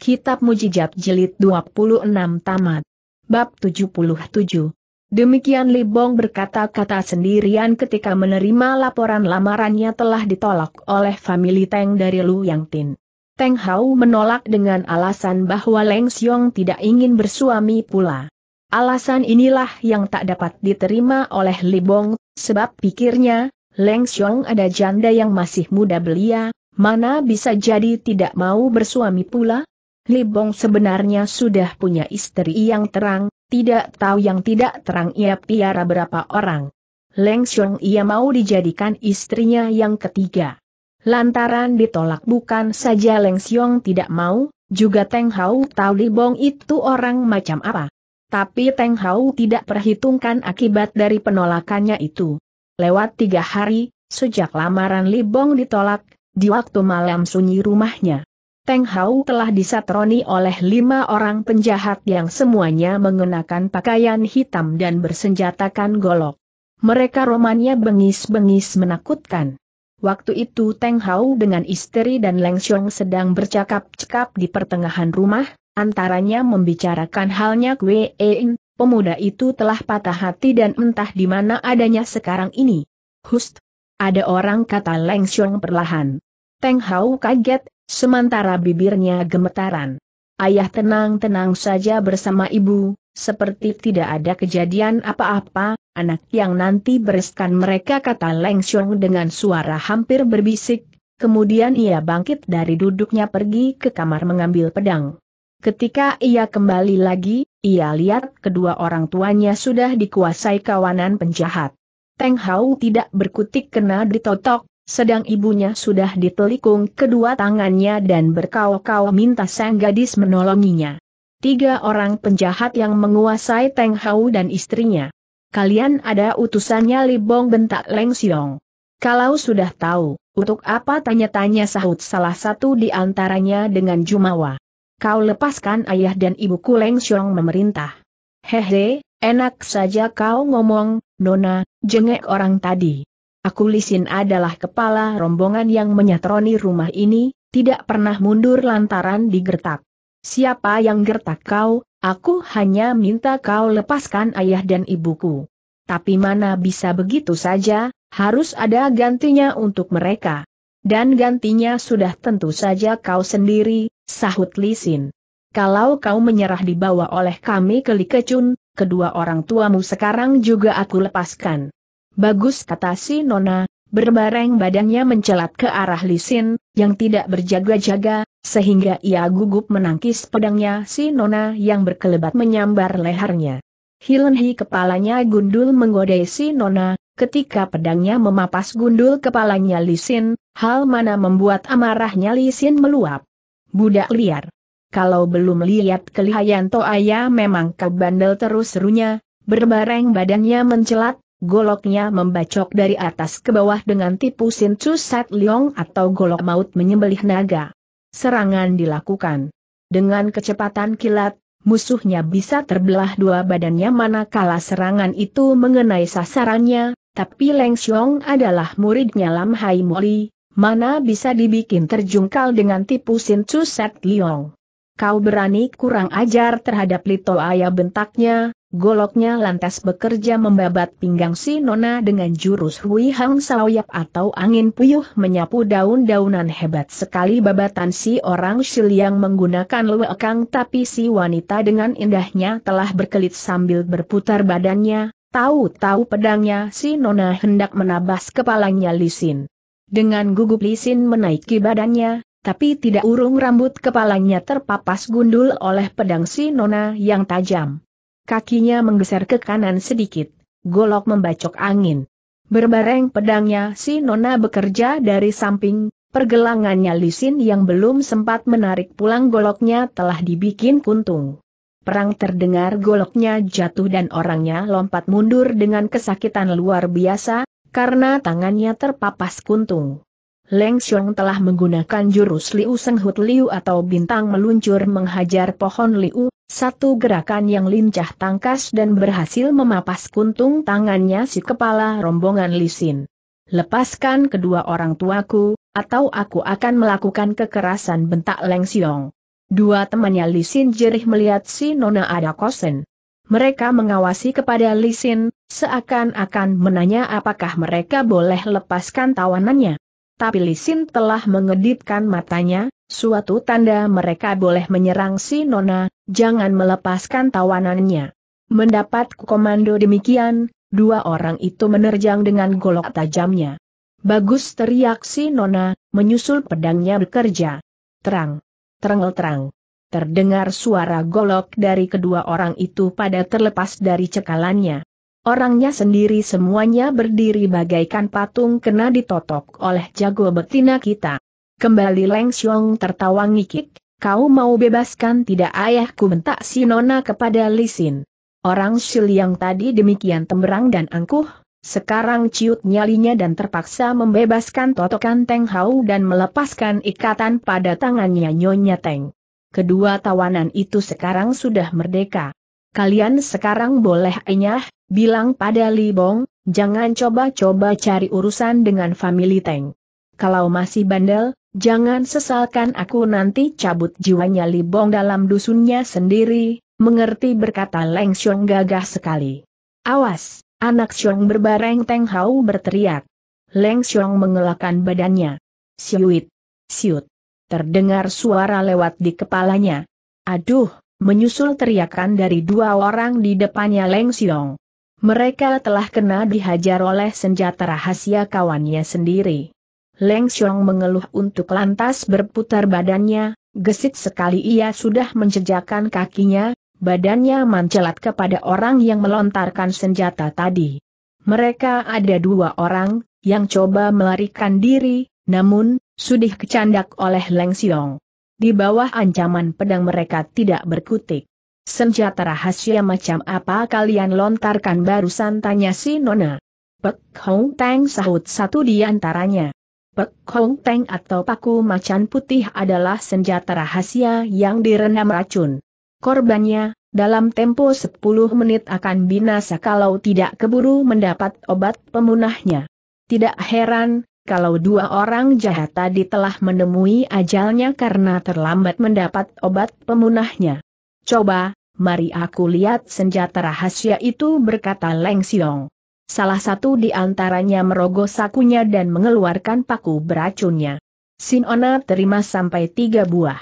Kitab Mujijat Jilid 26 Tamat Bab 77 Demikian Libong berkata-kata sendirian ketika menerima laporan lamarannya telah ditolak oleh famili Teng dari Lu Yang Tin. Teng Hao menolak dengan alasan bahwa Leng Xiong tidak ingin bersuami pula. Alasan inilah yang tak dapat diterima oleh Libong, sebab pikirnya, Leng Xiong ada janda yang masih muda belia, mana bisa jadi tidak mau bersuami pula? Libong sebenarnya sudah punya istri yang terang, tidak tahu yang tidak terang ia piara berapa orang. Leng Xiong ia mau dijadikan istrinya yang ketiga. Lantaran ditolak bukan saja Leng Xiong tidak mau, juga Teng Hao tahu Libong itu orang macam apa. Tapi Teng Hao tidak perhitungkan akibat dari penolakannya itu. Lewat tiga hari, sejak lamaran Libong ditolak, di waktu malam sunyi rumahnya. Teng Hau telah disatroni oleh lima orang penjahat yang semuanya mengenakan pakaian hitam dan bersenjatakan golok. Mereka romannya bengis-bengis menakutkan. Waktu itu Teng Hau dengan istri dan Leng Xiong sedang bercakap-cakap di pertengahan rumah, antaranya membicarakan halnya Kwe Ein, pemuda itu telah patah hati dan entah di mana adanya sekarang ini. Hust! Ada orang kata Leng Xiong perlahan. Teng Hau kaget, Sementara bibirnya gemetaran. Ayah tenang-tenang saja bersama ibu, seperti tidak ada kejadian apa-apa, anak yang nanti bereskan mereka kata Leng Xiong dengan suara hampir berbisik, kemudian ia bangkit dari duduknya pergi ke kamar mengambil pedang. Ketika ia kembali lagi, ia lihat kedua orang tuanya sudah dikuasai kawanan penjahat. Teng Hao tidak berkutik kena ditotok, sedang ibunya sudah ditelikung kedua tangannya dan berkau-kau minta sang gadis menolonginya. Tiga orang penjahat yang menguasai Teng Hau dan istrinya. Kalian ada utusannya Libong bentak Leng Xiong. Kalau sudah tahu, untuk apa tanya-tanya sahut salah satu di antaranya dengan Jumawa. Kau lepaskan ayah dan ibuku Leng Xiong memerintah. Hehe, enak saja kau ngomong, Nona, jengek orang tadi. Aku Lisin adalah kepala rombongan yang menyatroni rumah ini, tidak pernah mundur lantaran digertak. Siapa yang gertak kau, aku hanya minta kau lepaskan ayah dan ibuku. Tapi mana bisa begitu saja, harus ada gantinya untuk mereka. Dan gantinya sudah tentu saja kau sendiri, sahut Lisin. Kalau kau menyerah dibawa oleh kami ke Likecun, kedua orang tuamu sekarang juga aku lepaskan. Bagus kata si Nona, berbareng badannya mencelat ke arah Lisin, yang tidak berjaga-jaga, sehingga ia gugup menangkis pedangnya si Nona yang berkelebat menyambar lehernya. Hilenhi kepalanya gundul menggodai si Nona, ketika pedangnya memapas gundul kepalanya Lisin, hal mana membuat amarahnya Lisin meluap. Budak liar. Kalau belum lihat kelihayan Toaya memang kebandel terus serunya, berbareng badannya mencelat, goloknya membacok dari atas ke bawah dengan tipu Chu Sat Liong atau golok maut menyembelih naga. Serangan dilakukan. Dengan kecepatan kilat, musuhnya bisa terbelah dua badannya manakala serangan itu mengenai sasarannya, tapi Leng Xiong adalah muridnya Lam Hai Moli, mana bisa dibikin terjungkal dengan tipu Chu Sat Liong. Kau berani kurang ajar terhadap Lito Ayah bentaknya, Goloknya lantas bekerja membabat pinggang si Nona dengan jurus Hui Hang Saoyap atau angin puyuh menyapu daun-daunan hebat sekali babatan si orang yang menggunakan luekang tapi si wanita dengan indahnya telah berkelit sambil berputar badannya, tahu-tahu pedangnya si Nona hendak menabas kepalanya Lisin. Dengan gugup Lisin menaiki badannya, tapi tidak urung rambut kepalanya terpapas gundul oleh pedang si Nona yang tajam kakinya menggeser ke kanan sedikit, golok membacok angin. Berbareng pedangnya si Nona bekerja dari samping, pergelangannya Lisin yang belum sempat menarik pulang goloknya telah dibikin kuntung. Perang terdengar goloknya jatuh dan orangnya lompat mundur dengan kesakitan luar biasa, karena tangannya terpapas kuntung. Leng Xiong telah menggunakan jurus Liu Senghut Liu atau bintang meluncur menghajar pohon Liu, satu gerakan yang lincah tangkas dan berhasil memapas kuntung tangannya si kepala rombongan Lisin. Lepaskan kedua orang tuaku, atau aku akan melakukan kekerasan bentak Leng Xiong. Dua temannya Lisin jerih melihat si Nona ada kosen. Mereka mengawasi kepada Lisin, seakan-akan menanya apakah mereka boleh lepaskan tawanannya tapi Lisin telah mengedipkan matanya, suatu tanda mereka boleh menyerang si Nona, jangan melepaskan tawanannya. Mendapat komando demikian, dua orang itu menerjang dengan golok tajamnya. Bagus teriak si Nona, menyusul pedangnya bekerja. Terang. Terang-terang. Terdengar suara golok dari kedua orang itu pada terlepas dari cekalannya. Orangnya sendiri semuanya berdiri bagaikan patung kena ditotok oleh jago betina kita. Kembali Leng Xiong tertawa ngikik, kau mau bebaskan tidak ayahku bentak si nona kepada Lisin. Orang Shil yang tadi demikian temberang dan angkuh, sekarang ciut nyalinya dan terpaksa membebaskan totokan Teng Hao dan melepaskan ikatan pada tangannya Nyonya Teng. Kedua tawanan itu sekarang sudah merdeka. Kalian sekarang boleh enyah, Bilang pada Li Bong, jangan coba-coba cari urusan dengan family Teng. Kalau masih bandel, jangan sesalkan aku nanti cabut jiwanya Li Bong dalam dusunnya sendiri, mengerti berkata Leng Xiong gagah sekali. Awas, anak Xiong berbareng Teng Hao berteriak. Leng Xiong mengelakkan badannya. Siuit, siut. Terdengar suara lewat di kepalanya. Aduh, menyusul teriakan dari dua orang di depannya Leng Xiong. Mereka telah kena dihajar oleh senjata rahasia kawannya sendiri. Leng Xiong mengeluh untuk lantas berputar badannya, gesit sekali ia sudah menjejakkan kakinya, badannya mancelat kepada orang yang melontarkan senjata tadi. Mereka ada dua orang, yang coba melarikan diri, namun, sudah kecandak oleh Leng Xiong. Di bawah ancaman pedang mereka tidak berkutik. Senjata rahasia macam apa kalian lontarkan barusan tanya si Nona. Pek Hong Teng sahut satu di antaranya. Pek Hong Teng atau paku macan putih adalah senjata rahasia yang direndam racun. Korbannya, dalam tempo 10 menit akan binasa kalau tidak keburu mendapat obat pemunahnya. Tidak heran, kalau dua orang jahat tadi telah menemui ajalnya karena terlambat mendapat obat pemunahnya. Coba, mari aku lihat senjata rahasia itu berkata Leng Xiong. Salah satu di antaranya merogoh sakunya dan mengeluarkan paku beracunnya. Sinona terima sampai tiga buah.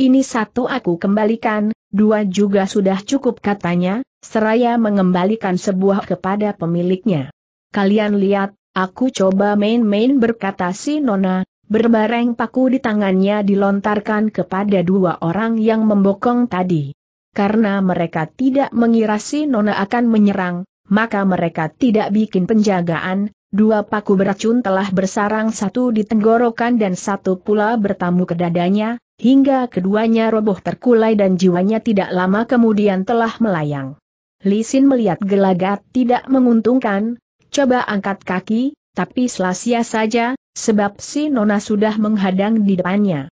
Ini satu aku kembalikan, dua juga sudah cukup katanya, seraya mengembalikan sebuah kepada pemiliknya. Kalian lihat, aku coba main-main berkata si Nona, berbareng paku di tangannya dilontarkan kepada dua orang yang membokong tadi karena mereka tidak mengira si Nona akan menyerang, maka mereka tidak bikin penjagaan, dua paku beracun telah bersarang satu di tenggorokan dan satu pula bertamu ke dadanya, hingga keduanya roboh terkulai dan jiwanya tidak lama kemudian telah melayang. Lisin melihat gelagat tidak menguntungkan, coba angkat kaki, tapi selasia saja, sebab si Nona sudah menghadang di depannya.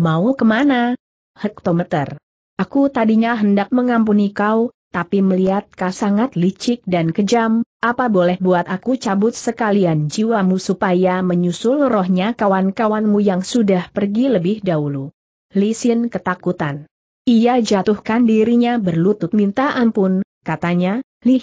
Mau kemana? Hektometer. Aku tadinya hendak mengampuni kau, tapi melihat kau sangat licik dan kejam, apa boleh buat aku cabut sekalian jiwamu supaya menyusul rohnya kawan-kawanmu yang sudah pergi lebih dahulu. Lisin ketakutan. Ia jatuhkan dirinya berlutut minta ampun, katanya, Li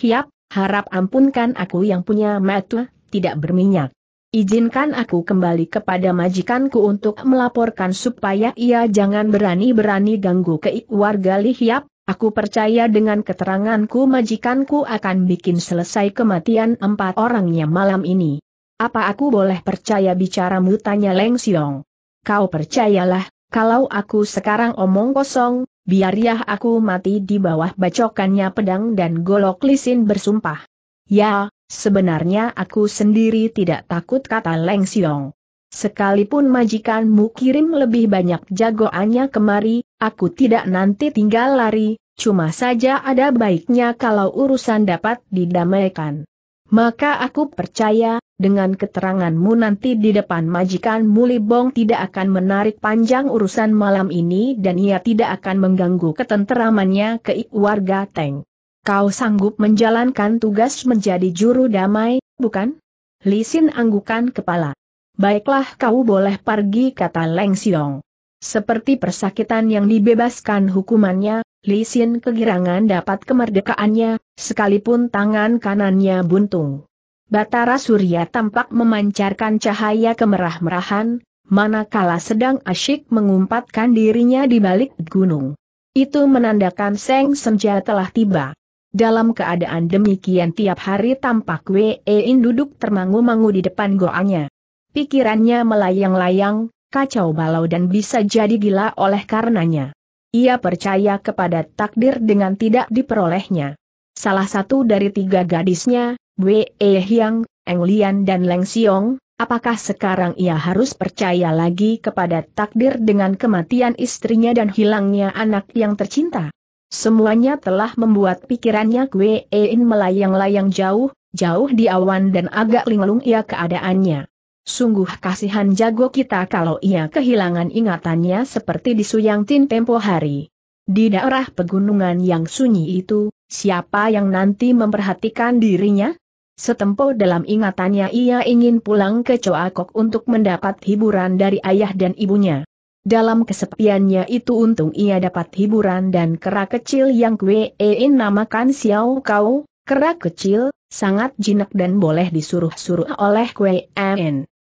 harap ampunkan aku yang punya mata, tidak berminyak. Izinkan aku kembali kepada majikanku untuk melaporkan supaya ia jangan berani-berani ganggu ke warga Lihyap, aku percaya dengan keteranganku majikanku akan bikin selesai kematian empat orangnya malam ini. Apa aku boleh percaya bicaramu tanya Leng Siong? Kau percayalah, kalau aku sekarang omong kosong, biar ya aku mati di bawah bacokannya pedang dan golok lisin bersumpah. Ya, Sebenarnya aku sendiri tidak takut kata Leng Xiong. Sekalipun majikanmu kirim lebih banyak jagoannya kemari, aku tidak nanti tinggal lari, cuma saja ada baiknya kalau urusan dapat didamaikan. Maka aku percaya, dengan keteranganmu nanti di depan majikanmu Libong tidak akan menarik panjang urusan malam ini dan ia tidak akan mengganggu ketenteramannya ke warga Teng. Kau sanggup menjalankan tugas menjadi juru damai, bukan? Lisin anggukan kepala. Baiklah kau boleh pergi kata Leng Xiong. Seperti persakitan yang dibebaskan hukumannya, Lisin kegirangan dapat kemerdekaannya, sekalipun tangan kanannya buntung. Batara Surya tampak memancarkan cahaya kemerah-merahan, manakala sedang asyik mengumpatkan dirinya di balik gunung. Itu menandakan Seng Senja telah tiba. Dalam keadaan demikian tiap hari tampak Wei In duduk termangu-mangu di depan goanya. Pikirannya melayang-layang, kacau balau dan bisa jadi gila oleh karenanya. Ia percaya kepada takdir dengan tidak diperolehnya. Salah satu dari tiga gadisnya, Wei Hyang, Eng Lian dan Leng Xiong, apakah sekarang ia harus percaya lagi kepada takdir dengan kematian istrinya dan hilangnya anak yang tercinta? Semuanya telah membuat pikirannya Gue Ein melayang-layang jauh, jauh di awan dan agak linglung ia keadaannya. Sungguh kasihan jago kita kalau ia kehilangan ingatannya seperti di tin tempo hari. Di daerah pegunungan yang sunyi itu, siapa yang nanti memperhatikan dirinya? Setempo dalam ingatannya ia ingin pulang ke Coakok untuk mendapat hiburan dari ayah dan ibunya. Dalam kesepiannya itu untung ia dapat hiburan dan kerak kecil yang Kwe Ein namakan Xiao Kau, kerak kecil, sangat jinak dan boleh disuruh-suruh oleh gue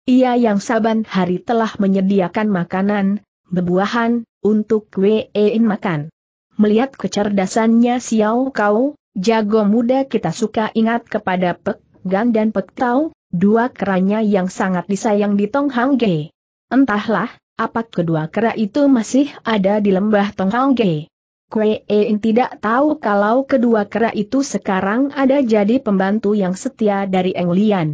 Ia yang saban hari telah menyediakan makanan, bebuahan, untuk Kwe Ein makan. Melihat kecerdasannya Xiao Kau, jago muda kita suka ingat kepada Pek Gan dan Pek Tau, dua keranya yang sangat disayang di Tong Ge. Entahlah, apa kedua kera itu masih ada di lembah Tonghangge. Kue En tidak tahu kalau kedua kera itu sekarang ada jadi pembantu yang setia dari Eng Lian.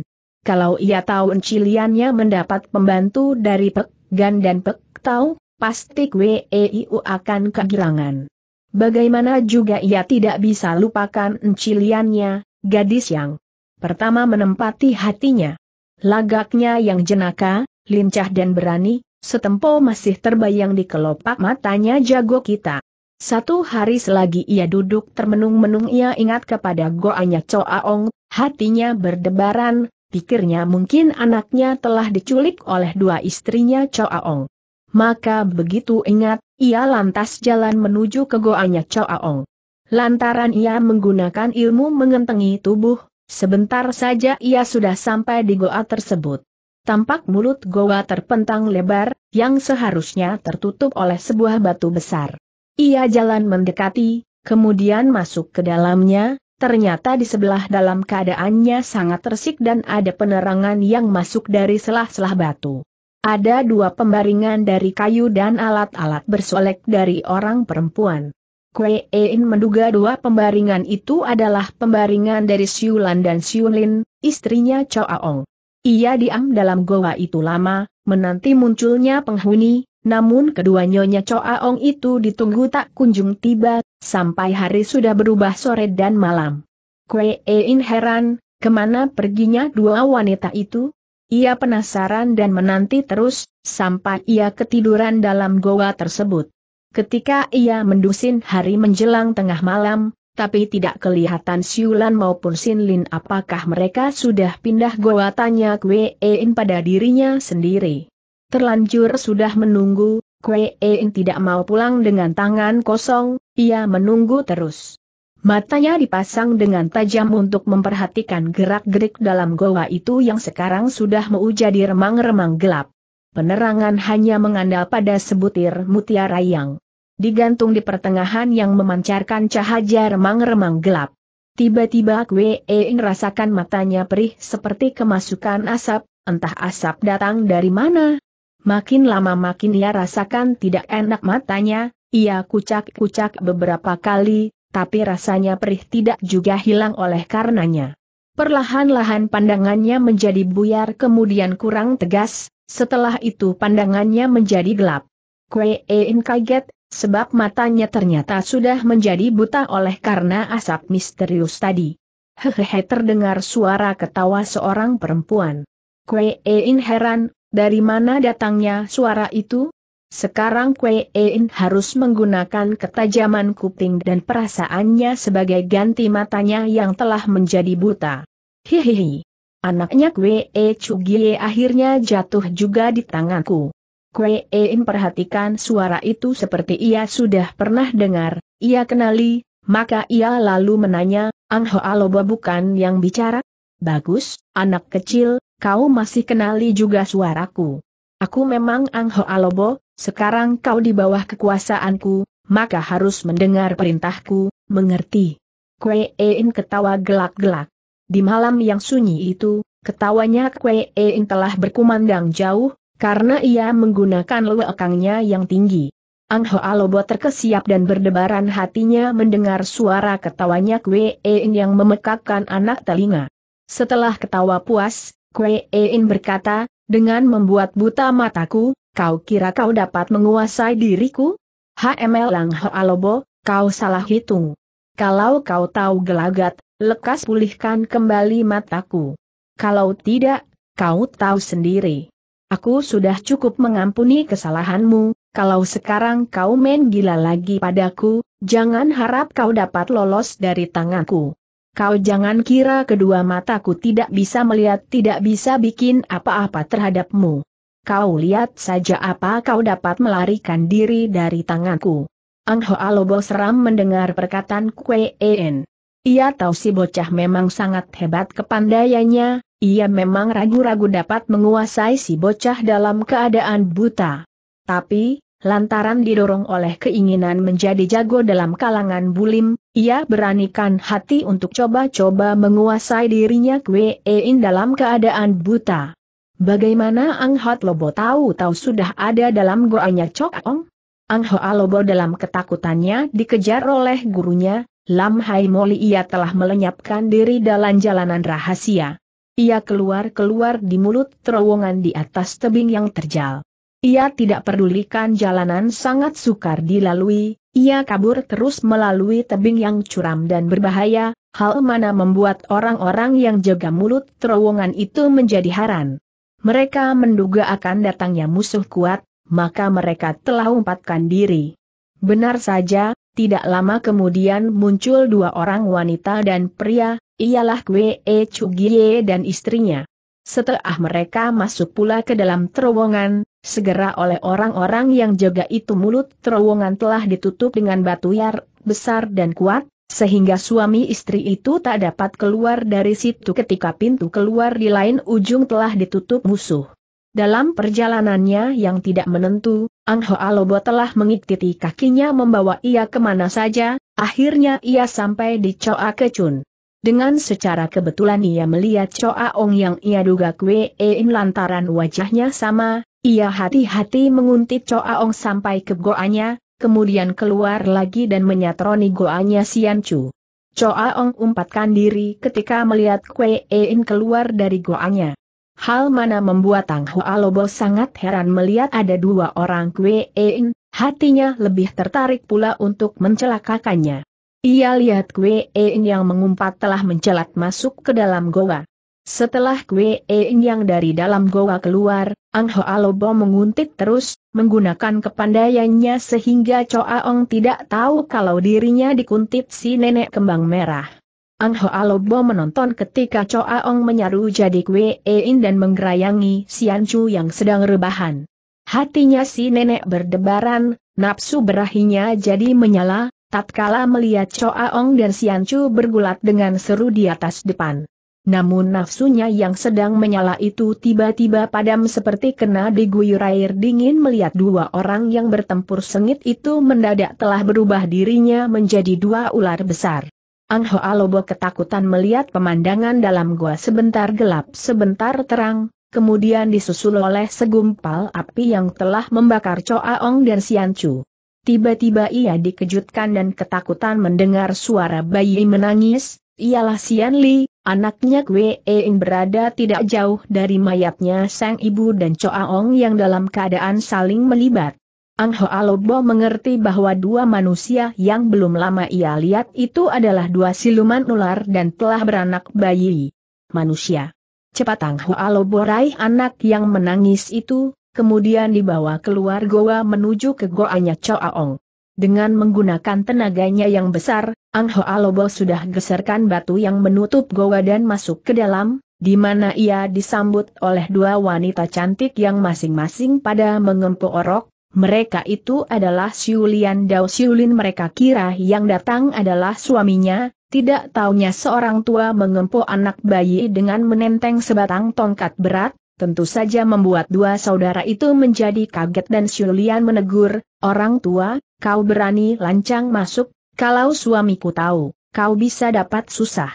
Kalau ia tahu Enciliannya mendapat pembantu dari Pek Gan dan Pek Tau, pasti Kue U akan kehilangan. Bagaimana juga ia tidak bisa lupakan Enciliannya, gadis yang pertama menempati hatinya. Lagaknya yang jenaka, lincah dan berani, Setempo masih terbayang di kelopak matanya jago kita. Satu hari selagi ia duduk termenung-menung ia ingat kepada goanya Coaong, hatinya berdebaran, pikirnya mungkin anaknya telah diculik oleh dua istrinya Coaong. Maka begitu ingat, ia lantas jalan menuju ke goanya Coaong. Lantaran ia menggunakan ilmu mengentengi tubuh, sebentar saja ia sudah sampai di goa tersebut tampak mulut goa terpentang lebar, yang seharusnya tertutup oleh sebuah batu besar. Ia jalan mendekati, kemudian masuk ke dalamnya, ternyata di sebelah dalam keadaannya sangat tersik dan ada penerangan yang masuk dari selah-selah batu. Ada dua pembaringan dari kayu dan alat-alat bersolek dari orang perempuan. Kue Ein menduga dua pembaringan itu adalah pembaringan dari Siulan dan Siulin, istrinya Chao Aong. Ia diam dalam goa itu lama, menanti munculnya penghuni, namun kedua nyonya ong itu ditunggu tak kunjung tiba, sampai hari sudah berubah sore dan malam. Kue e In heran, kemana perginya dua wanita itu? Ia penasaran dan menanti terus, sampai ia ketiduran dalam goa tersebut. Ketika ia mendusin hari menjelang tengah malam, tapi tidak kelihatan Siulan maupun Sinlin apakah mereka sudah pindah goa tanya Kwe In pada dirinya sendiri. Terlanjur sudah menunggu, Kwe In tidak mau pulang dengan tangan kosong, ia menunggu terus. Matanya dipasang dengan tajam untuk memperhatikan gerak-gerik dalam goa itu yang sekarang sudah jadi remang-remang gelap. Penerangan hanya mengandal pada sebutir mutiara yang digantung di pertengahan yang memancarkan cahaya remang-remang gelap. Tiba-tiba Kwe rasakan matanya perih seperti kemasukan asap, entah asap datang dari mana. Makin lama makin ia rasakan tidak enak matanya, ia kucak-kucak beberapa kali, tapi rasanya perih tidak juga hilang oleh karenanya. Perlahan-lahan pandangannya menjadi buyar kemudian kurang tegas, setelah itu pandangannya menjadi gelap. Kwe kaget, Sebab matanya ternyata sudah menjadi buta oleh karena asap misterius tadi. Hehehe terdengar suara ketawa seorang perempuan. Kue In heran, dari mana datangnya suara itu? Sekarang Kue In harus menggunakan ketajaman kuping dan perasaannya sebagai ganti matanya yang telah menjadi buta. Hihihi. Anaknya Kue Chugie akhirnya jatuh juga di tanganku. Kue Im eh, perhatikan suara itu seperti ia sudah pernah dengar, ia kenali, maka ia lalu menanya, Ang Hoa Loba bukan yang bicara? Bagus, anak kecil, kau masih kenali juga suaraku. Aku memang Ang Hoa Lobo, sekarang kau di bawah kekuasaanku, maka harus mendengar perintahku, mengerti. Kue Ein eh, ketawa gelak-gelak. Di malam yang sunyi itu, ketawanya Kue Ein eh, telah berkumandang jauh, karena ia menggunakan lewekangnya yang tinggi. Ang Hoa Lobo terkesiap dan berdebaran hatinya mendengar suara ketawanya Kwe Ein yang memekakkan anak telinga. Setelah ketawa puas, Kwe Ein berkata, dengan membuat buta mataku, kau kira kau dapat menguasai diriku? HML Ang Hoa Lobo, kau salah hitung. Kalau kau tahu gelagat, lekas pulihkan kembali mataku. Kalau tidak, kau tahu sendiri. Aku sudah cukup mengampuni kesalahanmu, kalau sekarang kau main gila lagi padaku, jangan harap kau dapat lolos dari tanganku. Kau jangan kira kedua mataku tidak bisa melihat tidak bisa bikin apa-apa terhadapmu. Kau lihat saja apa kau dapat melarikan diri dari tanganku. Ang Hoa seram mendengar perkataan Kwe En. Ia tahu si bocah memang sangat hebat kepandaiannya, ia memang ragu-ragu dapat menguasai si bocah dalam keadaan buta. Tapi, lantaran didorong oleh keinginan menjadi jago dalam kalangan bulim, ia beranikan hati untuk coba-coba menguasai dirinya Kwein dalam keadaan buta. Bagaimana Ang Hot Lobo tahu-tahu sudah ada dalam goanya Chok Ong? Ang Hoa Lobo dalam ketakutannya dikejar oleh gurunya, Lam Hai Moli ia telah melenyapkan diri dalam jalanan rahasia. Ia keluar-keluar di mulut terowongan di atas tebing yang terjal. Ia tidak pedulikan jalanan sangat sukar dilalui, ia kabur terus melalui tebing yang curam dan berbahaya, hal mana membuat orang-orang yang jaga mulut terowongan itu menjadi haran. Mereka menduga akan datangnya musuh kuat, maka mereka telah umpatkan diri. Benar saja, tidak lama kemudian muncul dua orang wanita dan pria, ialah Kwe E Chugie dan istrinya. Setelah mereka masuk pula ke dalam terowongan, segera oleh orang-orang yang jaga itu mulut terowongan telah ditutup dengan batu yar besar dan kuat, sehingga suami istri itu tak dapat keluar dari situ ketika pintu keluar di lain ujung telah ditutup musuh. Dalam perjalanannya yang tidak menentu, Ang Hoalobo telah mengikuti kakinya membawa ia kemana saja, akhirnya ia sampai di Choa Kecun. Dengan secara kebetulan ia melihat Choa Ong yang ia duga kuein lantaran wajahnya sama, ia hati-hati menguntit Choa Ong sampai ke goanya, kemudian keluar lagi dan menyatroni goanya Sian Chu. Choa Ong umpatkan diri ketika melihat kuein keluar dari goanya. Hal mana membuat Tang Hua Lobo sangat heran melihat ada dua orang kuein, hatinya lebih tertarik pula untuk mencelakakannya. Ia lihat Kue e yang mengumpat telah mencelat masuk ke dalam goa. Setelah Kue e yang dari dalam goa keluar, Ang Ho Alobo menguntit terus, menggunakan kepandaiannya sehingga Choa Ong tidak tahu kalau dirinya dikuntit si nenek kembang merah. Ang Ho Alobo menonton ketika Choa Ong menyaru jadi Kue e dan menggerayangi Sian Chu yang sedang rebahan. Hatinya si nenek berdebaran, nafsu berahinya jadi menyala, Tatkala melihat Choa Ong dan Chu bergulat dengan seru di atas depan. Namun nafsunya yang sedang menyala itu tiba-tiba padam seperti kena diguyur air dingin melihat dua orang yang bertempur sengit itu mendadak telah berubah dirinya menjadi dua ular besar. Ang Hoa Lobo ketakutan melihat pemandangan dalam gua sebentar gelap sebentar terang, kemudian disusul oleh segumpal api yang telah membakar Choa Ong dan Chu. Tiba-tiba ia dikejutkan dan ketakutan mendengar suara bayi menangis, ialah Sian Li, anaknya Kwe Eing berada tidak jauh dari mayatnya sang ibu dan Choaong yang dalam keadaan saling melibat. Ang Hoalobo mengerti bahwa dua manusia yang belum lama ia lihat itu adalah dua siluman ular dan telah beranak bayi. Manusia. Cepat Ang Hoalobo raih anak yang menangis itu, kemudian dibawa keluar goa menuju ke goanya Aong. Dengan menggunakan tenaganya yang besar, Ang Hoa Lobo sudah geserkan batu yang menutup goa dan masuk ke dalam, di mana ia disambut oleh dua wanita cantik yang masing-masing pada mengempu orok, mereka itu adalah Siulian Dao Siulin mereka kira yang datang adalah suaminya, tidak taunya seorang tua mengempu anak bayi dengan menenteng sebatang tongkat berat, tentu saja membuat dua saudara itu menjadi kaget dan Xulian menegur, orang tua, kau berani lancang masuk, kalau suamiku tahu, kau bisa dapat susah.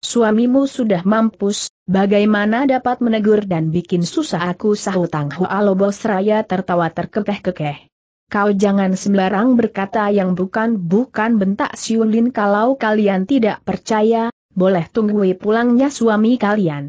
Suamimu sudah mampus, bagaimana dapat menegur dan bikin susah aku sahutang Bos Raya tertawa terkekeh-kekeh. Kau jangan sembarang berkata yang bukan-bukan bentak Siulin kalau kalian tidak percaya, boleh tunggui pulangnya suami kalian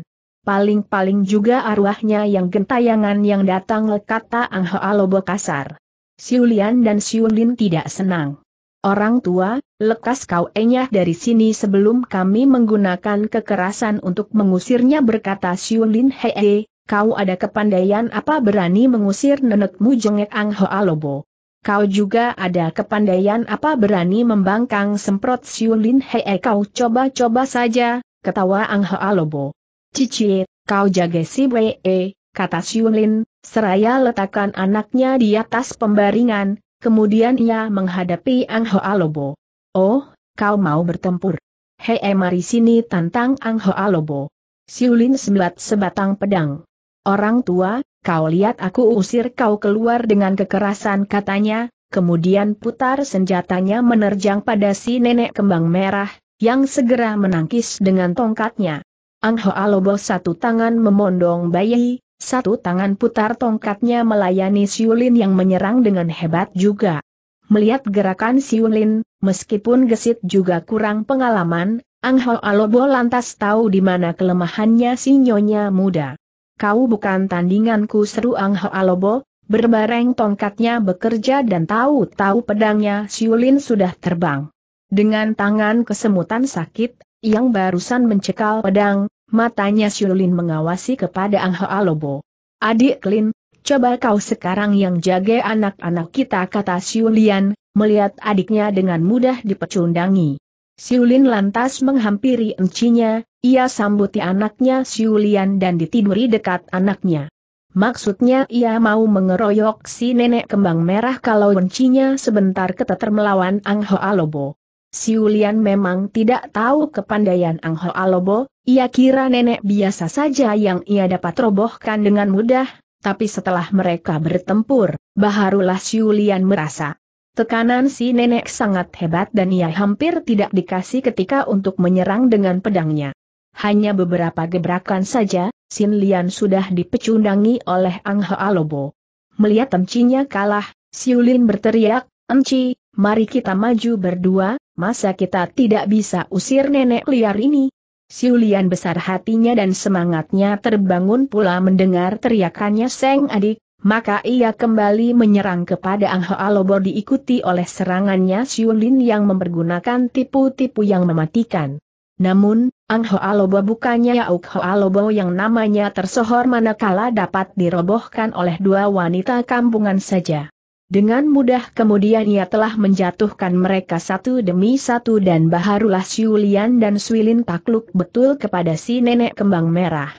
paling-paling juga arwahnya yang gentayangan yang datang kata Ang Lobo kasar. Siulian dan Siulin tidak senang. Orang tua, lekas kau enyah dari sini sebelum kami menggunakan kekerasan untuk mengusirnya berkata Siulin hee, kau ada kepandaian apa berani mengusir nenekmu jengek Ang Lobo. Kau juga ada kepandaian apa berani membangkang semprot Siulin hee kau coba-coba saja, ketawa Ang Lobo. Cici, kau jaga si Wei, kata Siulin, seraya letakkan anaknya di atas pembaringan, kemudian ia menghadapi Ang Hoa Lobo. Oh, kau mau bertempur. Hei mari sini tantang Ang Hoa Lobo. Siulin sembelat sebatang pedang. Orang tua, kau lihat aku usir kau keluar dengan kekerasan katanya, kemudian putar senjatanya menerjang pada si nenek kembang merah, yang segera menangkis dengan tongkatnya. Ang Hoa Lobo satu tangan memondong bayi, satu tangan putar tongkatnya melayani Siulin yang menyerang dengan hebat juga. Melihat gerakan Siulin, meskipun gesit juga kurang pengalaman, Ang Hoa Lobo lantas tahu di mana kelemahannya si nyonya muda. Kau bukan tandinganku seru Ang Hoa Lobo, berbareng tongkatnya bekerja dan tahu-tahu pedangnya Siulin sudah terbang. Dengan tangan kesemutan sakit, yang barusan mencekal pedang, matanya Syulin mengawasi kepada Ang Hoa Lobo. Adik Klin, coba kau sekarang yang jaga anak-anak kita kata Syulian, melihat adiknya dengan mudah dipecundangi. Siulin lantas menghampiri encinya, ia sambuti anaknya Siulian dan ditiduri dekat anaknya. Maksudnya ia mau mengeroyok si nenek kembang merah kalau encinya sebentar ketetermelawan Ang Hoa Lobo. Siulian memang tidak tahu kepandaian Ang Ho Alobo, ia kira nenek biasa saja yang ia dapat robohkan dengan mudah, tapi setelah mereka bertempur, barulah Siulian merasa. Tekanan si nenek sangat hebat dan ia hampir tidak dikasih ketika untuk menyerang dengan pedangnya. Hanya beberapa gebrakan saja, Sin Lian sudah dipecundangi oleh Ang Ho Alobo. Melihat encinya kalah, Siulin berteriak, Enci, mari kita maju berdua, masa kita tidak bisa usir nenek liar ini? Siulian besar hatinya dan semangatnya terbangun pula mendengar teriakannya Seng Adik, maka ia kembali menyerang kepada Ang Alobor diikuti oleh serangannya Siulin yang mempergunakan tipu-tipu yang mematikan. Namun, Ang Alobor bukannya Yauk Alobor yang namanya tersohor manakala dapat dirobohkan oleh dua wanita kampungan saja. Dengan mudah kemudian ia telah menjatuhkan mereka satu demi satu dan baharulah Siulian dan Suilin takluk betul kepada si nenek kembang merah.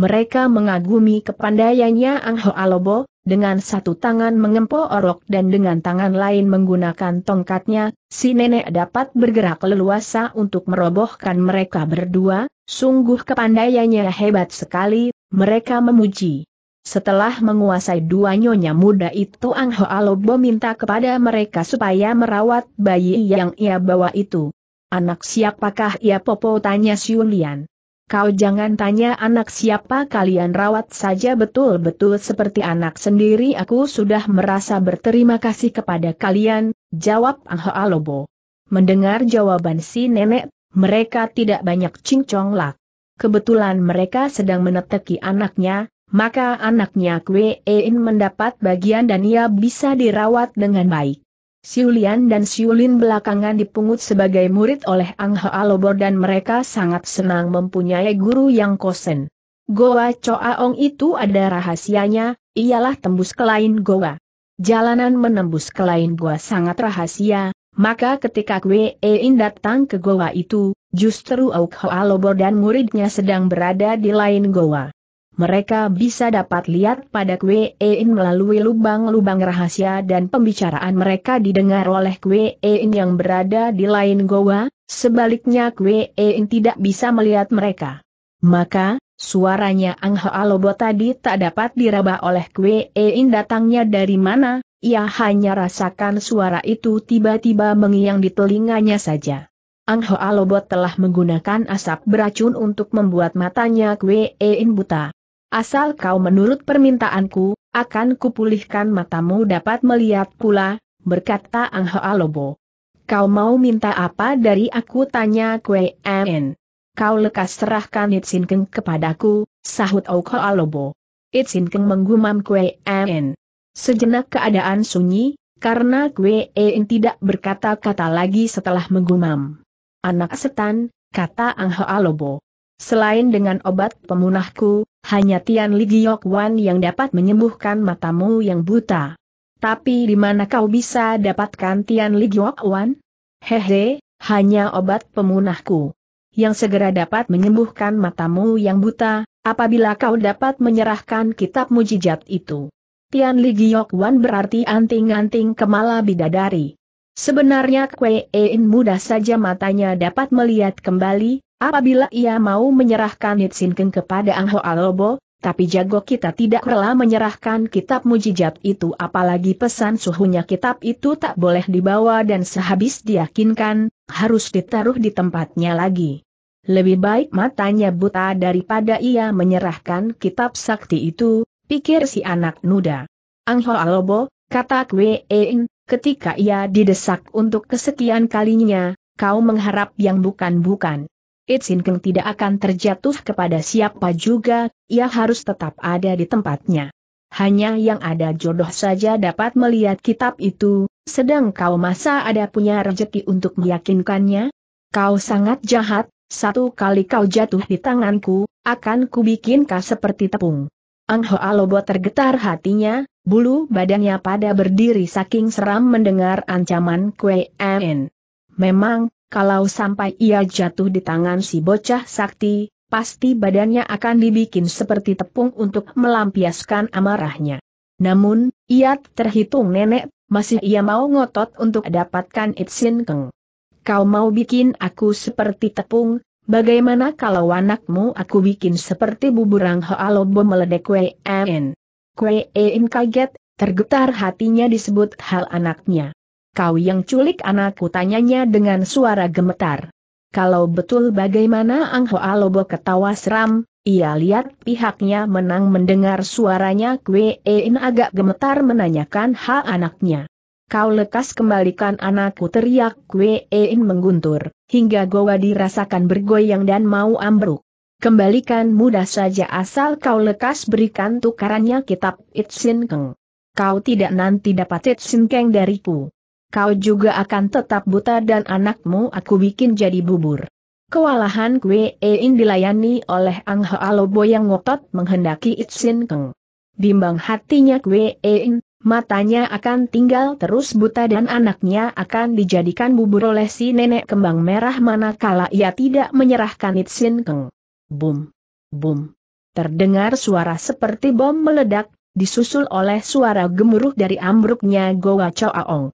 Mereka mengagumi kepandaiannya Ang Ho Alobo, dengan satu tangan mengempo orok dan dengan tangan lain menggunakan tongkatnya, si nenek dapat bergerak leluasa untuk merobohkan mereka berdua, sungguh kepandaiannya hebat sekali, mereka memuji. Setelah menguasai dua nyonya muda itu Ang Lobo minta kepada mereka supaya merawat bayi yang ia bawa itu. Anak siapakah ia Popo tanya Siulian. Kau jangan tanya anak siapa kalian rawat saja betul-betul seperti anak sendiri aku sudah merasa berterima kasih kepada kalian, jawab Ang Lobo. Mendengar jawaban si nenek, mereka tidak banyak cincong lak. Kebetulan mereka sedang meneteki anaknya, maka anaknya Kwe mendapat bagian dan ia bisa dirawat dengan baik. Siulian dan Siulin belakangan dipungut sebagai murid oleh Ang Alobor dan mereka sangat senang mempunyai guru yang kosen. Goa Choaong itu ada rahasianya, ialah tembus ke lain goa. Jalanan menembus ke lain goa sangat rahasia, maka ketika Kwe datang ke goa itu, justru Auk Alobor dan muridnya sedang berada di lain goa mereka bisa dapat lihat pada Kwe In melalui lubang-lubang rahasia dan pembicaraan mereka didengar oleh Kwe In yang berada di lain goa, sebaliknya Kwe In tidak bisa melihat mereka. Maka, suaranya Ang Lobo tadi tak dapat diraba oleh Kwe In datangnya dari mana, ia hanya rasakan suara itu tiba-tiba mengiang di telinganya saja. Ang Hoa telah menggunakan asap beracun untuk membuat matanya Kwe In buta. Asal kau menurut permintaanku, akan kupulihkan matamu dapat melihat pula, berkata Ang Hoa Lobo. Kau mau minta apa dari aku tanya Kwe En. Kau lekas serahkan Itzin Keng kepadaku, sahut Ang Hoa Lobo. Keng menggumam Kwe En. Sejenak keadaan sunyi, karena Kwe En tidak berkata-kata lagi setelah menggumam. Anak setan, kata Ang Hoa Lobo. Selain dengan obat pemunahku, hanya Tian Li Wan yang dapat menyembuhkan matamu yang buta. Tapi di mana kau bisa dapatkan Tian Li Wan? Hehe, hanya obat pemunahku. Yang segera dapat menyembuhkan matamu yang buta, apabila kau dapat menyerahkan kitab mujijat itu. Tian Li Wan berarti anting-anting kemala bidadari. Sebenarnya Kwe In mudah saja matanya dapat melihat kembali, Apabila ia mau menyerahkan Keng kepada Ang Ho Alobo, tapi jago kita tidak rela menyerahkan kitab mujijat itu apalagi pesan suhunya kitab itu tak boleh dibawa dan sehabis diyakinkan, harus ditaruh di tempatnya lagi. Lebih baik matanya buta daripada ia menyerahkan kitab sakti itu, pikir si anak muda. Ang Ho Alobo, kata Kwe ketika ia didesak untuk kesekian kalinya, kau mengharap yang bukan-bukan. Itsin Keng tidak akan terjatuh kepada siapa juga, ia harus tetap ada di tempatnya. Hanya yang ada jodoh saja dapat melihat kitab itu, sedang kau masa ada punya rezeki untuk meyakinkannya? Kau sangat jahat, satu kali kau jatuh di tanganku, akan kubikin kau seperti tepung. Ang Hoa Lobo tergetar hatinya, bulu badannya pada berdiri saking seram mendengar ancaman Kwe Memang, kalau sampai ia jatuh di tangan si bocah sakti, pasti badannya akan dibikin seperti tepung untuk melampiaskan amarahnya. Namun, ia terhitung nenek, masih ia mau ngotot untuk dapatkan Itsin Keng. Kau mau bikin aku seperti tepung, bagaimana kalau anakmu aku bikin seperti buburang hoalobo meledek WN? Kwe kaget, tergetar hatinya disebut hal anaknya. Kau yang culik anakku tanyanya dengan suara gemetar. Kalau betul bagaimana Ang Hoa Lobo ketawa seram, ia lihat pihaknya menang mendengar suaranya Kwe In agak gemetar menanyakan hal anaknya. Kau lekas kembalikan anakku teriak Kwe In mengguntur, hingga goa dirasakan bergoyang dan mau ambruk. Kembalikan mudah saja asal kau lekas berikan tukarannya kitab Itsin Keng. Kau tidak nanti dapat Itsin Keng dariku kau juga akan tetap buta dan anakmu aku bikin jadi bubur. Kewalahan Kwe Ein dilayani oleh Ang Alobo yang ngotot menghendaki Itsin Keng. Bimbang hatinya Kwe Ein, matanya akan tinggal terus buta dan anaknya akan dijadikan bubur oleh si nenek kembang merah manakala ia tidak menyerahkan Itsin Keng. Bum! Bum! Terdengar suara seperti bom meledak, disusul oleh suara gemuruh dari ambruknya Goa aong.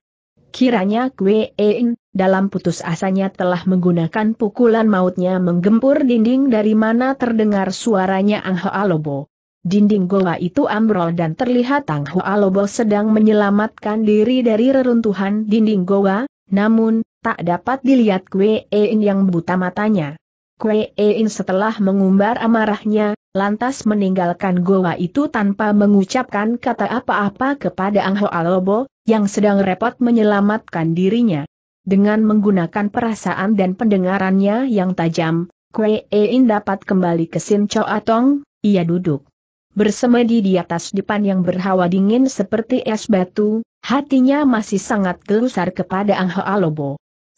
Kiranya Kwe Ein, dalam putus asanya telah menggunakan pukulan mautnya menggempur dinding dari mana terdengar suaranya Ang Lobo. Dinding goa itu ambrol dan terlihat Ang Lobo sedang menyelamatkan diri dari reruntuhan dinding goa, namun, tak dapat dilihat Kwe Ein yang buta matanya. Kwe Ein setelah mengumbar amarahnya, lantas meninggalkan goa itu tanpa mengucapkan kata apa-apa kepada Ang Ho Alobo yang sedang repot menyelamatkan dirinya. Dengan menggunakan perasaan dan pendengarannya yang tajam, Kue In dapat kembali ke Sin Cho Atong. ia duduk. Bersemedi di atas depan yang berhawa dingin seperti es batu, hatinya masih sangat gelusar kepada Ang Ho Alobo.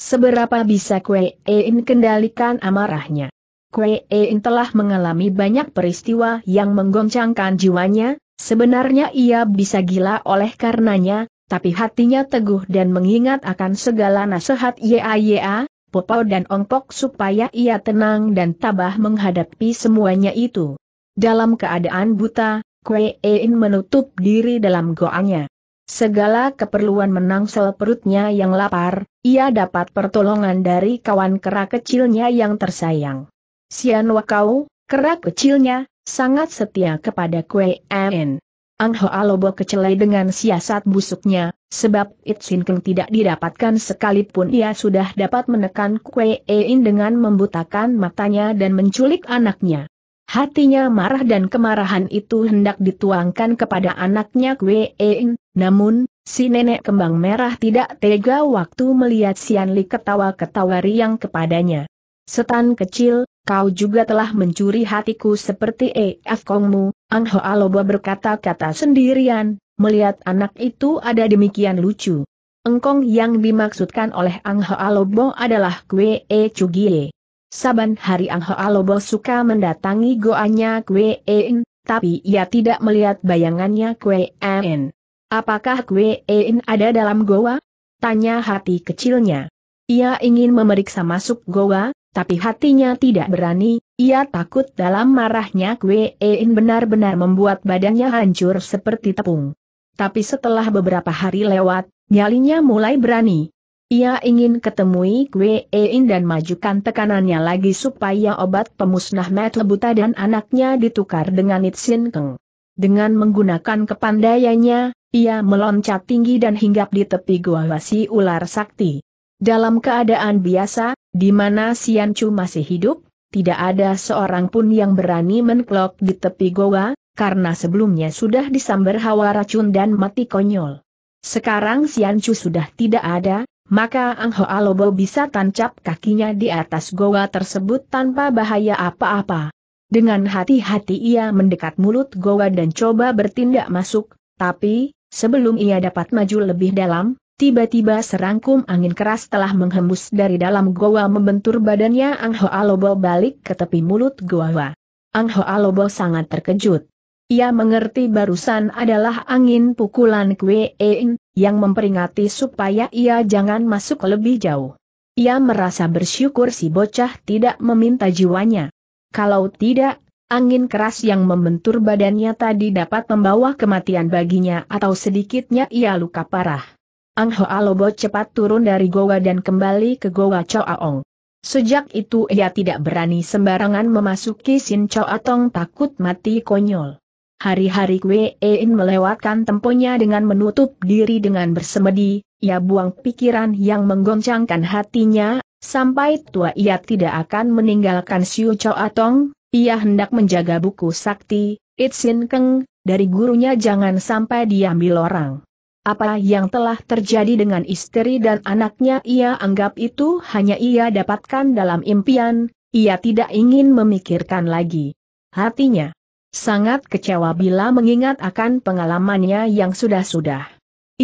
Seberapa bisa Kue In kendalikan amarahnya? Kue En telah mengalami banyak peristiwa yang menggoncangkan jiwanya, sebenarnya ia bisa gila oleh karenanya, tapi hatinya teguh dan mengingat akan segala nasihat YAYA, Popo dan Ongpok supaya ia tenang dan tabah menghadapi semuanya itu. Dalam keadaan buta, Kue En menutup diri dalam goanya. Segala keperluan menangsel perutnya yang lapar, ia dapat pertolongan dari kawan kera kecilnya yang tersayang. Sian Wakau, kerak kecilnya, sangat setia kepada Kue En. Ang Hoa Lobo kecelai dengan siasat busuknya, sebab It Sin Keng tidak didapatkan sekalipun ia sudah dapat menekan Kue In dengan membutakan matanya dan menculik anaknya. Hatinya marah dan kemarahan itu hendak dituangkan kepada anaknya Kue In, namun, si nenek kembang merah tidak tega waktu melihat Sian Li ketawa-ketawa riang kepadanya. Setan kecil, kau juga telah mencuri hatiku seperti E.F. Kongmu, Ang Hoa Loba berkata-kata sendirian, melihat anak itu ada demikian lucu. Engkong yang dimaksudkan oleh Ang Hoa Lobo adalah Kwe E Chugie. Saban hari Ang Hoa Lobo suka mendatangi goanya Kwe in, e tapi ia tidak melihat bayangannya Kwe n. Apakah Kwe in e ada dalam goa? Tanya hati kecilnya. Ia ingin memeriksa masuk goa, tapi hatinya tidak berani, ia takut dalam marahnya Kwein benar-benar membuat badannya hancur seperti tepung. Tapi setelah beberapa hari lewat, nyalinya mulai berani. Ia ingin ketemui Kwein dan majukan tekanannya lagi supaya obat pemusnah Matt Lebuta dan anaknya ditukar dengan Itsin Keng. Dengan menggunakan kepandaiannya, ia meloncat tinggi dan hinggap di tepi gua wasi ular sakti. Dalam keadaan biasa, di mana Sian Chu masih hidup, tidak ada seorang pun yang berani menklok di tepi goa, karena sebelumnya sudah disambar hawa racun dan mati konyol. Sekarang Sian Chu sudah tidak ada, maka Ang Hoa Lobo bisa tancap kakinya di atas goa tersebut tanpa bahaya apa-apa. Dengan hati-hati ia mendekat mulut goa dan coba bertindak masuk, tapi, sebelum ia dapat maju lebih dalam, Tiba-tiba serangkum angin keras telah menghembus dari dalam goa membentur badannya Ang Hoa Lobo balik ke tepi mulut goa. Ang Hoa Lobo sangat terkejut. Ia mengerti barusan adalah angin pukulan Kwein, yang memperingati supaya ia jangan masuk lebih jauh. Ia merasa bersyukur si bocah tidak meminta jiwanya. Kalau tidak, angin keras yang membentur badannya tadi dapat membawa kematian baginya atau sedikitnya ia luka parah. Ang Hoa Lobo cepat turun dari goa dan kembali ke goa Aong. Sejak itu ia tidak berani sembarangan memasuki Sin Choatong takut mati konyol. Hari-hari Kwe Ein melewatkan temponya dengan menutup diri dengan bersemedi, ia buang pikiran yang menggoncangkan hatinya, sampai tua ia tidak akan meninggalkan Siu Choatong, ia hendak menjaga buku sakti, It Itsin Keng, dari gurunya jangan sampai diambil orang. Apa yang telah terjadi dengan istri dan anaknya ia anggap itu hanya ia dapatkan dalam impian, ia tidak ingin memikirkan lagi. Hatinya sangat kecewa bila mengingat akan pengalamannya yang sudah-sudah.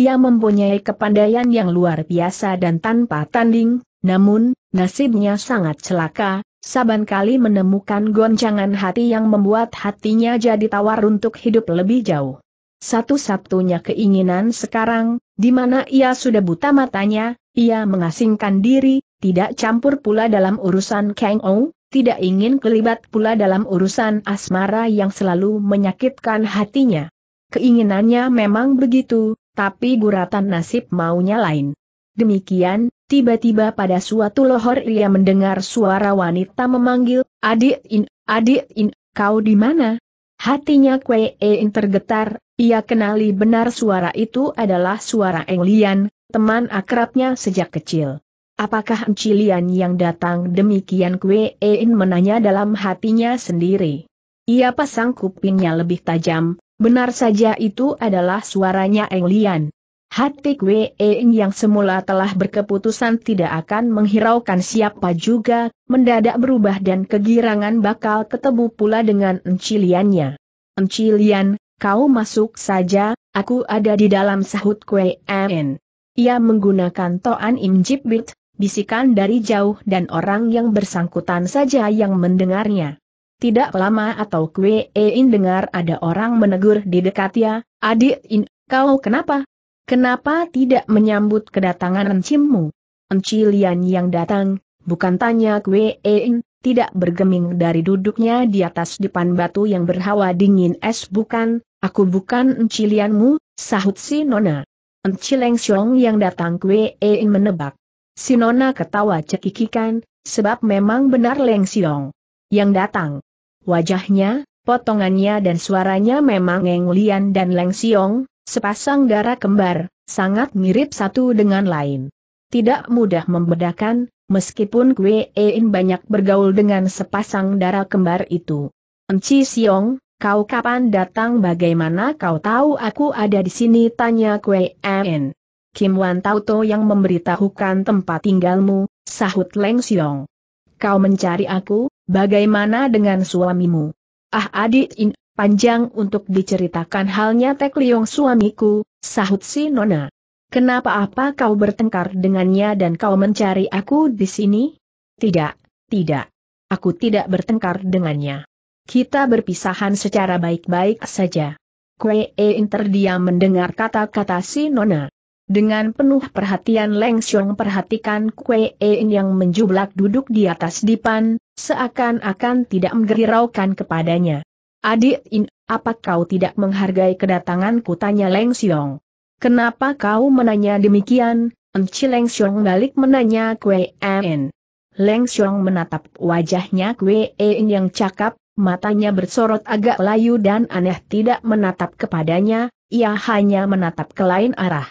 Ia mempunyai kepandaian yang luar biasa dan tanpa tanding, namun, nasibnya sangat celaka, saban kali menemukan goncangan hati yang membuat hatinya jadi tawar untuk hidup lebih jauh. Satu-satunya keinginan sekarang, di mana ia sudah buta matanya, ia mengasingkan diri, tidak campur pula dalam urusan Kang Ong, tidak ingin kelibat pula dalam urusan asmara yang selalu menyakitkan hatinya. Keinginannya memang begitu, tapi guratan nasib maunya lain. Demikian, tiba-tiba pada suatu lohor ia mendengar suara wanita memanggil, Adik In, Adik In, kau di mana? Hatinya Kwe In tergetar, ia kenali benar suara itu adalah suara Eng Lian, teman akrabnya sejak kecil. Apakah Enci yang datang demikian Kue menanya dalam hatinya sendiri. Ia pasang kupingnya lebih tajam, benar saja itu adalah suaranya Eng Lian. Hati Kue yang semula telah berkeputusan tidak akan menghiraukan siapa juga, mendadak berubah dan kegirangan bakal ketemu pula dengan Enci Liannya. Kau masuk saja, aku ada di dalam sahut kue En. Ia menggunakan toan imjibit, bisikan dari jauh dan orang yang bersangkutan saja yang mendengarnya. Tidak lama atau kue en dengar ada orang menegur di dekatnya, adik In, kau kenapa? Kenapa tidak menyambut kedatangan encimmu? Encilian yang datang, bukan tanya kue en, tidak bergeming dari duduknya di atas depan batu yang berhawa dingin es bukan, aku bukan encilianmu, sahut si Nona. Encileng Xiong yang datang kue Ein menebak. Si Nona ketawa cekikikan, sebab memang benar Leng Xiong yang datang. Wajahnya, potongannya dan suaranya memang Eng Lian dan Leng Xiong, sepasang darah kembar, sangat mirip satu dengan lain. Tidak mudah membedakan, meskipun Gue Ein banyak bergaul dengan sepasang darah kembar itu. Enci Siong, kau kapan datang bagaimana kau tahu aku ada di sini tanya Gue Ein. Kim Wan Tauto yang memberitahukan tempat tinggalmu, sahut Leng Siong. Kau mencari aku, bagaimana dengan suamimu? Ah adik In, panjang untuk diceritakan halnya Tek Liong suamiku, sahut si Nona. Kenapa apa kau bertengkar dengannya dan kau mencari aku di sini? Tidak, tidak. Aku tidak bertengkar dengannya. Kita berpisahan secara baik-baik saja. Kue Ein terdiam mendengar kata-kata si Nona. Dengan penuh perhatian Leng Xiong perhatikan Kue Ein yang menjublak duduk di atas dipan, seakan-akan tidak menggeriraukan kepadanya. Adik In, apa kau tidak menghargai kedatanganku? Tanya Leng Xiong. Kenapa kau menanya demikian? Enci Leng Xiong balik menanya Kwe En. Leng Xiong menatap wajahnya Kwe En yang cakap, matanya bersorot agak layu dan aneh tidak menatap kepadanya, ia hanya menatap ke lain arah.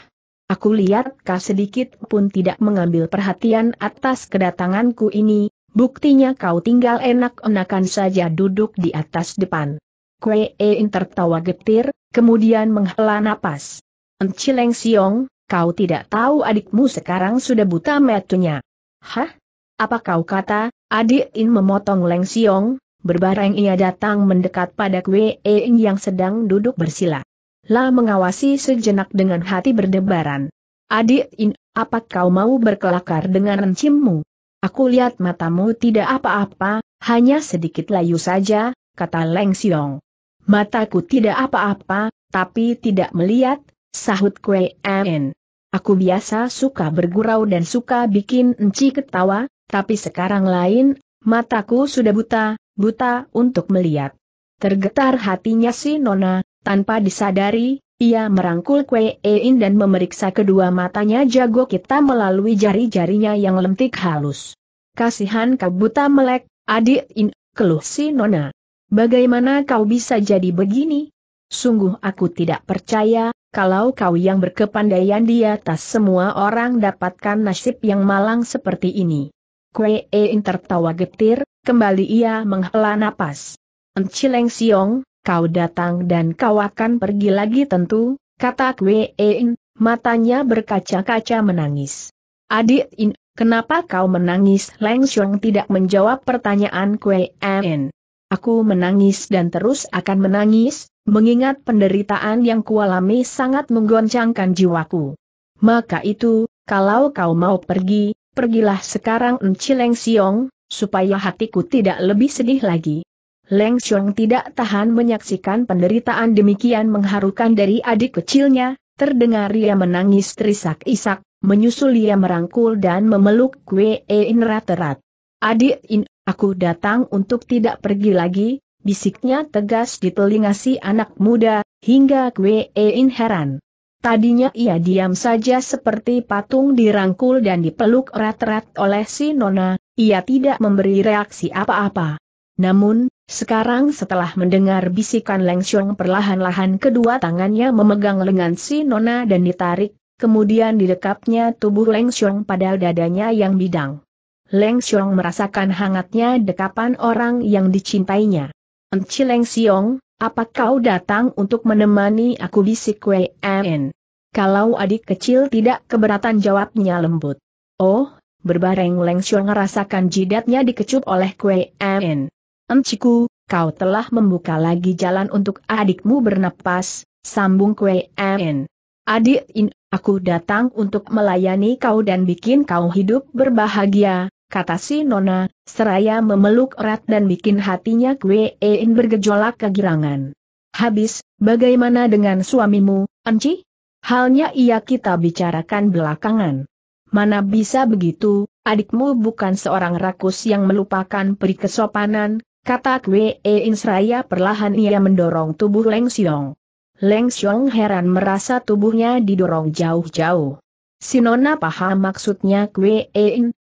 Aku lihat kau sedikit pun tidak mengambil perhatian atas kedatanganku ini, buktinya kau tinggal enak-enakan saja duduk di atas depan. Kwe En tertawa getir, kemudian menghela napas. Encileng Siong, kau tidak tahu adikmu sekarang sudah buta metunya. Hah? Apa kau kata, adik In memotong Leng Siong, berbareng ia datang mendekat pada Kwe In yang sedang duduk bersila. La mengawasi sejenak dengan hati berdebaran. Adik In, apa kau mau berkelakar dengan rencimmu? Aku lihat matamu tidak apa-apa, hanya sedikit layu saja, kata Leng Siong. Mataku tidak apa-apa, tapi tidak melihat, Sahut Kwe En. Aku biasa suka bergurau dan suka bikin enci ketawa, tapi sekarang lain, mataku sudah buta, buta untuk melihat. Tergetar hatinya si Nona, tanpa disadari, ia merangkul Kue In dan memeriksa kedua matanya jago kita melalui jari-jarinya yang lentik halus. Kasihan kau buta melek, adik In, keluh si Nona. Bagaimana kau bisa jadi begini? Sungguh aku tidak percaya, kalau kau yang berkepandaian di atas semua orang dapatkan nasib yang malang seperti ini. Kue e In tertawa getir, kembali ia menghela napas. Encileng Siong, kau datang dan kau akan pergi lagi tentu, kata Kue e In, matanya berkaca-kaca menangis. Adik In, kenapa kau menangis? Leng Siong tidak menjawab pertanyaan Kue e In. Aku menangis dan terus akan menangis, mengingat penderitaan yang kualami sangat menggoncangkan jiwaku. Maka itu, kalau kau mau pergi, pergilah sekarang Enci Leng Siong, supaya hatiku tidak lebih sedih lagi. Leng Siong tidak tahan menyaksikan penderitaan demikian mengharukan dari adik kecilnya, terdengar ia menangis terisak-isak, menyusul ia merangkul dan memeluk Kue In Adik In Aku datang untuk tidak pergi lagi, bisiknya tegas di telinga si anak muda, hingga Kwe In heran. Tadinya ia diam saja seperti patung dirangkul dan dipeluk erat-erat oleh si Nona, ia tidak memberi reaksi apa-apa. Namun, sekarang setelah mendengar bisikan Leng Xiong perlahan-lahan kedua tangannya memegang lengan si Nona dan ditarik, kemudian didekapnya tubuh Leng Xiong pada dadanya yang bidang. Leng Xiong merasakan hangatnya dekapan orang yang dicintainya. Enci Leng Xiong, apa kau datang untuk menemani aku bisik Wei En? Kalau adik kecil tidak keberatan jawabnya lembut. Oh, berbareng Leng Xiong merasakan jidatnya dikecup oleh Wei En. Enciku, kau telah membuka lagi jalan untuk adikmu bernapas, sambung Wei En. Adik In, aku datang untuk melayani kau dan bikin kau hidup berbahagia, kata si Nona, seraya memeluk erat dan bikin hatinya Kwe Ein bergejolak kegirangan. Habis, bagaimana dengan suamimu, Enci? Halnya ia kita bicarakan belakangan. Mana bisa begitu, adikmu bukan seorang rakus yang melupakan peri kesopanan, kata Kwe In seraya perlahan ia mendorong tubuh Leng Xiong. Leng Xiong heran merasa tubuhnya didorong jauh-jauh. Sinona paham maksudnya Kwe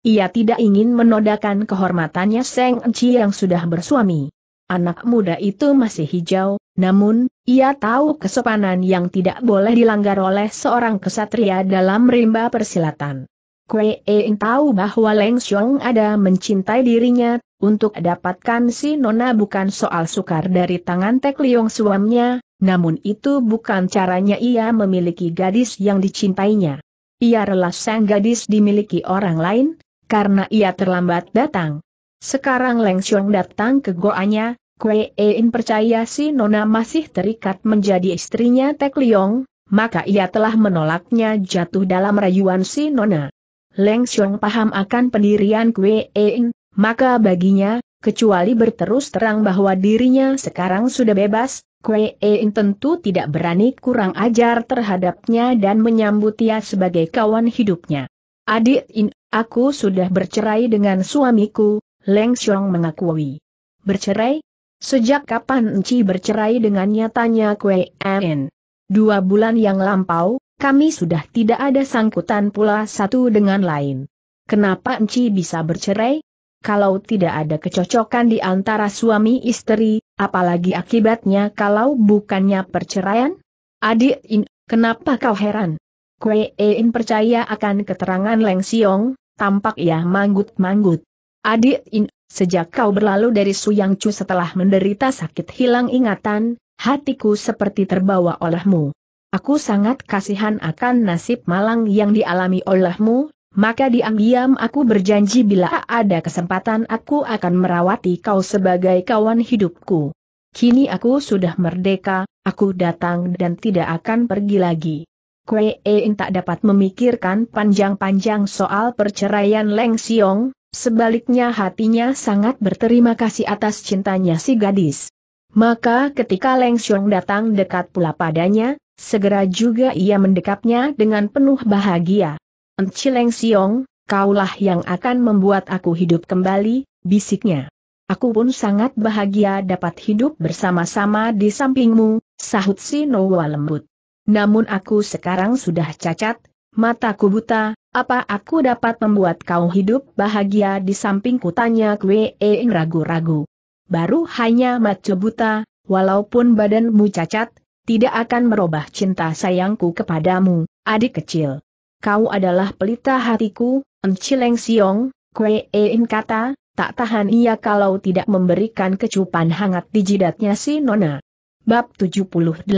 ia tidak ingin menodakan kehormatannya Seng Enci yang sudah bersuami. Anak muda itu masih hijau, namun, ia tahu kesopanan yang tidak boleh dilanggar oleh seorang kesatria dalam rimba persilatan. Kue Eing tahu bahwa Leng Xiong ada mencintai dirinya, untuk dapatkan si Nona bukan soal sukar dari tangan Tek Liong suamnya, namun itu bukan caranya ia memiliki gadis yang dicintainya. Ia rela sang gadis dimiliki orang lain, karena ia terlambat datang. Sekarang Leng Xiong datang ke goanya, Kue In percaya si Nona masih terikat menjadi istrinya Tek Liong, maka ia telah menolaknya jatuh dalam rayuan si Nona. Leng Xiong paham akan pendirian Kue In, maka baginya, kecuali berterus terang bahwa dirinya sekarang sudah bebas, Kue In tentu tidak berani kurang ajar terhadapnya dan menyambut ia sebagai kawan hidupnya. Adik In Aku sudah bercerai dengan suamiku, Leng Xiong mengakui. Bercerai? Sejak kapan Enci bercerai dengannya tanya Kue En? Dua bulan yang lampau, kami sudah tidak ada sangkutan pula satu dengan lain. Kenapa Enci bisa bercerai? Kalau tidak ada kecocokan di antara suami istri, apalagi akibatnya kalau bukannya perceraian? Adik In, kenapa kau heran? Kue In percaya akan keterangan Leng Xiong, tampak ia ya manggut-manggut. Adik In, sejak kau berlalu dari Suyang Chu setelah menderita sakit hilang ingatan, hatiku seperti terbawa olehmu. Aku sangat kasihan akan nasib malang yang dialami olehmu, maka diam-diam aku berjanji bila ada kesempatan aku akan merawati kau sebagai kawan hidupku. Kini aku sudah merdeka, aku datang dan tidak akan pergi lagi. Kue Ein tak dapat memikirkan panjang-panjang soal perceraian Leng Siong, sebaliknya hatinya sangat berterima kasih atas cintanya si gadis. Maka ketika Leng Siong datang dekat pula padanya, segera juga ia mendekapnya dengan penuh bahagia. Enci Leng Siong, kaulah yang akan membuat aku hidup kembali, bisiknya. Aku pun sangat bahagia dapat hidup bersama-sama di sampingmu, sahut si Noah lembut. Namun aku sekarang sudah cacat, mataku buta, apa aku dapat membuat kau hidup bahagia di samping tanya kue Eng ragu-ragu. Baru hanya mata buta, walaupun badanmu cacat, tidak akan merubah cinta sayangku kepadamu, adik kecil. Kau adalah pelita hatiku, Encileng Siong, kue Ein kata, tak tahan ia kalau tidak memberikan kecupan hangat di jidatnya si Nona. Bab 78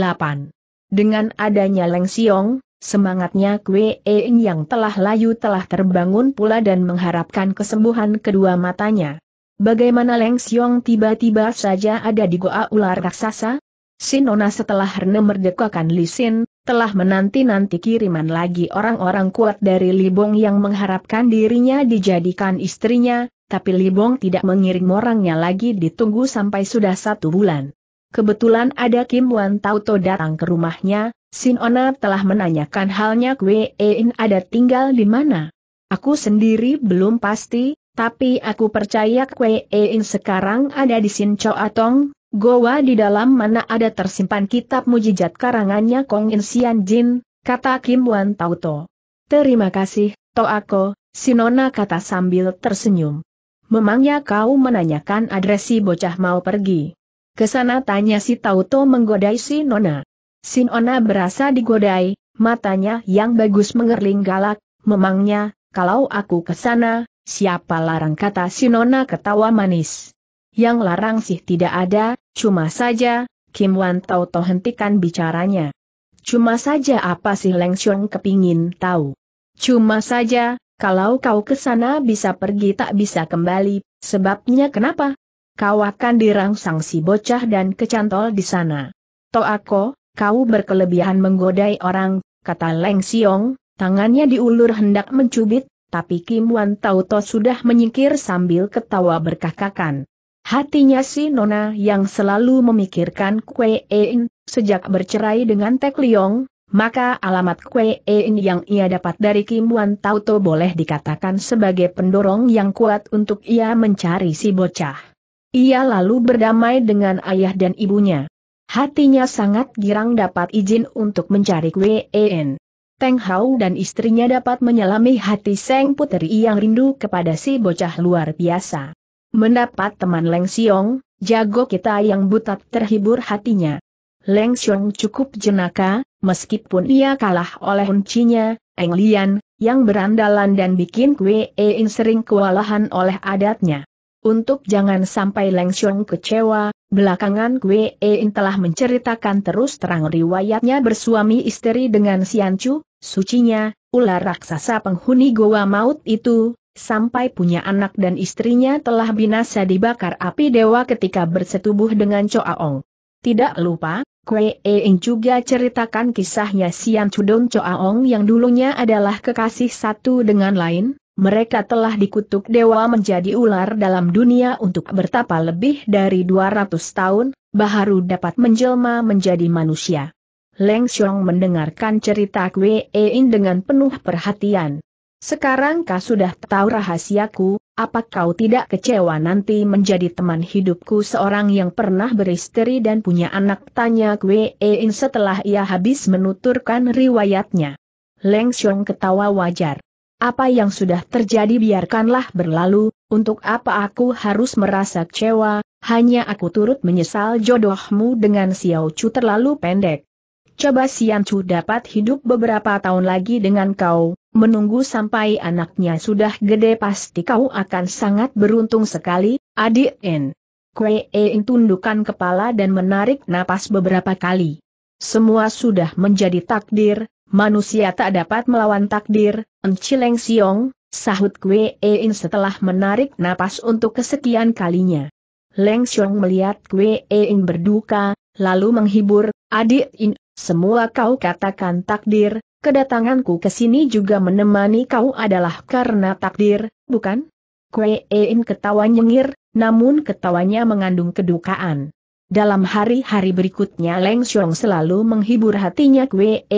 dengan adanya Leng Siong, semangatnya Kwe Eng yang telah layu telah terbangun pula dan mengharapkan kesembuhan kedua matanya. Bagaimana Leng Siong tiba-tiba saja ada di goa ular raksasa? Sinona setelah Herne merdekakan Lisin, telah menanti-nanti kiriman lagi orang-orang kuat dari Libong yang mengharapkan dirinya dijadikan istrinya, tapi Libong tidak mengirim orangnya lagi ditunggu sampai sudah satu bulan. Kebetulan ada Kim Wan Tauto datang ke rumahnya, Sinona telah menanyakan halnya Kwe In ada tinggal di mana. Aku sendiri belum pasti, tapi aku percaya Kwe In sekarang ada di Sin Choa Tong, goa di dalam mana ada tersimpan kitab mujijat karangannya Kong In Sian Jin, kata Kim Wan Tauto. Terima kasih, Toako, Sinona kata sambil tersenyum. Memangnya kau menanyakan adresi bocah mau pergi? Kesana tanya si Tauto menggodai si Nona. Si Nona berasa digodai, matanya yang bagus mengerling galak, memangnya, kalau aku kesana, siapa larang kata si Nona ketawa manis. Yang larang sih tidak ada, cuma saja, Kim Wan Tauto hentikan bicaranya. Cuma saja apa sih Leng Xiong kepingin tahu. Cuma saja, kalau kau kesana bisa pergi tak bisa kembali, sebabnya kenapa? kau akan dirangsang si bocah dan kecantol di sana. Toako, kau berkelebihan menggodai orang, kata Leng Siong, tangannya diulur hendak mencubit, tapi Kim Wan Tauto sudah menyingkir sambil ketawa berkakakan. Hatinya si Nona yang selalu memikirkan Kue In, sejak bercerai dengan Tek Liong, maka alamat Kue In yang ia dapat dari Kim Wan Tauto boleh dikatakan sebagai pendorong yang kuat untuk ia mencari si bocah. Ia lalu berdamai dengan ayah dan ibunya. Hatinya sangat girang dapat izin untuk mencari Wen. Teng Hao dan istrinya dapat menyelami hati Seng Putri yang rindu kepada si bocah luar biasa. Mendapat teman Leng Xiong, jago kita yang buta terhibur hatinya. Leng Xiong cukup jenaka, meskipun ia kalah oleh uncinya, Eng Lian, yang berandalan dan bikin Wen sering kewalahan oleh adatnya. Untuk jangan sampai Leng Xiong kecewa, belakangan Kwe In telah menceritakan terus terang riwayatnya bersuami istri dengan Sian Chu, sucinya, ular raksasa penghuni goa maut itu, sampai punya anak dan istrinya telah binasa dibakar api dewa ketika bersetubuh dengan Ong. Tidak lupa, Kwe In juga ceritakan kisahnya Sian Chu Choa Ong yang dulunya adalah kekasih satu dengan lain, mereka telah dikutuk dewa menjadi ular dalam dunia untuk bertapa lebih dari 200 tahun, baru dapat menjelma menjadi manusia. Leng Xiong mendengarkan cerita Kwee In dengan penuh perhatian. Sekarang kau sudah tahu rahasiaku, apa kau tidak kecewa nanti menjadi teman hidupku seorang yang pernah beristeri dan punya anak? Tanya Kwee In setelah ia habis menuturkan riwayatnya. Leng Xiong ketawa wajar. Apa yang sudah terjadi biarkanlah berlalu, untuk apa aku harus merasa kecewa, hanya aku turut menyesal jodohmu dengan Xiao Chu terlalu pendek. Coba Xiao Chu dapat hidup beberapa tahun lagi dengan kau, menunggu sampai anaknya sudah gede pasti kau akan sangat beruntung sekali, adik En. Kue Eing tundukkan kepala dan menarik napas beberapa kali. Semua sudah menjadi takdir, Manusia tak dapat melawan takdir, Encileng Siong, sahut Kwe e In setelah menarik napas untuk kesekian kalinya. Leng Siong melihat Kwe e In berduka, lalu menghibur, adik In, semua kau katakan takdir, kedatanganku ke sini juga menemani kau adalah karena takdir, bukan? Kwe e In ketawa nyengir, namun ketawanya mengandung kedukaan. Dalam hari-hari berikutnya Leng Xiong selalu menghibur hatinya Kwe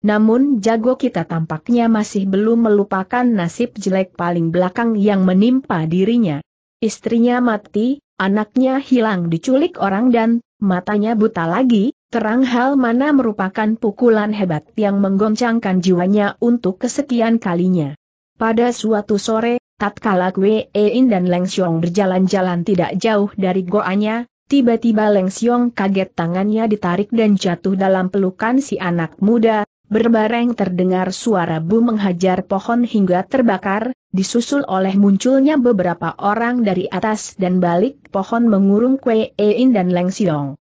namun jago kita tampaknya masih belum melupakan nasib jelek paling belakang yang menimpa dirinya. Istrinya mati, anaknya hilang diculik orang dan matanya buta lagi, terang hal mana merupakan pukulan hebat yang menggoncangkan jiwanya untuk kesekian kalinya. Pada suatu sore, tatkala Kwe In dan Leng Xiong berjalan-jalan tidak jauh dari goanya, Tiba-tiba Leng Xiong kaget tangannya ditarik dan jatuh dalam pelukan si anak muda, berbareng terdengar suara bu menghajar pohon hingga terbakar, disusul oleh munculnya beberapa orang dari atas dan balik pohon mengurung E In dan Leng Siong.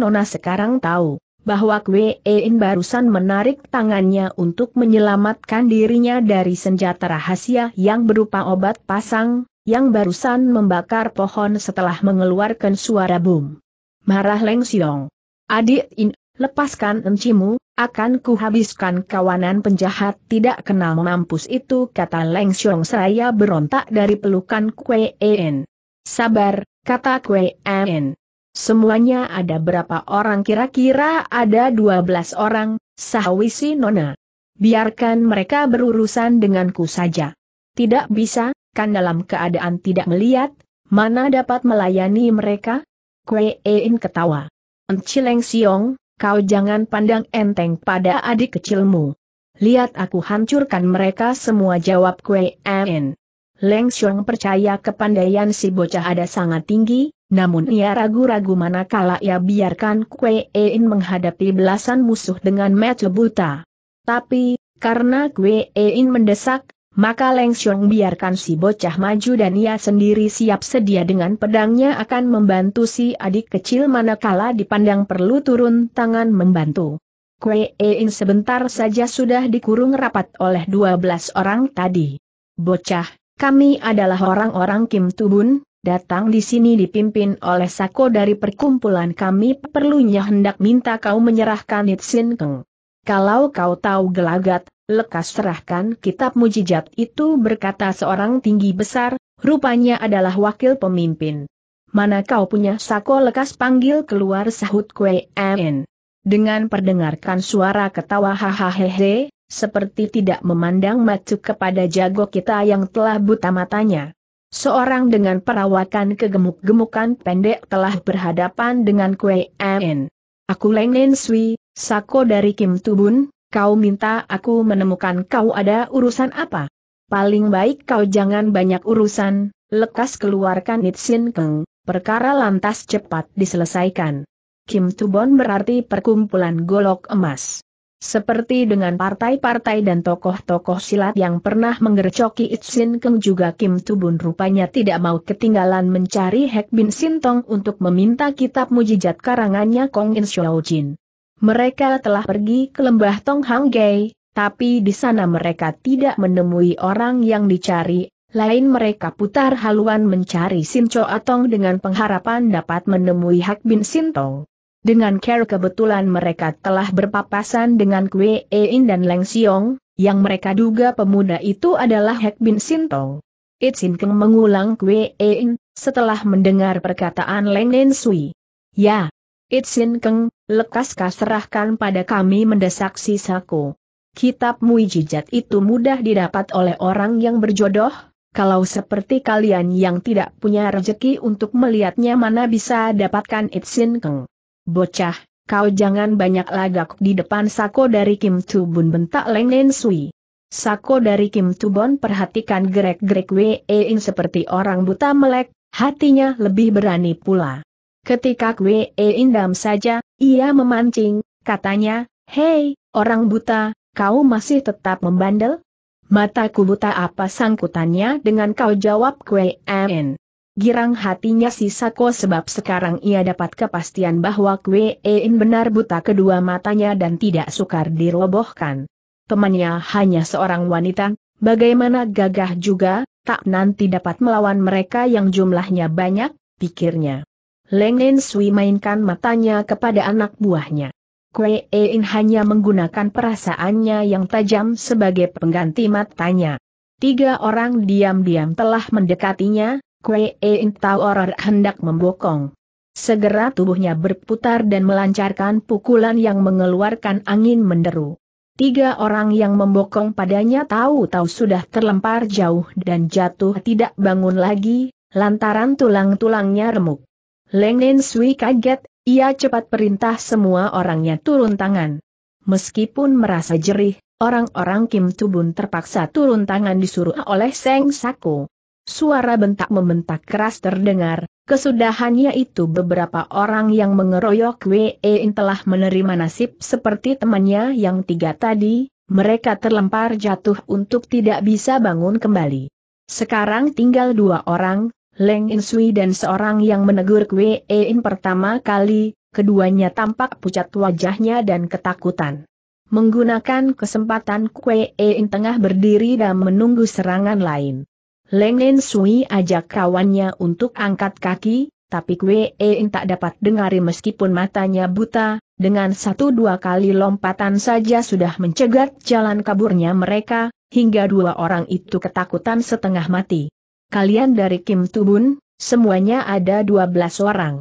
Nona sekarang tahu bahwa E In barusan menarik tangannya untuk menyelamatkan dirinya dari senjata rahasia yang berupa obat pasang, yang barusan membakar pohon setelah mengeluarkan suara boom. Marah Leng Siong. Adik In, lepaskan encimu, akan kuhabiskan kawanan penjahat tidak kenal mampus itu kata Leng Siong saya berontak dari pelukan Kwe En. Sabar, kata Kwe En. Semuanya ada berapa orang kira-kira ada 12 orang, sahwisi nona. Biarkan mereka berurusan denganku saja. Tidak bisa, kan dalam keadaan tidak melihat, mana dapat melayani mereka? Kue Ein ketawa. Encileng Siong, kau jangan pandang enteng pada adik kecilmu. Lihat aku hancurkan mereka semua jawab Kue En. Leng Siong percaya kepandaian si bocah ada sangat tinggi, namun ia ragu-ragu mana manakala ia biarkan Kue En menghadapi belasan musuh dengan mata buta. Tapi, karena Kue En mendesak, maka Leng Xiong biarkan si bocah maju dan ia sendiri siap sedia dengan pedangnya akan membantu si adik kecil manakala dipandang perlu turun tangan membantu. Kue In sebentar saja sudah dikurung rapat oleh 12 orang tadi. Bocah, kami adalah orang-orang Kim Tubun, datang di sini dipimpin oleh Sako dari perkumpulan kami perlunya hendak minta kau menyerahkan Itsin Keng. Kalau kau tahu gelagat, lekas serahkan kitab mujizat itu berkata seorang tinggi besar, rupanya adalah wakil pemimpin. Mana kau punya sako lekas panggil keluar sahut kue en. Dengan perdengarkan suara ketawa hahaha, seperti tidak memandang macu kepada jago kita yang telah buta matanya. Seorang dengan perawakan kegemuk-gemukan pendek telah berhadapan dengan kue en. Aku Leng Nen Sui, sako dari Kim Tubun, Kau minta aku menemukan kau ada urusan apa? Paling baik kau jangan banyak urusan, lekas keluarkan Nitsin Keng, perkara lantas cepat diselesaikan. Kim Tubon berarti perkumpulan golok emas. Seperti dengan partai-partai dan tokoh-tokoh silat yang pernah menggercoki Itsin Keng juga Kim Tubun rupanya tidak mau ketinggalan mencari Hek Bin Sintong untuk meminta kitab mujijat karangannya Kong In Jin. Mereka telah pergi ke lembah Tong Tonghanggei, tapi di sana mereka tidak menemui orang yang dicari, lain mereka putar haluan mencari Sin Sinco Atong dengan pengharapan dapat menemui Hak Bin Sinto. Dengan care kebetulan mereka telah berpapasan dengan Kue Ein dan Leng Siong, yang mereka duga pemuda itu adalah Hak Bin Sinto. It Sin Keng mengulang Kue Ein, setelah mendengar perkataan Leng Nen Sui. Ya, It Sin Keng, Lekaskah serahkan pada kami mendesak sisaku. Kitab mujizat itu mudah didapat oleh orang yang berjodoh, kalau seperti kalian yang tidak punya rezeki untuk melihatnya mana bisa dapatkan itsin keng. Bocah, kau jangan banyak lagak di depan sako dari Kim Tubun bentak Leng Nen Sui. Sako dari Kim Tubun perhatikan gerak gerek-gerek Ing seperti orang buta melek, hatinya lebih berani pula. Ketika Kwe Indam saja, ia memancing, katanya, Hei, orang buta, kau masih tetap membandel? Mataku buta apa sangkutannya dengan kau jawab Kwe En. Girang hatinya si Sako sebab sekarang ia dapat kepastian bahwa Kwe Ein benar buta kedua matanya dan tidak sukar dirobohkan. Temannya hanya seorang wanita, bagaimana gagah juga, tak nanti dapat melawan mereka yang jumlahnya banyak, pikirnya. Leng Nen Sui mainkan matanya kepada anak buahnya. Kue In hanya menggunakan perasaannya yang tajam sebagai pengganti matanya. Tiga orang diam-diam telah mendekatinya, Kue In tahu orang hendak membokong. Segera tubuhnya berputar dan melancarkan pukulan yang mengeluarkan angin menderu. Tiga orang yang membokong padanya tahu-tahu sudah terlempar jauh dan jatuh tidak bangun lagi, lantaran tulang-tulangnya remuk. Leng Nen Sui kaget, ia cepat perintah semua orangnya turun tangan. Meskipun merasa jerih, orang-orang Kim Tubun terpaksa turun tangan disuruh oleh Seng Saku. Suara bentak membentak keras terdengar, kesudahannya itu beberapa orang yang mengeroyok Wei telah menerima nasib seperti temannya yang tiga tadi, mereka terlempar jatuh untuk tidak bisa bangun kembali. Sekarang tinggal dua orang, Leng In Sui dan seorang yang menegur Kwe In pertama kali, keduanya tampak pucat wajahnya dan ketakutan. Menggunakan kesempatan Kwe In tengah berdiri dan menunggu serangan lain. Leng In Sui ajak kawannya untuk angkat kaki, tapi Kwe In tak dapat dengari meskipun matanya buta, dengan satu dua kali lompatan saja sudah mencegat jalan kaburnya mereka, hingga dua orang itu ketakutan setengah mati kalian dari Kim Tubun, semuanya ada 12 orang.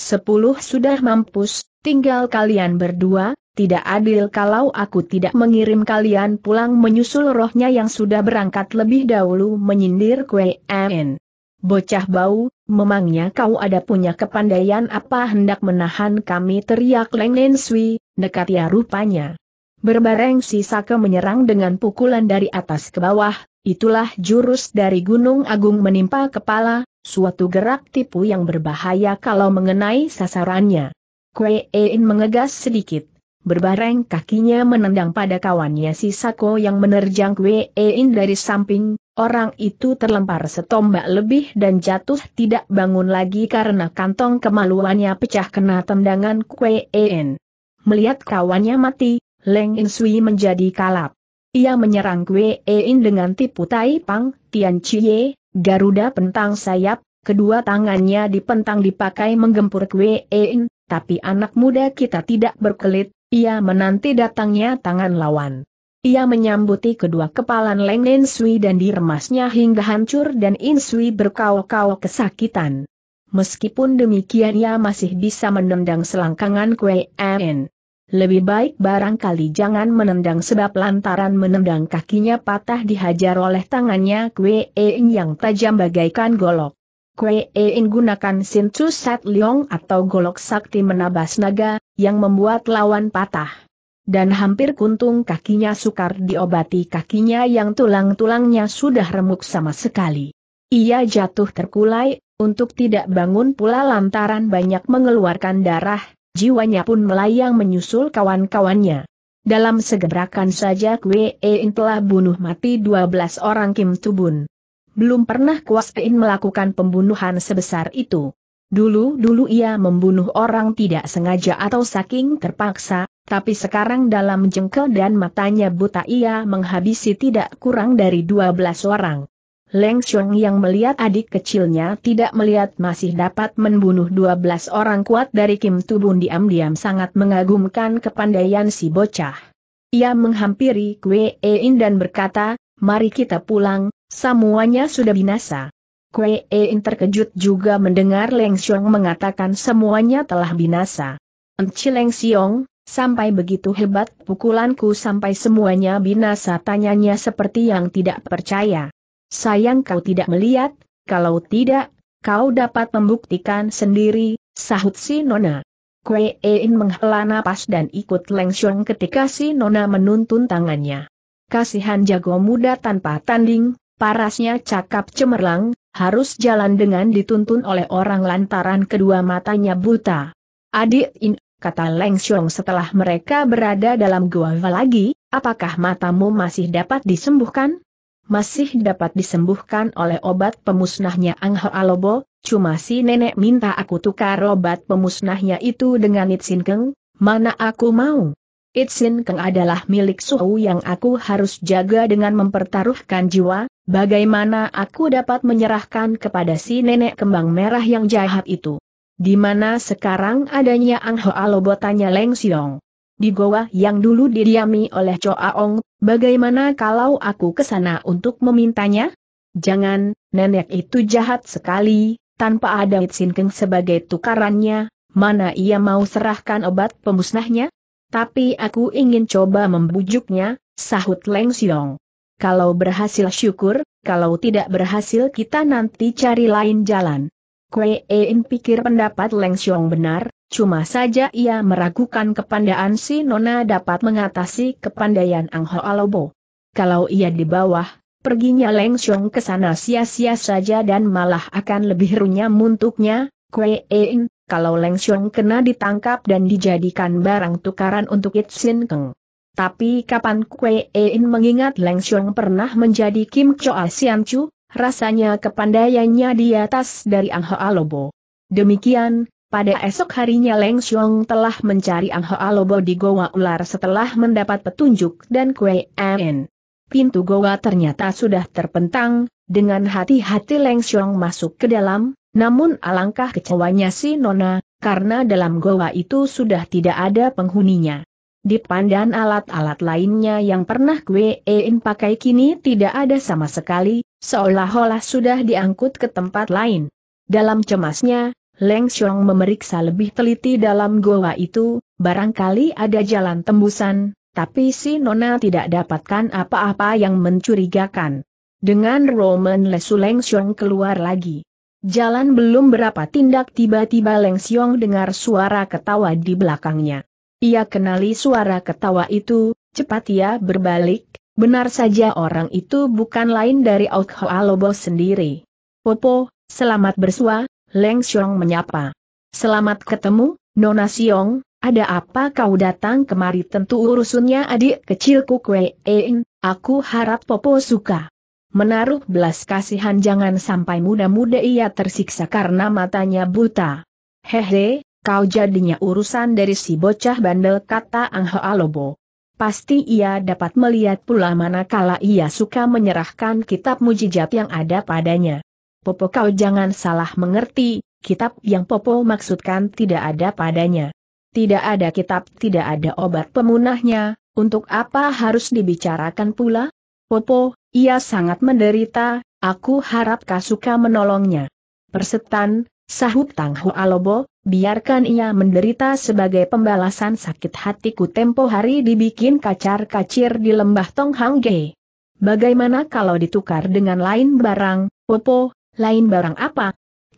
Sepuluh sudah mampus, tinggal kalian berdua, tidak adil kalau aku tidak mengirim kalian pulang menyusul rohnya yang sudah berangkat lebih dahulu menyindir kue en. Bocah bau, memangnya kau ada punya kepandaian apa hendak menahan kami teriak Leng Nen Sui, dekat ya rupanya. Berbareng si Sake menyerang dengan pukulan dari atas ke bawah, Itulah jurus dari Gunung Agung menimpa kepala, suatu gerak tipu yang berbahaya kalau mengenai sasarannya. Kue Ein mengegas sedikit. Berbareng kakinya menendang pada kawannya si Sako yang menerjang Kue Ein dari samping, orang itu terlempar setombak lebih dan jatuh tidak bangun lagi karena kantong kemaluannya pecah kena tendangan Kue Ein. Melihat kawannya mati, Leng Insui menjadi kalap. Ia menyerang kue ein dengan tipu Tai pang Tian Chie, Garuda pentang sayap, kedua tangannya dipentang dipakai menggempur kue ein, tapi anak muda kita tidak berkelit, ia menanti datangnya tangan lawan. Ia menyambuti kedua kepalan Leng sui dan diremasnya hingga hancur dan Insui berkau-kau kesakitan. Meskipun demikian ia masih bisa menendang selangkangan Kue ein. Lebih baik barangkali jangan menendang sebab lantaran menendang kakinya patah dihajar oleh tangannya Kwe Ing yang tajam bagaikan golok. Kwe Ing gunakan Chu Sat Leong atau golok sakti menabas naga, yang membuat lawan patah. Dan hampir kuntung kakinya sukar diobati kakinya yang tulang-tulangnya sudah remuk sama sekali. Ia jatuh terkulai, untuk tidak bangun pula lantaran banyak mengeluarkan darah, jiwanya pun melayang menyusul kawan-kawannya. Dalam segebrakan saja Kwe In telah bunuh mati 12 orang Kim Tubun. Belum pernah Kuas melakukan pembunuhan sebesar itu. Dulu-dulu ia membunuh orang tidak sengaja atau saking terpaksa, tapi sekarang dalam jengkel dan matanya buta ia menghabisi tidak kurang dari 12 orang. Leng Xiong yang melihat adik kecilnya tidak melihat masih dapat membunuh 12 orang kuat dari Kim Tubun diam-diam sangat mengagumkan kepandaian si bocah. Ia menghampiri Kue In dan berkata, mari kita pulang, semuanya sudah binasa. Kue In terkejut juga mendengar Leng Xiong mengatakan semuanya telah binasa. Enci Leng Xiong, Sampai begitu hebat pukulanku sampai semuanya binasa tanyanya seperti yang tidak percaya. Sayang kau tidak melihat, kalau tidak, kau dapat membuktikan sendiri, sahut si Nona. Kue Ein menghela napas dan ikut Xiong ketika si Nona menuntun tangannya. Kasihan jago muda tanpa tanding, parasnya cakap cemerlang, harus jalan dengan dituntun oleh orang lantaran kedua matanya buta. Adik In, kata Xiong setelah mereka berada dalam gua lagi, apakah matamu masih dapat disembuhkan? masih dapat disembuhkan oleh obat pemusnahnya Angho Alobo, cuma si nenek minta aku tukar obat pemusnahnya itu dengan Itsin Keng, mana aku mau. Itsin Keng adalah milik Suhu yang aku harus jaga dengan mempertaruhkan jiwa, bagaimana aku dapat menyerahkan kepada si nenek kembang merah yang jahat itu. Di mana sekarang adanya Angho Alobo tanya Leng Siong di goa yang dulu didiami oleh Aong, bagaimana kalau aku ke sana untuk memintanya? Jangan, nenek itu jahat sekali, tanpa ada Sinkeng sebagai tukarannya, mana ia mau serahkan obat pemusnahnya? Tapi aku ingin coba membujuknya, sahut Leng Xiong. Kalau berhasil syukur, kalau tidak berhasil kita nanti cari lain jalan. Kue In pikir pendapat Leng Xiong benar, Cuma saja ia meragukan kepandaian si Nona dapat mengatasi kepandaian Ang Ho Alobo. Kalau ia di bawah, perginya Leng Xiong ke sana sia-sia saja dan malah akan lebih runyam muntuknya, Kue In, kalau Leng Xiong kena ditangkap dan dijadikan barang tukaran untuk It Sin Keng. Tapi kapan Kue In mengingat Leng Xiong pernah menjadi Kim Choa Sian Chu, rasanya kepandaiannya di atas dari Ang Ho Alobo. Demikian, pada esok harinya Leng Xiong telah mencari Ang Hoa Lobo di Goa Ular setelah mendapat petunjuk dan kue Pintu Goa ternyata sudah terpentang, dengan hati-hati Leng Xiong masuk ke dalam, namun alangkah kecewanya si Nona, karena dalam goa itu sudah tidak ada penghuninya. Di pandan alat-alat lainnya yang pernah Kue en pakai kini tidak ada sama sekali, seolah-olah sudah diangkut ke tempat lain. Dalam cemasnya, Leng Xiong memeriksa lebih teliti dalam goa itu, barangkali ada jalan tembusan, tapi si Nona tidak dapatkan apa-apa yang mencurigakan. Dengan Roman lesu Leng Xiong keluar lagi. Jalan belum berapa tindak tiba-tiba Leng Xiong dengar suara ketawa di belakangnya. Ia kenali suara ketawa itu, cepat ia berbalik, benar saja orang itu bukan lain dari Alobo sendiri. Popo, selamat bersuah. Leng Xiong menyapa. Selamat ketemu, Nona Xiong, ada apa kau datang kemari tentu urusannya adik kecilku Kue aku harap Popo suka. Menaruh belas kasihan jangan sampai muda-muda ia tersiksa karena matanya buta. Hehe, kau jadinya urusan dari si bocah bandel kata Ang Alobo. Pasti ia dapat melihat pula manakala ia suka menyerahkan kitab mujijat yang ada padanya. Popo kau jangan salah mengerti, kitab yang Popo maksudkan tidak ada padanya. Tidak ada kitab, tidak ada obat pemunahnya, untuk apa harus dibicarakan pula? Popo, ia sangat menderita, aku harap kau suka menolongnya. Persetan, sahut Tang Tanghu Alobo, biarkan ia menderita sebagai pembalasan sakit hatiku tempo hari dibikin kacar-kacir di lembah Tonghangge. Bagaimana kalau ditukar dengan lain barang, Popo, lain barang apa?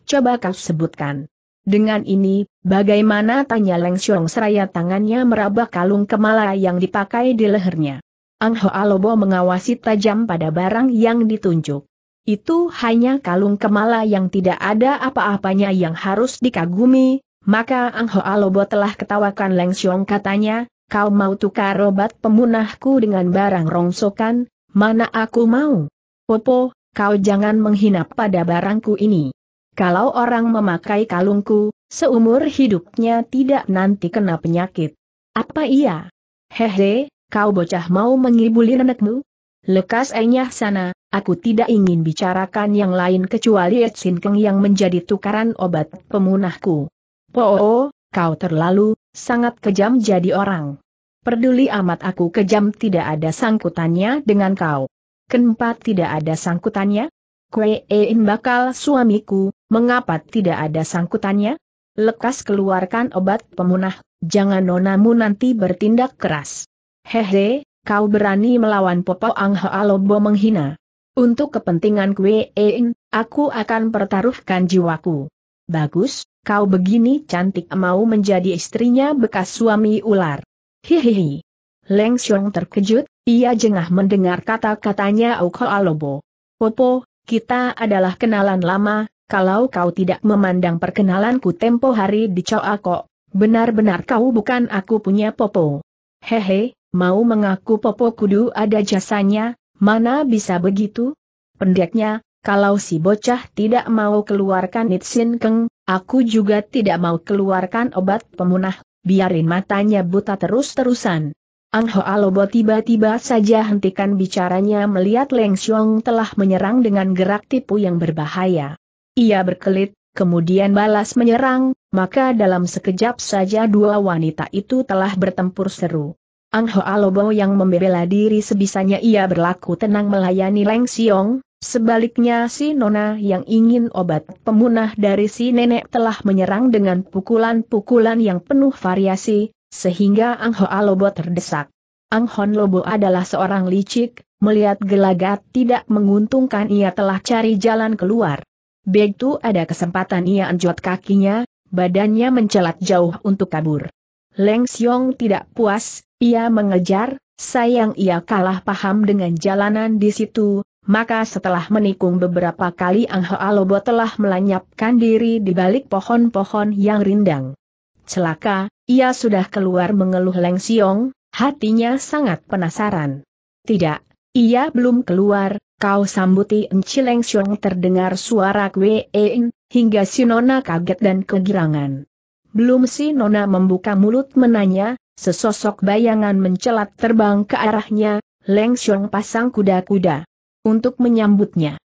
Coba kau sebutkan. Dengan ini, bagaimana tanya Leng Xiong seraya tangannya meraba kalung kemala yang dipakai di lehernya. Ang Hoa Lobo mengawasi tajam pada barang yang ditunjuk. Itu hanya kalung kemala yang tidak ada apa-apanya yang harus dikagumi, maka Ang Hoa Lobo telah ketawakan Leng Xiong katanya, kau mau tukar obat pemunahku dengan barang rongsokan, mana aku mau. Popo, kau jangan menghina pada barangku ini. Kalau orang memakai kalungku, seumur hidupnya tidak nanti kena penyakit. Apa iya? Hehe, kau bocah mau mengibuli nenekmu? Lekas enyah sana, aku tidak ingin bicarakan yang lain kecuali Etsin Keng yang menjadi tukaran obat pemunahku. Poo, oh, kau terlalu, sangat kejam jadi orang. Peduli amat aku kejam tidak ada sangkutannya dengan kau kenapa tidak ada sangkutannya? Kuein bakal suamiku, mengapa tidak ada sangkutannya? Lekas keluarkan obat pemunah, jangan nonamu nanti bertindak keras. Hehe, kau berani melawan Popo Angha Lobo menghina. Untuk kepentingan Kuein, aku akan pertaruhkan jiwaku. Bagus, kau begini cantik mau menjadi istrinya bekas suami ular. Hihihi. Leng Xiong terkejut, ia jengah mendengar kata-katanya Auko Alobo. Popo, kita adalah kenalan lama, kalau kau tidak memandang perkenalanku tempo hari di Coako, benar-benar kau bukan aku punya Popo. Hehe, mau mengaku Popo kudu ada jasanya, mana bisa begitu? Pendeknya, kalau si bocah tidak mau keluarkan Nitsin Keng, aku juga tidak mau keluarkan obat pemunah, biarin matanya buta terus-terusan. Ang Hoa Lobo tiba-tiba saja hentikan bicaranya melihat Leng Xiong telah menyerang dengan gerak tipu yang berbahaya. Ia berkelit, kemudian balas menyerang, maka dalam sekejap saja dua wanita itu telah bertempur seru. Ang Hoa Lobo yang membela diri sebisanya ia berlaku tenang melayani Leng Xiong, sebaliknya si Nona yang ingin obat pemunah dari si nenek telah menyerang dengan pukulan-pukulan yang penuh variasi, sehingga Ang Hoa Lobo terdesak. Ang Hon Lobo adalah seorang licik, melihat gelagat tidak menguntungkan ia telah cari jalan keluar. Begitu ada kesempatan ia anjot kakinya, badannya mencelat jauh untuk kabur. Leng Xiong tidak puas, ia mengejar, sayang ia kalah paham dengan jalanan di situ, maka setelah menikung beberapa kali Ang Hoa Lobo telah melanyapkan diri di balik pohon-pohon yang rindang celaka, ia sudah keluar mengeluh Leng Siong, hatinya sangat penasaran. Tidak, ia belum keluar, kau sambuti Enci Leng Siong terdengar suara Kwe En, hingga si Nona kaget dan kegirangan. Belum si Nona membuka mulut menanya, sesosok bayangan mencelat terbang ke arahnya, Leng Siong pasang kuda-kuda. Untuk menyambutnya.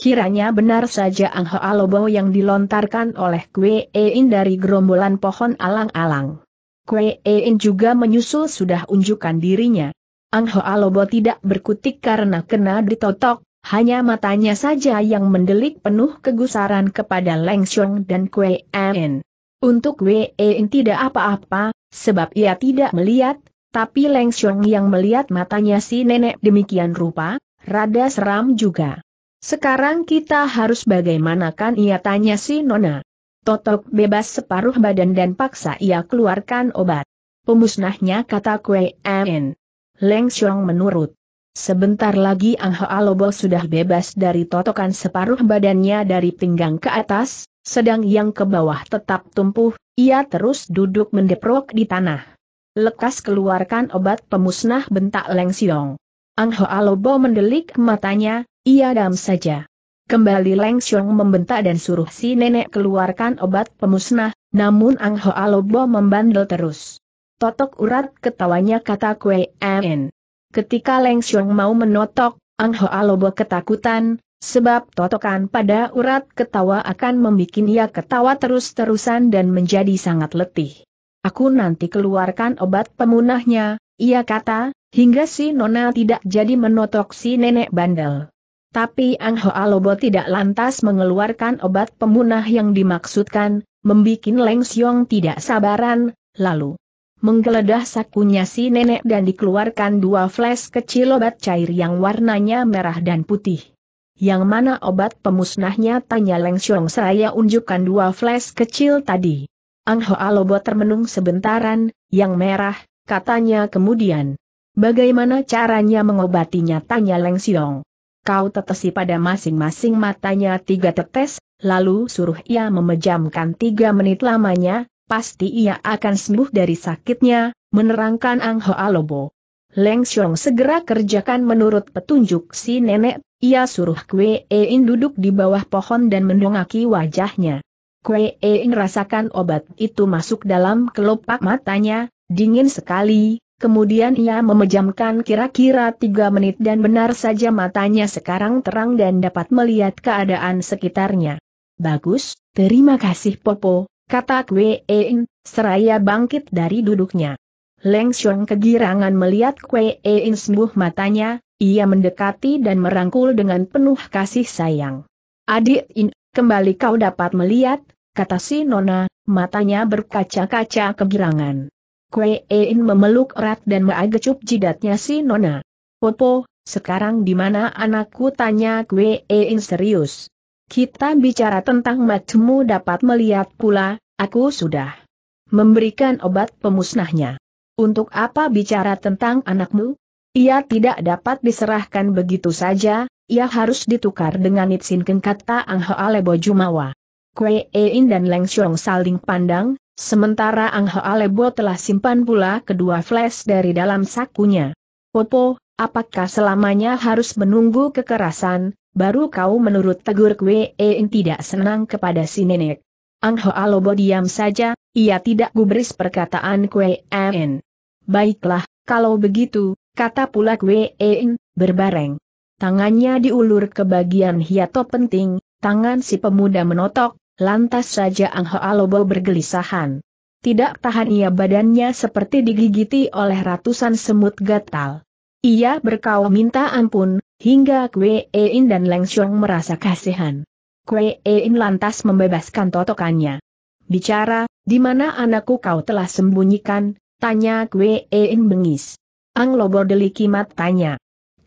Kiranya benar saja Ang Alobo yang dilontarkan oleh Kwe Ein dari gerombolan pohon alang-alang. Kwe Ein juga menyusul sudah unjukkan dirinya. Ang Alobo tidak berkutik karena kena ditotok, hanya matanya saja yang mendelik penuh kegusaran kepada Leng Xiong dan Kwe Ein. Untuk Wei In tidak apa-apa, sebab ia tidak melihat, tapi Leng Xiong yang melihat matanya si nenek demikian rupa, rada seram juga. Sekarang kita harus bagaimanakan ia tanya si Nona. Totok bebas separuh badan dan paksa ia keluarkan obat. Pemusnahnya kata Kwe En. Leng Xiong menurut. Sebentar lagi Ang Alobo sudah bebas dari totokan separuh badannya dari pinggang ke atas, sedang yang ke bawah tetap tumpuh, ia terus duduk mendeprok di tanah. Lekas keluarkan obat pemusnah bentak Leng Xiong. Ang Alobo mendelik matanya, ia dam saja. Kembali Leng Xiong membentak dan suruh si nenek keluarkan obat pemusnah, namun Ang Ho Lobo membandel terus. Totok urat ketawanya kata Kue En. Ketika Leng Xiong mau menotok, Ang Ho Lobo ketakutan, sebab totokan pada urat ketawa akan membuat ia ketawa terus-terusan dan menjadi sangat letih. Aku nanti keluarkan obat pemunahnya, ia kata, hingga si Nona tidak jadi menotok si nenek bandel. Tapi Ang Hoa Lobo tidak lantas mengeluarkan obat pemunah yang dimaksudkan, membuat Leng Siong tidak sabaran, lalu menggeledah sakunya si nenek dan dikeluarkan dua flash kecil obat cair yang warnanya merah dan putih. Yang mana obat pemusnahnya tanya Leng Siong seraya unjukkan dua flash kecil tadi. Ang Hoa Lobo termenung sebentaran, yang merah, katanya kemudian. Bagaimana caranya mengobatinya tanya Leng Siong kau tetesi pada masing-masing matanya tiga tetes, lalu suruh ia memejamkan tiga menit lamanya, pasti ia akan sembuh dari sakitnya, menerangkan Ang Hoa Lobo. Leng Xiong segera kerjakan menurut petunjuk si nenek, ia suruh Kwe Ein duduk di bawah pohon dan mendongaki wajahnya. Kwe Ein rasakan obat itu masuk dalam kelopak matanya, dingin sekali, Kemudian ia memejamkan kira-kira tiga menit dan benar saja matanya sekarang terang dan dapat melihat keadaan sekitarnya. Bagus, terima kasih Popo, kata Kwe En, seraya bangkit dari duduknya. Leng Xiong kegirangan melihat Kwe En sembuh matanya, ia mendekati dan merangkul dengan penuh kasih sayang. Adik In, kembali kau dapat melihat, kata si Nona, matanya berkaca-kaca kegirangan. Kue Ein memeluk erat dan meagecup jidatnya si Nona. Popo, sekarang di mana anakku tanya Kue Ein serius. Kita bicara tentang matemu dapat melihat pula, aku sudah memberikan obat pemusnahnya. Untuk apa bicara tentang anakmu? Ia tidak dapat diserahkan begitu saja, ia harus ditukar dengan Itsin Kengkata ang Hoa Lebo Jumawa. Kue Ein dan Leng Xiong saling pandang, Sementara Ang Hoa Lebo telah simpan pula kedua flash dari dalam sakunya. Popo, apakah selamanya harus menunggu kekerasan, baru kau menurut tegur Kwe tidak senang kepada si nenek. Ang Hoa Lebo diam saja, ia tidak gubris perkataan Kwe Baiklah, kalau begitu, kata pula Kwe berbareng. Tangannya diulur ke bagian hiato penting, tangan si pemuda menotok, Lantas saja Raja Anghoalobo bergelisahan. Tidak tahan ia badannya seperti digigiti oleh ratusan semut gatal. Ia berkau minta ampun, hingga Kwe Ein dan Leng Xiong merasa kasihan. Kwe Ein lantas membebaskan totokannya. Bicara, di mana anakku kau telah sembunyikan, tanya Kwe Ein bengis. Ang Lobo deliki matanya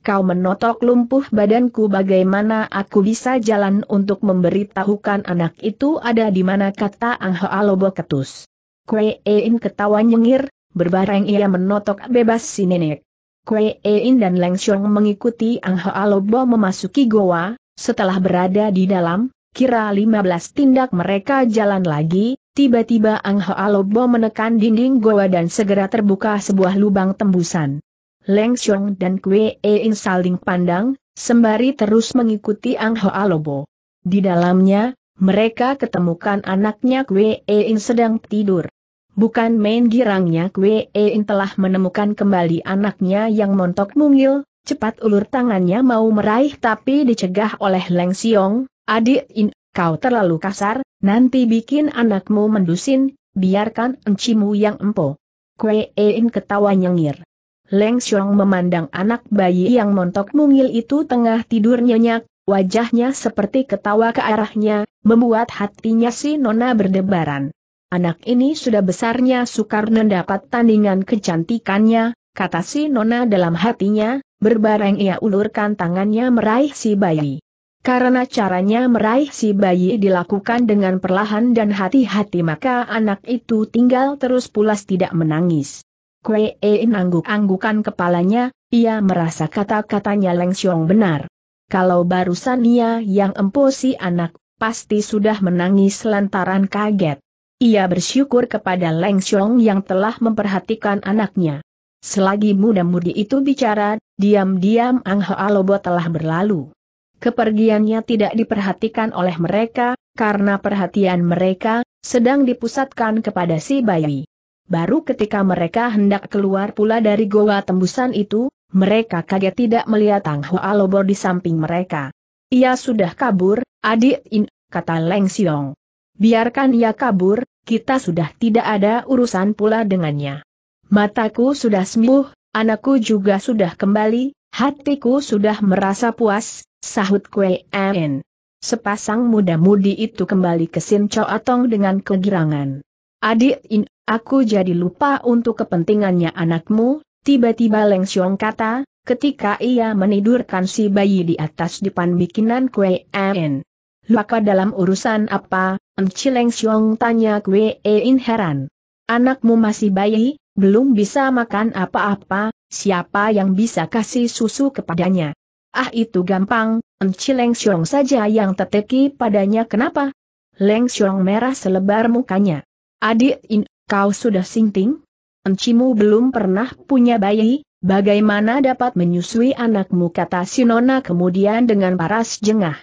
kau menotok lumpuh badanku bagaimana aku bisa jalan untuk memberitahukan anak itu ada di mana kata Angho Alobo ketus. Kweein ketawa nyengir, berbareng ia menotok bebas si nenek. Kweein dan Leng Xiong mengikuti Angho Alobo memasuki goa, setelah berada di dalam, kira 15 tindak mereka jalan lagi, tiba-tiba Angho Alobo menekan dinding goa dan segera terbuka sebuah lubang tembusan. Leng Xiong dan Kwe Ein saling pandang, sembari terus mengikuti Ang Ho Alobo. Di dalamnya, mereka ketemukan anaknya Kwe Ein sedang tidur. Bukan main girangnya Kwe Ein telah menemukan kembali anaknya yang montok mungil, cepat ulur tangannya mau meraih tapi dicegah oleh Leng Xiong, adik in, kau terlalu kasar, nanti bikin anakmu mendusin, biarkan encimu yang empo. Kue Ein ketawa nyengir. Leng Xiong memandang anak bayi yang montok mungil itu tengah tidur nyenyak, wajahnya seperti ketawa ke arahnya, membuat hatinya si Nona berdebaran. Anak ini sudah besarnya sukar mendapat tandingan kecantikannya, kata si Nona dalam hatinya, berbareng ia ulurkan tangannya meraih si bayi. Karena caranya meraih si bayi dilakukan dengan perlahan dan hati-hati maka anak itu tinggal terus pulas tidak menangis. Kue e En angguk-anggukan kepalanya, ia merasa kata-katanya Leng Xiong benar. Kalau barusan ia yang empu anak, pasti sudah menangis lantaran kaget. Ia bersyukur kepada Leng Xiong yang telah memperhatikan anaknya. Selagi muda-mudi itu bicara, diam-diam Ang Hoa Lobo telah berlalu. Kepergiannya tidak diperhatikan oleh mereka, karena perhatian mereka, sedang dipusatkan kepada si bayi baru ketika mereka hendak keluar pula dari goa tembusan itu, mereka kaget tidak melihat Tang Hua Lobor di samping mereka. Ia sudah kabur, adik In, kata Leng Xiong. Biarkan ia kabur, kita sudah tidak ada urusan pula dengannya. Mataku sudah sembuh, anakku juga sudah kembali, hatiku sudah merasa puas, sahut Kue En. Sepasang muda-mudi itu kembali ke Sin Atong dengan kegirangan. Adik In, Aku jadi lupa untuk kepentingannya anakmu, tiba-tiba Leng Xiong kata, ketika ia menidurkan si bayi di atas depan bikinan kue en. Luaka dalam urusan apa, Enci Leng Xiong tanya kue en heran. Anakmu masih bayi, belum bisa makan apa-apa, siapa yang bisa kasih susu kepadanya? Ah itu gampang, enci Leng Xiong saja yang teteki padanya kenapa? Leng Xiong merah selebar mukanya. Adik In kau sudah sinting? Encimu belum pernah punya bayi, bagaimana dapat menyusui anakmu kata Sinona kemudian dengan paras jengah.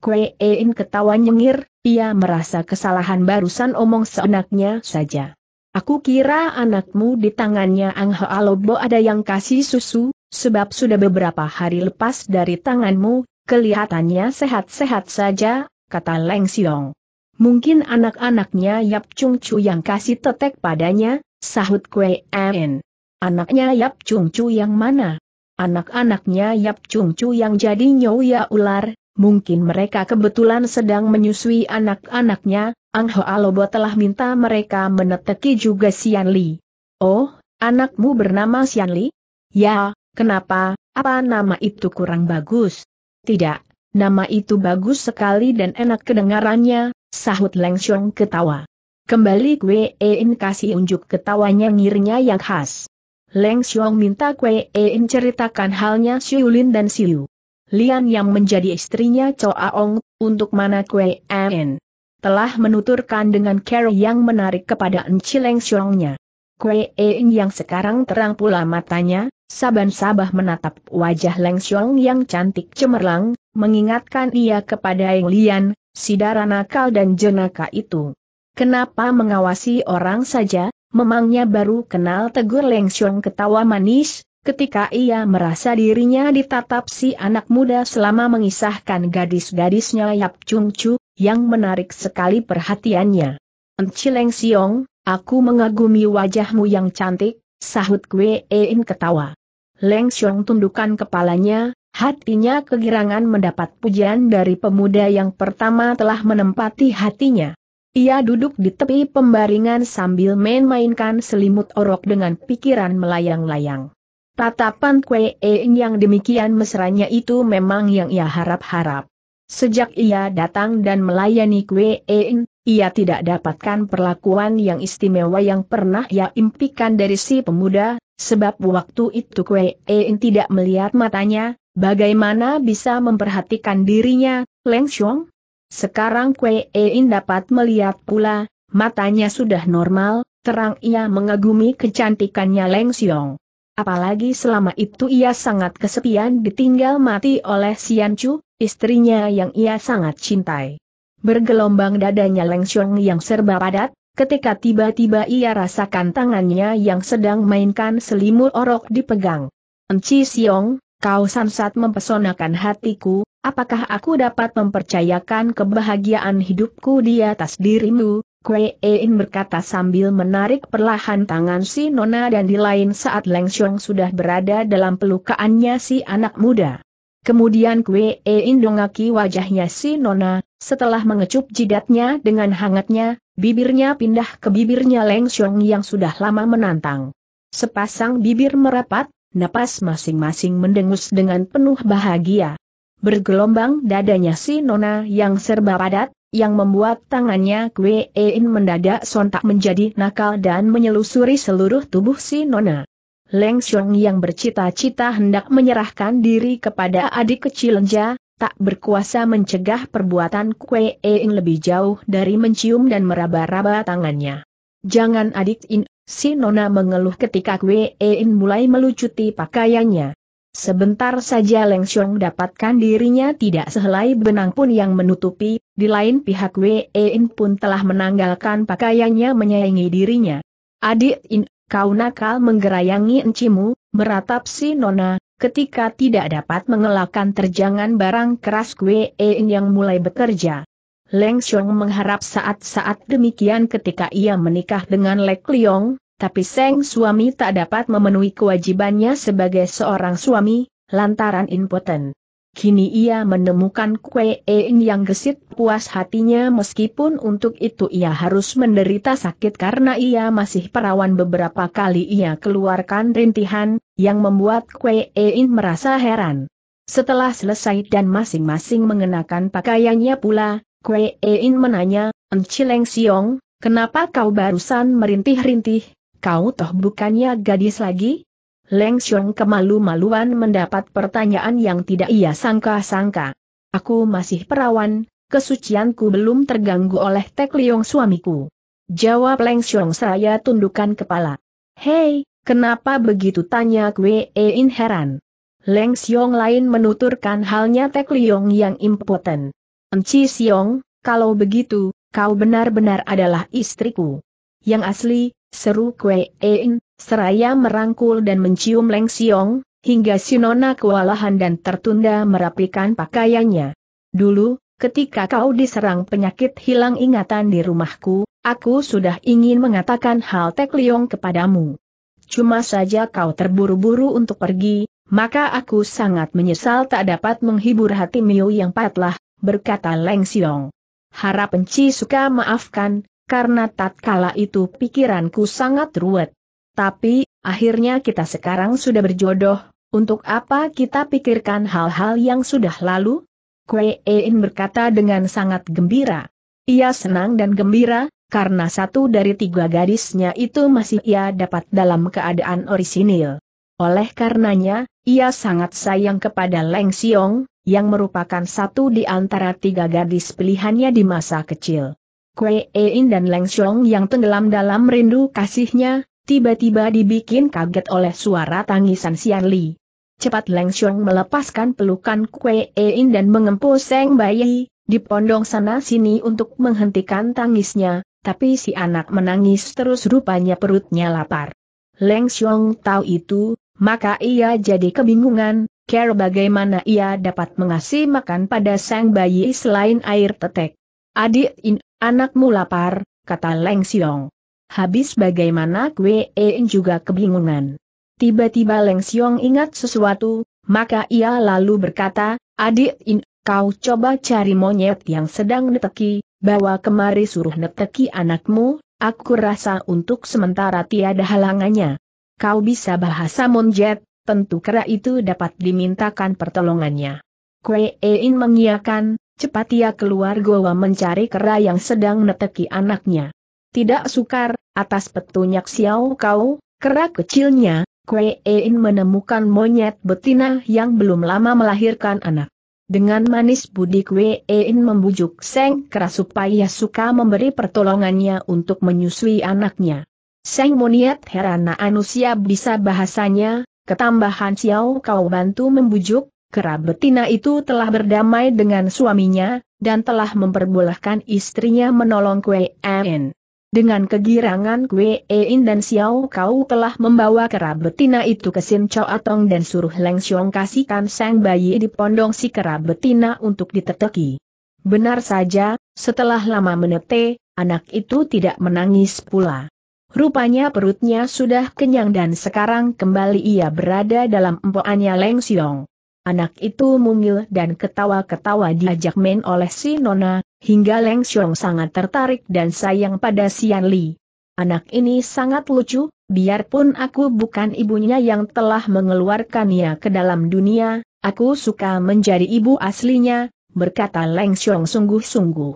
Kuein ketawa nyengir, ia merasa kesalahan barusan omong seenaknya saja. Aku kira anakmu di tangannya Ang Alobo ada yang kasih susu, sebab sudah beberapa hari lepas dari tanganmu, kelihatannya sehat-sehat saja, kata Leng Siong. Mungkin anak-anaknya Yap Chung Chu yang kasih tetek padanya, sahut Kwe En. Anaknya Yap Chung Chu yang mana? Anak-anaknya Yap Chung Chu yang jadi nyoya ular, mungkin mereka kebetulan sedang menyusui anak-anaknya, Ang Ho buat telah minta mereka meneteki juga Sian Li. Oh, anakmu bernama Sian Li? Ya, kenapa, apa nama itu kurang bagus? Tidak, nama itu bagus sekali dan enak kedengarannya, Sahut Leng Xiong ketawa. Kembali Kue In kasih unjuk ketawanya ngirnya yang khas. Leng Xiong minta Kue In ceritakan halnya Xiu Lin dan Xiu. Lian yang menjadi istrinya Choa Ong, untuk mana Kue In telah menuturkan dengan cara yang menarik kepada Enci Leng Xiongnya. Kue In yang sekarang terang pula matanya, saban-sabah menatap wajah Leng Xiong yang cantik cemerlang, mengingatkan ia kepada Eng Lian, si darah nakal dan jenaka itu. Kenapa mengawasi orang saja, memangnya baru kenal tegur Lengsiong ketawa manis, ketika ia merasa dirinya ditatap si anak muda selama mengisahkan gadis-gadisnya Yap Chung Chu, yang menarik sekali perhatiannya. Enci Lengsiong, aku mengagumi wajahmu yang cantik, sahut Kwe Ein ketawa. Xiong tundukkan kepalanya, Hatinya kegirangan mendapat pujian dari pemuda yang pertama telah menempati hatinya. Ia duduk di tepi pembaringan sambil main-mainkan selimut orok dengan pikiran melayang-layang. Tatapan Kwe Eing yang demikian mesranya itu memang yang ia harap-harap. Sejak ia datang dan melayani Kwe Eing, ia tidak dapatkan perlakuan yang istimewa yang pernah ia impikan dari si pemuda, sebab waktu itu Kwe Eing tidak melihat matanya, Bagaimana bisa memperhatikan dirinya, Leng Xiong? Sekarang Kue In dapat melihat pula, matanya sudah normal, terang ia mengagumi kecantikannya Leng Xiong. Apalagi selama itu ia sangat kesepian ditinggal mati oleh Sian Chu, istrinya yang ia sangat cintai. Bergelombang dadanya Leng Xiong yang serba padat, ketika tiba-tiba ia rasakan tangannya yang sedang mainkan selimut orok dipegang. Enci Siong, Kau sansat mempesonakan hatiku, apakah aku dapat mempercayakan kebahagiaan hidupku di atas dirimu? Kue Ein berkata sambil menarik perlahan tangan si Nona dan di lain saat Leng Xiong sudah berada dalam pelukaannya si anak muda. Kemudian Kue Ein dongaki wajahnya si Nona, setelah mengecup jidatnya dengan hangatnya, bibirnya pindah ke bibirnya Leng Xiong yang sudah lama menantang. Sepasang bibir merapat, napas masing-masing mendengus dengan penuh bahagia. Bergelombang dadanya si Nona yang serba padat, yang membuat tangannya Kwe In mendadak sontak menjadi nakal dan menyelusuri seluruh tubuh si Nona. Leng Xiong yang bercita-cita hendak menyerahkan diri kepada adik kecilnya, tak berkuasa mencegah perbuatan Kue In lebih jauh dari mencium dan meraba-raba tangannya. Jangan adik In, Si Nona mengeluh ketika Kwe Ein mulai melucuti pakaiannya. Sebentar saja Leng Xiong dapatkan dirinya tidak sehelai benang pun yang menutupi, di lain pihak Wei Ein pun telah menanggalkan pakaiannya menyayangi dirinya. Adik In, kau nakal menggerayangi encimu, meratap si Nona, ketika tidak dapat mengelakkan terjangan barang keras Wei Ein yang mulai bekerja. Leng Xiong mengharap saat-saat demikian ketika ia menikah dengan Lek Liong, tapi Seng suami tak dapat memenuhi kewajibannya sebagai seorang suami, lantaran impoten. Kini ia menemukan Kue Eing yang gesit puas hatinya meskipun untuk itu ia harus menderita sakit karena ia masih perawan beberapa kali ia keluarkan rintihan, yang membuat Kue Eing merasa heran. Setelah selesai dan masing-masing mengenakan pakaiannya pula, Kue Ein menanya, Encileng Siong, kenapa kau barusan merintih-rintih, kau toh bukannya gadis lagi? Leng Siong kemalu-maluan mendapat pertanyaan yang tidak ia sangka-sangka. Aku masih perawan, kesucianku belum terganggu oleh Tek Liong suamiku. Jawab Leng Siong seraya tundukkan kepala. Hei, kenapa begitu tanya Kue Ein heran. Leng Siong lain menuturkan halnya Tek Liong yang impoten. Enci Siong, kalau begitu, kau benar-benar adalah istriku. Yang asli, seru Kue Eing, seraya merangkul dan mencium Leng Siong, hingga Sinona kewalahan dan tertunda merapikan pakaiannya. Dulu, ketika kau diserang penyakit hilang ingatan di rumahku, aku sudah ingin mengatakan hal Tek Liong kepadamu. Cuma saja kau terburu-buru untuk pergi, maka aku sangat menyesal tak dapat menghibur hati Miu yang patlah, berkata Leng Siong. Harap Enci suka maafkan, karena tatkala itu pikiranku sangat ruwet. Tapi, akhirnya kita sekarang sudah berjodoh, untuk apa kita pikirkan hal-hal yang sudah lalu? Kue Ein berkata dengan sangat gembira. Ia senang dan gembira, karena satu dari tiga gadisnya itu masih ia dapat dalam keadaan orisinil. Oleh karenanya, ia sangat sayang kepada Leng Xiong, yang merupakan satu di antara tiga gadis pilihannya di masa kecil. Kue Ein dan Leng Xiong yang tenggelam dalam rindu kasihnya, tiba-tiba dibikin kaget oleh suara tangisan Xian Li. Cepat Leng Xiong melepaskan pelukan Kue Ein dan mengempu Seng Bayi, dipondong sana-sini untuk menghentikan tangisnya, tapi si anak menangis terus rupanya perutnya lapar. Leng Xiong tahu itu, maka ia jadi kebingungan, care bagaimana ia dapat mengasih makan pada sang bayi selain air tetek. Adik In, anakmu lapar, kata Leng Siong. Habis bagaimana Kwe In juga kebingungan. Tiba-tiba Leng Siong ingat sesuatu, maka ia lalu berkata, Adik In, kau coba cari monyet yang sedang neteki, bawa kemari suruh neteki anakmu, aku rasa untuk sementara tiada halangannya kau bisa bahasa monjet, tentu kera itu dapat dimintakan pertolongannya. Kue Ein mengiakan, cepat ia keluar goa mencari kera yang sedang neteki anaknya. Tidak sukar, atas petunjuk Xiao Kau, kera kecilnya, Kue Ein menemukan monyet betina yang belum lama melahirkan anak. Dengan manis budi Kue Ein membujuk Seng kera supaya suka memberi pertolongannya untuk menyusui anaknya. Seng Moniat herana Anusia bisa bahasanya, ketambahan Xiao kau bantu membujuk, kera betina itu telah berdamai dengan suaminya, dan telah memperbolehkan istrinya menolong Kue En. Dengan kegirangan Kue En dan Xiao Kau telah membawa kera betina itu ke Sin Chow Atong dan suruh Leng Xiong kasihkan sang bayi di pondong si kera betina untuk diteteki. Benar saja, setelah lama menete, anak itu tidak menangis pula. Rupanya perutnya sudah kenyang dan sekarang kembali ia berada dalam empoannya Leng Siong. Anak itu mungil dan ketawa-ketawa diajak main oleh si Nona, hingga Leng Siong sangat tertarik dan sayang pada Sian Li. Anak ini sangat lucu, biarpun aku bukan ibunya yang telah mengeluarkannya ke dalam dunia, aku suka menjadi ibu aslinya, berkata Leng Siong sungguh-sungguh.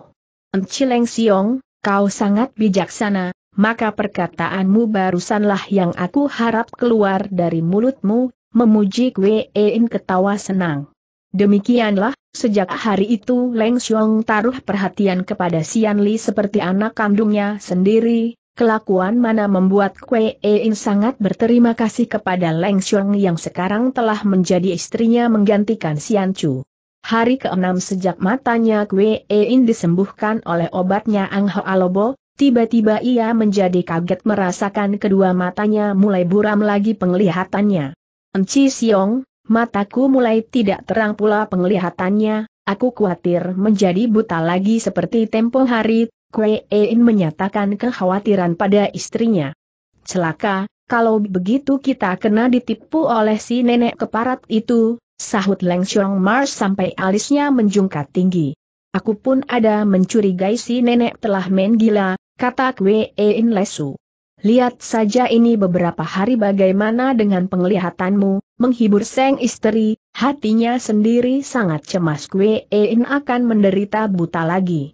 Enci Leng Siong, kau sangat bijaksana, maka perkataanmu barusanlah yang aku harap keluar dari mulutmu, memuji Kwein ketawa senang. Demikianlah, sejak hari itu Leng Xiong taruh perhatian kepada Sian Li seperti anak kandungnya sendiri, kelakuan mana membuat Kwein sangat berterima kasih kepada Leng Xiong yang sekarang telah menjadi istrinya menggantikan Sian Chu. Hari keenam sejak matanya Kwein disembuhkan oleh obatnya Ang Ho Alobo, Tiba-tiba ia menjadi kaget merasakan kedua matanya mulai buram lagi penglihatannya. Enci Siong, mataku mulai tidak terang pula penglihatannya, aku khawatir menjadi buta lagi seperti tempo hari, Kue In menyatakan kekhawatiran pada istrinya. Celaka, kalau begitu kita kena ditipu oleh si nenek keparat itu, sahut Leng Xiong Mars sampai alisnya menjungkat tinggi. Aku pun ada mencurigai si nenek telah main gila, kata Kwe In Lesu. Lihat saja ini beberapa hari bagaimana dengan penglihatanmu, menghibur Seng istri, hatinya sendiri sangat cemas Kwe In akan menderita buta lagi.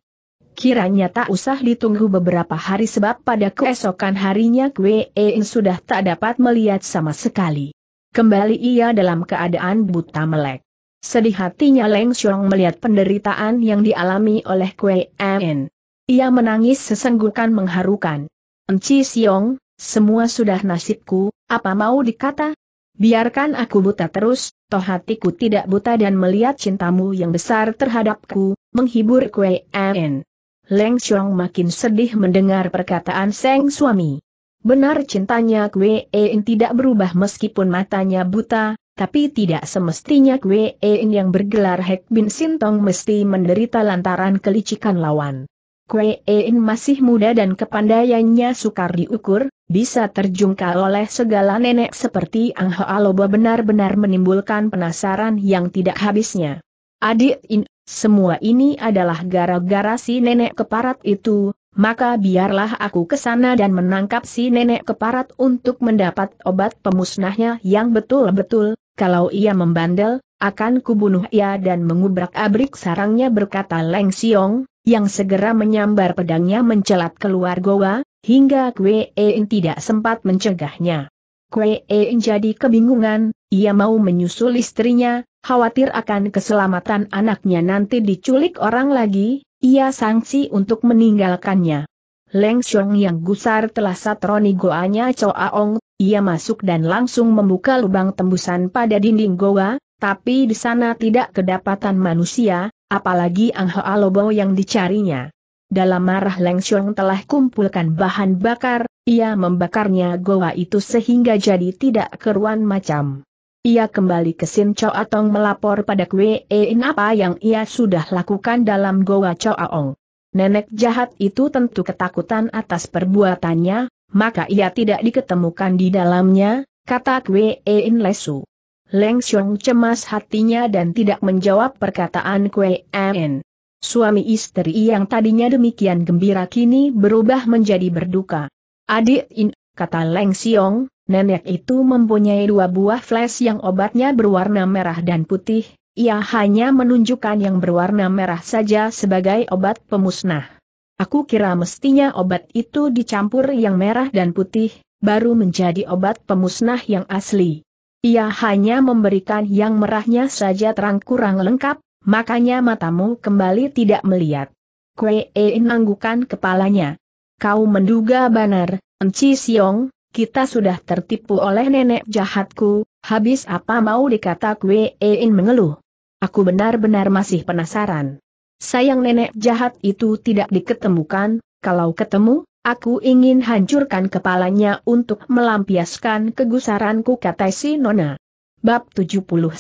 Kiranya tak usah ditunggu beberapa hari sebab pada keesokan harinya Kwe In sudah tak dapat melihat sama sekali. Kembali ia dalam keadaan buta melek. Sedih hatinya Leng Xiong melihat penderitaan yang dialami oleh Kwe In. Ia menangis sesenggukan mengharukan. Enci Siong, semua sudah nasibku, apa mau dikata? Biarkan aku buta terus, toh hatiku tidak buta dan melihat cintamu yang besar terhadapku, menghibur Kue En. Leng Xiong makin sedih mendengar perkataan Seng suami. Benar cintanya Kue En tidak berubah meskipun matanya buta, tapi tidak semestinya Kue En yang bergelar Hek Bin Sintong mesti menderita lantaran kelicikan lawan. Kuein masih muda dan kepandaiannya sukar diukur, bisa terjungkal oleh segala nenek seperti Ang Aloba benar-benar menimbulkan penasaran yang tidak habisnya. Adik In, semua ini adalah gara-gara si nenek keparat itu, maka biarlah aku ke sana dan menangkap si nenek keparat untuk mendapat obat pemusnahnya yang betul-betul, kalau ia membandel, akan kubunuh ia dan mengubrak-abrik sarangnya berkata Leng Siong, yang segera menyambar pedangnya mencelat keluar goa, hingga Kwe En tidak sempat mencegahnya. Kwe En jadi kebingungan, ia mau menyusul istrinya, khawatir akan keselamatan anaknya nanti diculik orang lagi, ia sangsi untuk meninggalkannya. Leng Xiong yang gusar telah satroni goanya Choa Ong, ia masuk dan langsung membuka lubang tembusan pada dinding goa, tapi di sana tidak kedapatan manusia, Apalagi Ang Hoa yang dicarinya. Dalam marah Leng Xiong telah kumpulkan bahan bakar, ia membakarnya goa itu sehingga jadi tidak keruan macam. Ia kembali ke Sin Atong melapor pada Kwe In apa yang ia sudah lakukan dalam goa Aong. Nenek jahat itu tentu ketakutan atas perbuatannya, maka ia tidak diketemukan di dalamnya, kata Kwe In Lesu. Leng Xiong cemas hatinya dan tidak menjawab perkataan Kue En. Suami istri yang tadinya demikian gembira kini berubah menjadi berduka. Adik In, kata Leng Xiong, nenek itu mempunyai dua buah flash yang obatnya berwarna merah dan putih, ia hanya menunjukkan yang berwarna merah saja sebagai obat pemusnah. Aku kira mestinya obat itu dicampur yang merah dan putih, baru menjadi obat pemusnah yang asli. Ia hanya memberikan yang merahnya saja terang kurang lengkap, makanya matamu kembali tidak melihat. Kue E anggukan kepalanya. Kau menduga benar, Enci Siong, kita sudah tertipu oleh nenek jahatku, habis apa mau dikata Kue E mengeluh. Aku benar-benar masih penasaran. Sayang nenek jahat itu tidak diketemukan, kalau ketemu, Aku ingin hancurkan kepalanya untuk melampiaskan kegusaranku kata si Nona. Bab 79.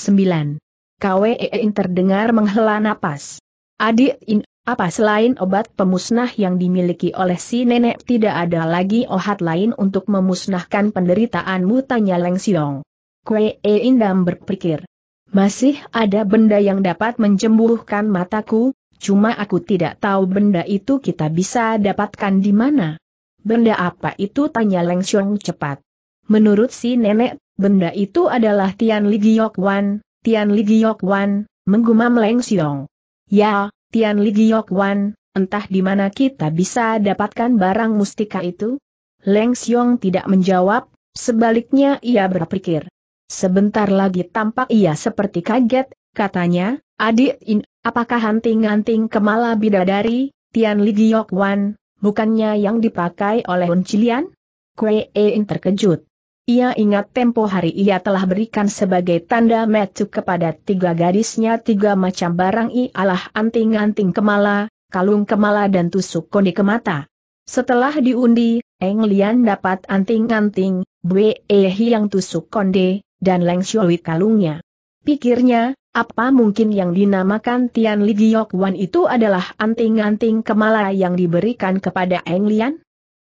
KWEN terdengar menghela napas. Adik In, apa selain obat pemusnah yang dimiliki oleh si nenek tidak ada lagi ohat lain untuk memusnahkan penderitaanmu tanya Leng Siong. Kwe Indam berpikir. Masih ada benda yang dapat menjembuhkan mataku, Cuma aku tidak tahu benda itu kita bisa dapatkan di mana. Benda apa itu tanya Leng Xiong cepat. Menurut si nenek, benda itu adalah Tian Li Giok Wan, Tian Li Giok Wan, menggumam Leng Xiong. Ya, Tian Li Giok Wan, entah di mana kita bisa dapatkan barang mustika itu? Leng Xiong tidak menjawab, sebaliknya ia berpikir. Sebentar lagi tampak ia seperti kaget, katanya, adik In, Apakah anting-anting kemala bidadari, Tian Li Giok Wan, bukannya yang dipakai oleh Cilian? Kue En terkejut. Ia ingat tempo hari ia telah berikan sebagai tanda metu kepada tiga gadisnya tiga macam barang ialah anting-anting kemala, kalung kemala dan tusuk konde kemata. Setelah diundi, Eng Lian dapat anting-anting, Bue yang tusuk konde, dan Leng Shui kalungnya. Pikirnya, apa mungkin yang dinamakan Tian Li Wan itu adalah anting-anting kemala yang diberikan kepada Eng Lian?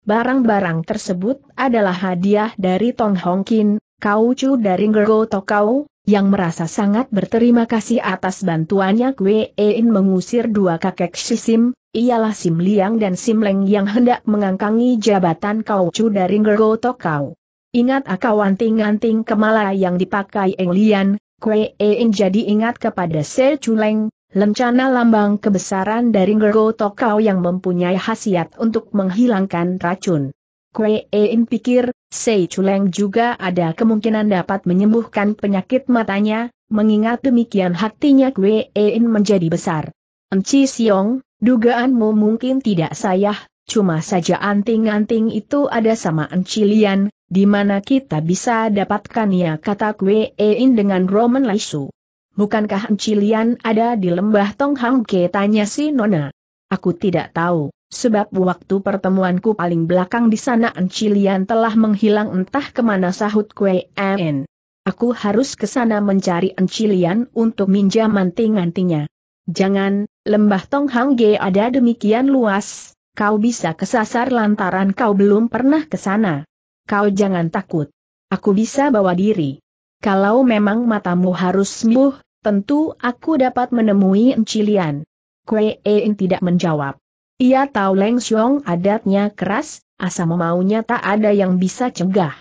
Barang-barang tersebut adalah hadiah dari Tong Hong Kin, Kau Chu dari Ngergo Tokau, yang merasa sangat berterima kasih atas bantuannya Kwe In mengusir dua kakek Shishim, ialah Sim Liang dan Sim Leng yang hendak mengangkangi jabatan Kau Chu dari Ngergo Tokau. Ingat akau anting-anting kemala yang dipakai Eng Lian, Kue Ein jadi ingat kepada Se Chuleng, lencana lambang kebesaran dari Gergo Tokau yang mempunyai khasiat untuk menghilangkan racun. Kue Ein pikir, Se Chuleng juga ada kemungkinan dapat menyembuhkan penyakit matanya, mengingat demikian hatinya Kue Ein menjadi besar. Enci Siong, dugaanmu mungkin tidak sayah, cuma saja anting-anting itu ada sama Enci Lian, di mana kita bisa dapatkan ya kata Kwe In dengan Roman Laisu. Bukankah Encilian ada di lembah Tong Hang tanya si Nona. Aku tidak tahu, sebab waktu pertemuanku paling belakang di sana Encilian telah menghilang entah kemana sahut Kwe In. Aku harus ke sana mencari Encilian untuk minjam anting-antingnya. Jangan, lembah Tong Hang ada demikian luas, kau bisa kesasar lantaran kau belum pernah ke sana. Kau jangan takut. Aku bisa bawa diri. Kalau memang matamu harus sembuh, tentu aku dapat menemui Encilian. Kuei Ein tidak menjawab. Ia tahu Leng Xiong adatnya keras, asam maunya tak ada yang bisa cegah.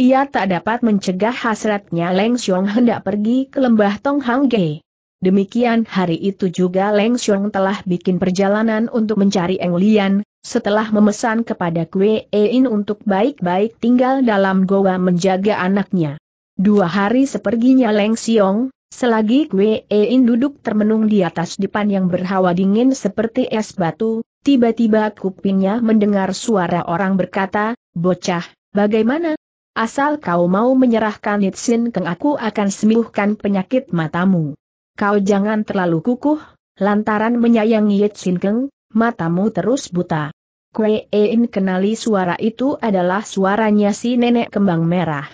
Ia tak dapat mencegah hasratnya Leng Xiong hendak pergi ke lembah Tong Hang Ge. Demikian hari itu juga Leng Xiong telah bikin perjalanan untuk mencari Eng Lian, setelah memesan kepada Kue Ein untuk baik-baik tinggal dalam goa menjaga anaknya. Dua hari seperginya Leng Siong, selagi Kue Ein duduk termenung di atas dipan yang berhawa dingin seperti es batu, tiba-tiba kupingnya mendengar suara orang berkata, Bocah, bagaimana? Asal kau mau menyerahkan Nitsin Keng aku akan sembuhkan penyakit matamu. Kau jangan terlalu kukuh, lantaran menyayangi Nitsin Keng, matamu terus buta. Kuein kenali suara itu adalah suaranya si nenek kembang merah.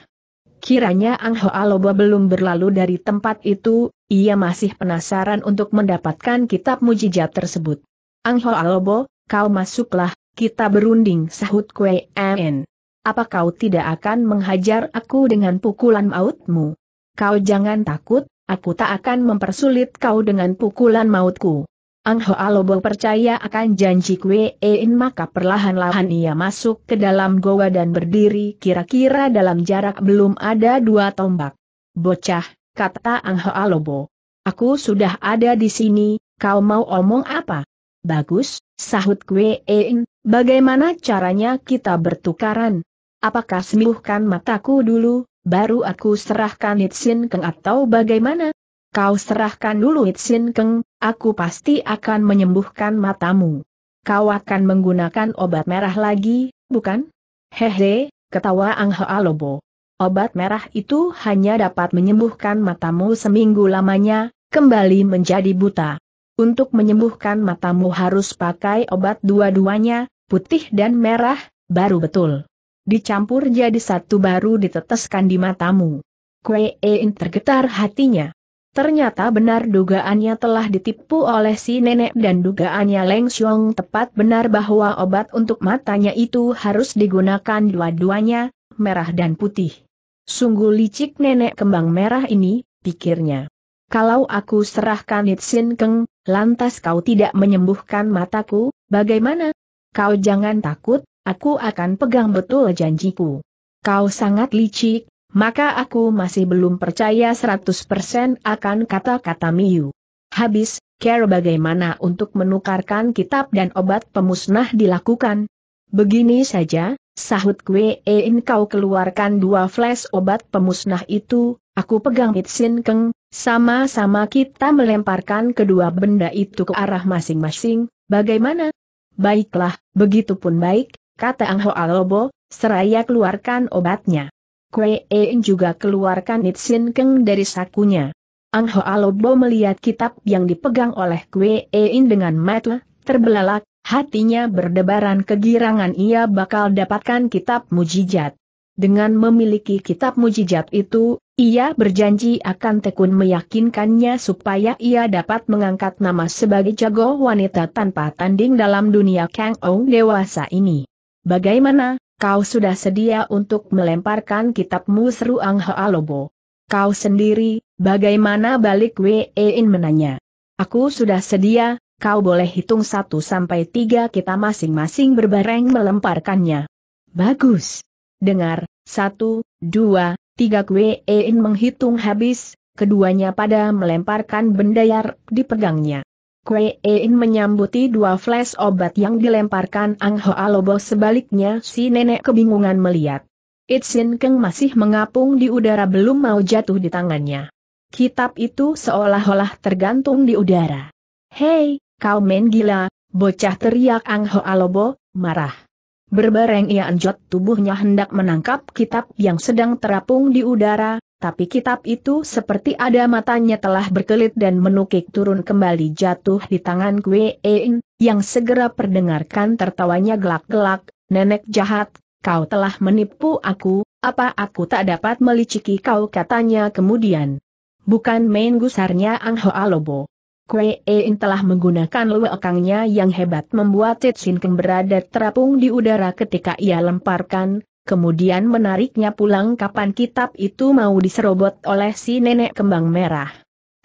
Kiranya Ang Ho Alobo belum berlalu dari tempat itu, ia masih penasaran untuk mendapatkan kitab mujijat tersebut. Ang Ho Alobo, kau masuklah, kita berunding sahut Kuein. Apa kau tidak akan menghajar aku dengan pukulan mautmu? Kau jangan takut, aku tak akan mempersulit kau dengan pukulan mautku. Ang Hoa Lobo percaya akan janji Kwe In maka perlahan-lahan ia masuk ke dalam goa dan berdiri kira-kira dalam jarak belum ada dua tombak. Bocah, kata Ang Hoa Lobo. Aku sudah ada di sini, kau mau omong apa? Bagus, sahut Kwe In, bagaimana caranya kita bertukaran? Apakah sembuhkan mataku dulu, baru aku serahkan Nitsin Keng atau bagaimana? kau serahkan dulu Itsin Keng, aku pasti akan menyembuhkan matamu. Kau akan menggunakan obat merah lagi, bukan? Hehe, ketawa Ang Hoa Lobo. Obat merah itu hanya dapat menyembuhkan matamu seminggu lamanya, kembali menjadi buta. Untuk menyembuhkan matamu harus pakai obat dua-duanya, putih dan merah, baru betul. Dicampur jadi satu baru diteteskan di matamu. Kue-in tergetar hatinya. Ternyata benar dugaannya telah ditipu oleh si nenek dan dugaannya Leng Xiong tepat benar bahwa obat untuk matanya itu harus digunakan dua-duanya, merah dan putih. Sungguh licik nenek kembang merah ini, pikirnya. Kalau aku serahkan Itsin Keng, lantas kau tidak menyembuhkan mataku, bagaimana? Kau jangan takut, aku akan pegang betul janjiku. Kau sangat licik, maka aku masih belum percaya 100% akan kata-kata Miyu. Habis, care bagaimana untuk menukarkan kitab dan obat pemusnah dilakukan? Begini saja, sahut kue. In kau keluarkan dua flash obat pemusnah itu, aku pegang Mitsin Keng, sama-sama kita melemparkan kedua benda itu ke arah masing-masing, bagaimana? Baiklah, begitu pun baik, kata Ang Hoa Lobo, seraya keluarkan obatnya. Kue Ein juga keluarkan Nitsin Keng dari sakunya. Ang Ho Alobo melihat kitab yang dipegang oleh Kue Ein dengan mata terbelalak, hatinya berdebaran kegirangan ia bakal dapatkan kitab mujijat. Dengan memiliki kitab mujijat itu, ia berjanji akan tekun meyakinkannya supaya ia dapat mengangkat nama sebagai jago wanita tanpa tanding dalam dunia Kang Ou dewasa ini. Bagaimana, Kau sudah sedia untuk melemparkan kitabmu seru Ang Lobo. Kau sendiri, bagaimana balik Wein menanya. Aku sudah sedia, kau boleh hitung satu sampai tiga kita masing-masing berbareng melemparkannya. Bagus. Dengar, satu, dua, tiga Wein menghitung habis, keduanya pada melemparkan benda yang dipegangnya. Kue Ein menyambuti dua flash obat yang dilemparkan Ang Hoa Lobo sebaliknya si nenek kebingungan melihat. Itsin Keng masih mengapung di udara belum mau jatuh di tangannya. Kitab itu seolah-olah tergantung di udara. Hei, kau main gila, bocah teriak Ang Hoa Lobo, marah. Berbareng ia anjot tubuhnya hendak menangkap kitab yang sedang terapung di udara, tapi kitab itu seperti ada matanya telah berkelit dan menukik turun kembali jatuh di tangan Kue Ein, yang segera perdengarkan tertawanya gelak-gelak, nenek jahat, kau telah menipu aku, apa aku tak dapat meliciki kau katanya kemudian. Bukan main gusarnya Ang Ho Alobo. Kue telah menggunakan lewekangnya yang hebat membuat Tetsin Keng berada terapung di udara ketika ia lemparkan, kemudian menariknya pulang kapan kitab itu mau diserobot oleh si nenek kembang merah.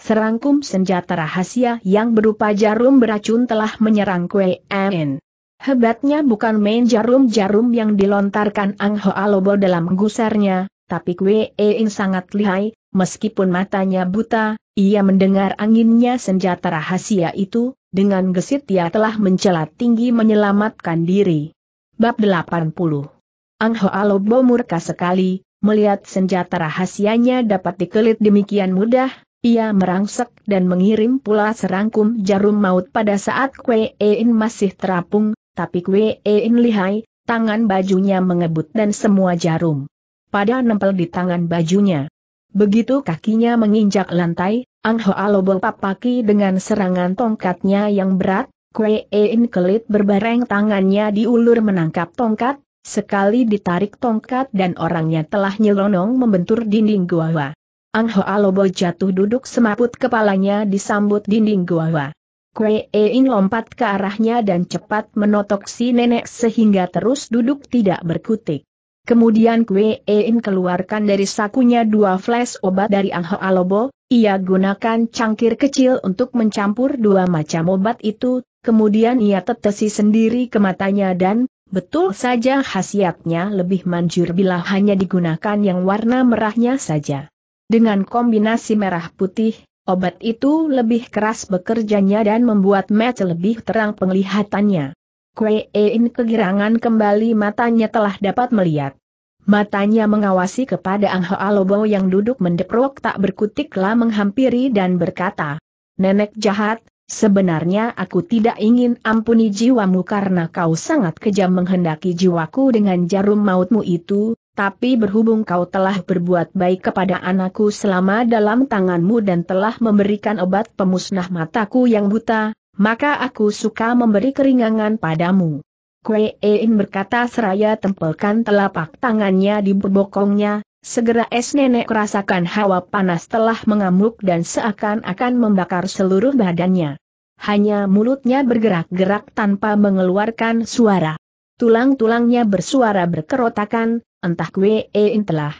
Serangkum senjata rahasia yang berupa jarum beracun telah menyerang Kue En. Hebatnya bukan main jarum-jarum yang dilontarkan Ang Hoa Lobo dalam gusarnya, tapi Kue Eing sangat lihai, meskipun matanya buta, ia mendengar anginnya senjata rahasia itu, dengan gesit ia telah mencelat tinggi menyelamatkan diri. Bab 80 Ang Ho Alobo murka sekali, melihat senjata rahasianya dapat dikelit demikian mudah, ia merangsek dan mengirim pula serangkum jarum maut pada saat Kwe In masih terapung, tapi Kwe In lihai, tangan bajunya mengebut dan semua jarum pada nempel di tangan bajunya. Begitu kakinya menginjak lantai, Ang Ho Alobo papaki dengan serangan tongkatnya yang berat, Kwe In kelit berbareng tangannya diulur menangkap tongkat, Sekali ditarik tongkat dan orangnya telah nyelonong membentur dinding gua. Ang Hoa Lobo jatuh duduk semaput kepalanya disambut dinding gua. Kue In lompat ke arahnya dan cepat menotok si nenek sehingga terus duduk tidak berkutik. Kemudian Kue In keluarkan dari sakunya dua flash obat dari Ang Hoa Lobo, ia gunakan cangkir kecil untuk mencampur dua macam obat itu, kemudian ia tetesi sendiri ke matanya dan, Betul saja khasiatnya lebih manjur bila hanya digunakan yang warna merahnya saja. Dengan kombinasi merah putih, obat itu lebih keras bekerjanya dan membuat match lebih terang penglihatannya. Kue kegirangan kembali matanya telah dapat melihat. Matanya mengawasi kepada Ang Alobo yang duduk mendeprok tak berkutiklah menghampiri dan berkata, Nenek jahat, Sebenarnya aku tidak ingin ampuni jiwamu karena kau sangat kejam menghendaki jiwaku dengan jarum mautmu itu, tapi berhubung kau telah berbuat baik kepada anakku selama dalam tanganmu dan telah memberikan obat pemusnah mataku yang buta, maka aku suka memberi keringangan padamu. Kue Ein berkata seraya tempelkan telapak tangannya di bokongnya, Segera es nenek rasakan hawa panas telah mengamuk dan seakan-akan membakar seluruh badannya hanya mulutnya bergerak-gerak tanpa mengeluarkan suara. Tulang-tulangnya bersuara berkerotakan, entah kue -e telah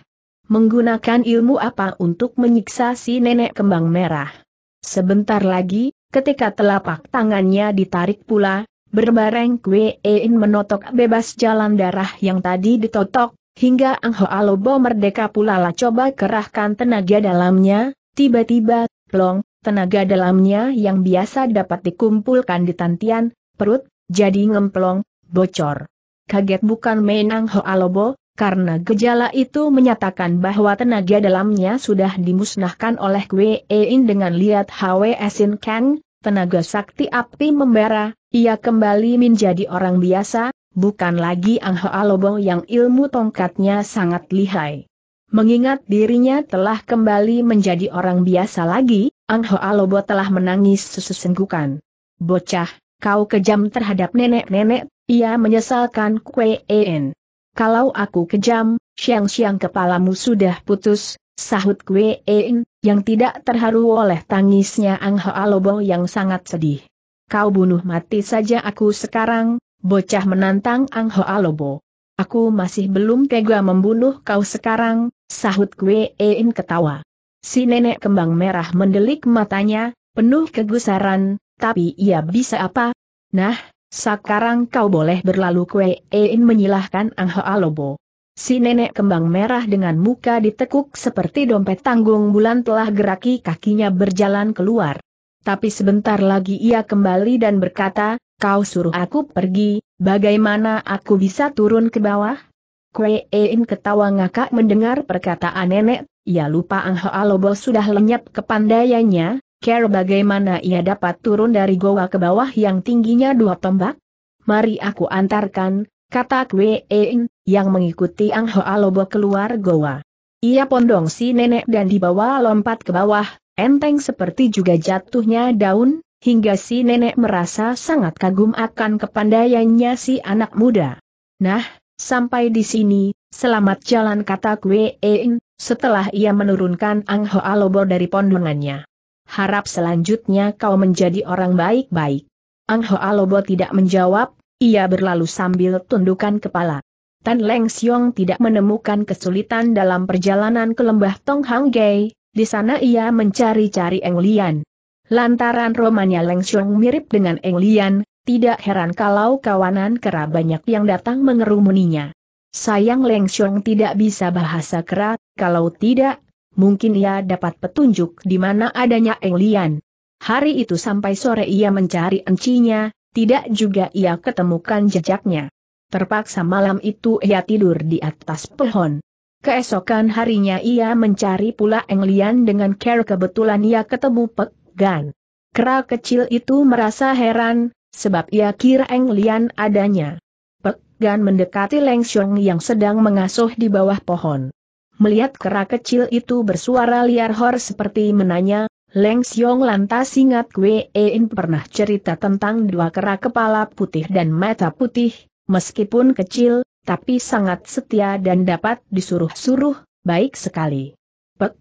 menggunakan ilmu apa untuk menyiksa si nenek kembang merah. Sebentar lagi, ketika telapak tangannya ditarik pula, berbareng kue -e menotok bebas jalan darah yang tadi ditotok, hingga Ang Alobo Merdeka pula lah coba kerahkan tenaga dalamnya, tiba-tiba, plong, tenaga dalamnya yang biasa dapat dikumpulkan di tantian, perut, jadi ngemplong, bocor. Kaget bukan Menang Hoalobo, karena gejala itu menyatakan bahwa tenaga dalamnya sudah dimusnahkan oleh Kwein dengan lihat Hwe Sin Kang, tenaga sakti api membara, ia kembali menjadi orang biasa, bukan lagi Ang Hoalobo yang ilmu tongkatnya sangat lihai. Mengingat dirinya telah kembali menjadi orang biasa lagi, Angho Alobo telah menangis sesenggukan. Bocah, kau kejam terhadap nenek-nenek, ia menyesalkan Kue En. Kalau aku kejam, siang-siang kepalamu sudah putus, sahut Kue En, yang tidak terharu oleh tangisnya Angho Alobo yang sangat sedih. Kau bunuh mati saja aku sekarang, bocah menantang Angho Alobo. Aku masih belum tega membunuh kau sekarang, sahut Kue En ketawa. Si nenek kembang merah mendelik matanya, penuh kegusaran, tapi ia bisa apa? Nah, sekarang kau boleh berlalu kue. Ain menyilahkan Angho Alobo. Si nenek kembang merah dengan muka ditekuk seperti dompet tanggung bulan telah geraki kakinya berjalan keluar. Tapi sebentar lagi ia kembali dan berkata, kau suruh aku pergi, bagaimana aku bisa turun ke bawah? Kuein ketawa ngakak mendengar perkataan nenek, ia lupa Ang Hoalobo sudah lenyap ke kepandaiannya, care bagaimana ia dapat turun dari goa ke bawah yang tingginya dua tombak? Mari aku antarkan, kata Kuein, yang mengikuti Ang Hoalobo keluar goa. Ia pondong si nenek dan dibawa lompat ke bawah, enteng seperti juga jatuhnya daun, hingga si nenek merasa sangat kagum akan kepandaiannya si anak muda. Nah, Sampai di sini, selamat jalan kata Kwe setelah ia menurunkan Ang Hoa dari pondongannya. Harap selanjutnya kau menjadi orang baik-baik. Ang Hoa tidak menjawab, ia berlalu sambil tundukkan kepala. Tan Leng Xiong tidak menemukan kesulitan dalam perjalanan ke lembah Tong Hang Gai, di sana ia mencari-cari Eng Lian. Lantaran romanya Leng Xiong mirip dengan Eng Lian, tidak heran kalau kawanan kera banyak yang datang mengerumuninya. Sayang Leng Xiong tidak bisa bahasa kera, kalau tidak, mungkin ia dapat petunjuk di mana adanya Eng Lian. Hari itu sampai sore ia mencari encinya, tidak juga ia ketemukan jejaknya. Terpaksa malam itu ia tidur di atas pohon. Keesokan harinya ia mencari pula Eng Lian dengan care kebetulan ia ketemu Pek Gan. Kera kecil itu merasa heran, sebab ia kira Eng Lian adanya. Pek mendekati Leng Xiong yang sedang mengasuh di bawah pohon. Melihat kera kecil itu bersuara liar hor seperti menanya, Leng Xiong lantas ingat Kwe Ein pernah cerita tentang dua kera kepala putih dan mata putih, meskipun kecil, tapi sangat setia dan dapat disuruh-suruh, baik sekali. Pek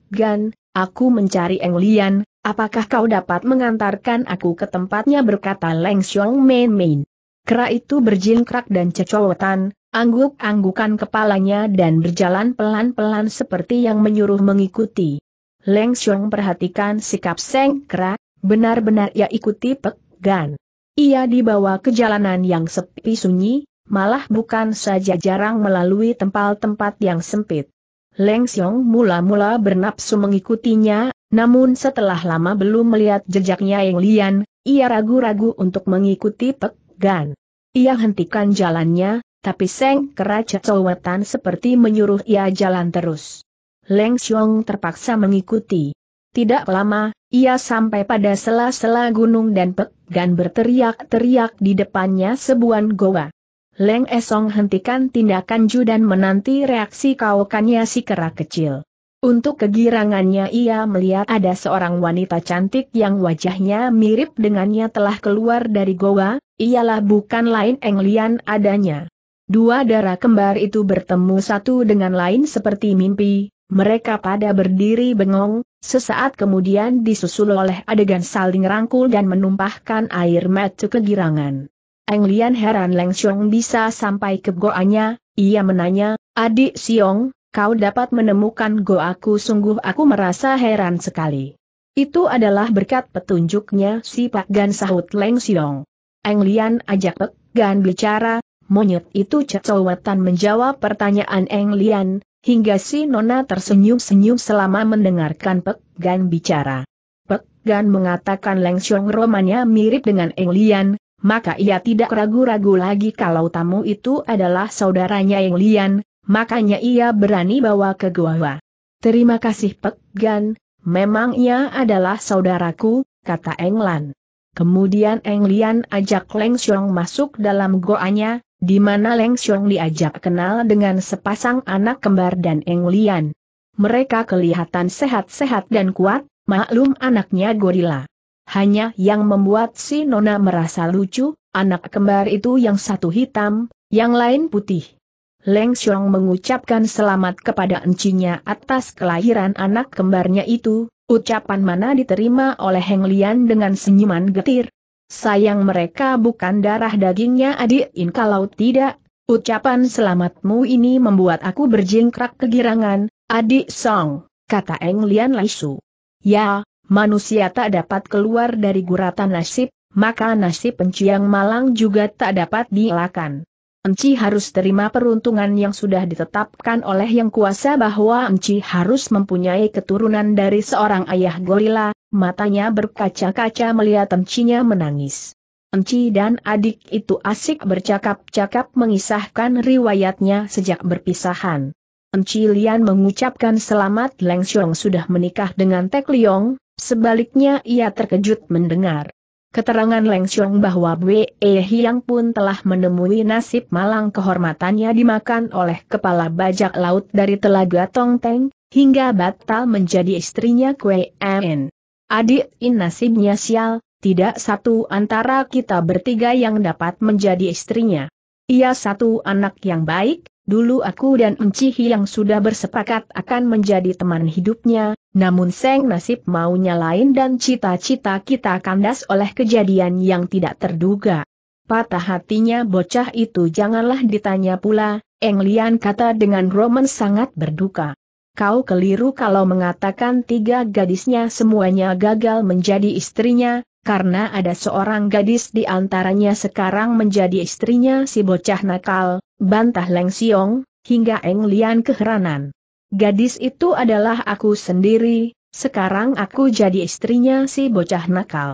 aku mencari Eng Lian, Apakah kau dapat mengantarkan aku ke tempatnya berkata Leng Xiong Main Main. Kera itu berjingkrak dan cecowetan, angguk-anggukan kepalanya dan berjalan pelan-pelan seperti yang menyuruh mengikuti. Leng Xiong perhatikan sikap Seng Kera, benar-benar ia ikuti pegan. Ia dibawa ke jalanan yang sepi sunyi, malah bukan saja jarang melalui tempat-tempat yang sempit. Leng Xiong mula-mula bernapsu mengikutinya namun setelah lama belum melihat jejaknya Yang Lian, ia ragu-ragu untuk mengikuti Pek Gan. Ia hentikan jalannya, tapi Seng Keracat Sowetan seperti menyuruh ia jalan terus. Leng Xiong terpaksa mengikuti. Tidak lama, ia sampai pada sela-sela gunung dan Pek Gan berteriak-teriak di depannya sebuah goa. Leng Esong hentikan tindakan Ju dan menanti reaksi kawakannya si kera kecil. Untuk kegirangannya ia melihat ada seorang wanita cantik yang wajahnya mirip dengannya telah keluar dari goa, ialah bukan lain Englian adanya. Dua darah kembar itu bertemu satu dengan lain seperti mimpi, mereka pada berdiri bengong, sesaat kemudian disusul oleh adegan saling rangkul dan menumpahkan air mata kegirangan. Englian heran Leng Xiong bisa sampai ke goanya, ia menanya, adik Xiong, kau dapat menemukan goaku sungguh aku merasa heran sekali. Itu adalah berkat petunjuknya si Pak Gan sahut Leng Siong. Eng Lian ajak Pak Gan bicara, monyet itu cecowetan menjawab pertanyaan Eng Lian, hingga si Nona tersenyum-senyum selama mendengarkan Peg Gan bicara. Peg Gan mengatakan Leng Siong romannya mirip dengan Eng Lian, maka ia tidak ragu-ragu lagi kalau tamu itu adalah saudaranya Eng Lian, makanya ia berani bawa ke gua-gua. Terima kasih Pek Gan, memang ia adalah saudaraku, kata Englan. Kemudian Englian ajak Leng Xiong masuk dalam goanya, di mana Leng Xiong diajak kenal dengan sepasang anak kembar dan Englian. Mereka kelihatan sehat-sehat dan kuat, maklum anaknya gorila. Hanya yang membuat si Nona merasa lucu, anak kembar itu yang satu hitam, yang lain putih. Leng Xiong mengucapkan selamat kepada encinya atas kelahiran anak kembarnya itu, ucapan mana diterima oleh Heng Lian dengan senyuman getir. Sayang mereka bukan darah dagingnya adik In kalau tidak, ucapan selamatmu ini membuat aku berjingkrak kegirangan, adik Song, kata Eng Lian Laisu. Ya, manusia tak dapat keluar dari guratan nasib, maka nasib penciang malang juga tak dapat dielakkan. Enci harus terima peruntungan yang sudah ditetapkan oleh yang kuasa bahwa Enci harus mempunyai keturunan dari seorang ayah gorila, matanya berkaca-kaca melihat Encinya menangis. Enci dan adik itu asik bercakap-cakap mengisahkan riwayatnya sejak berpisahan. Enci Lian mengucapkan selamat Leng Xiong sudah menikah dengan Tek Liong, sebaliknya ia terkejut mendengar. Keterangan Leng Xiong bahwa Bwe Hyang pun telah menemui nasib malang kehormatannya dimakan oleh kepala bajak laut dari Telaga Tongteng, hingga batal menjadi istrinya Kwe En. Adik In nasibnya sial, tidak satu antara kita bertiga yang dapat menjadi istrinya. Ia satu anak yang baik, Dulu aku dan Encihi yang sudah bersepakat akan menjadi teman hidupnya, namun seng nasib maunya lain dan cita-cita kita kandas oleh kejadian yang tidak terduga. Patah hatinya bocah itu janganlah ditanya pula, Eng Lian kata dengan Roman sangat berduka kau keliru kalau mengatakan tiga gadisnya semuanya gagal menjadi istrinya, karena ada seorang gadis di antaranya sekarang menjadi istrinya si bocah nakal, bantah Leng Siong, hingga Eng Lian keheranan. Gadis itu adalah aku sendiri, sekarang aku jadi istrinya si bocah nakal.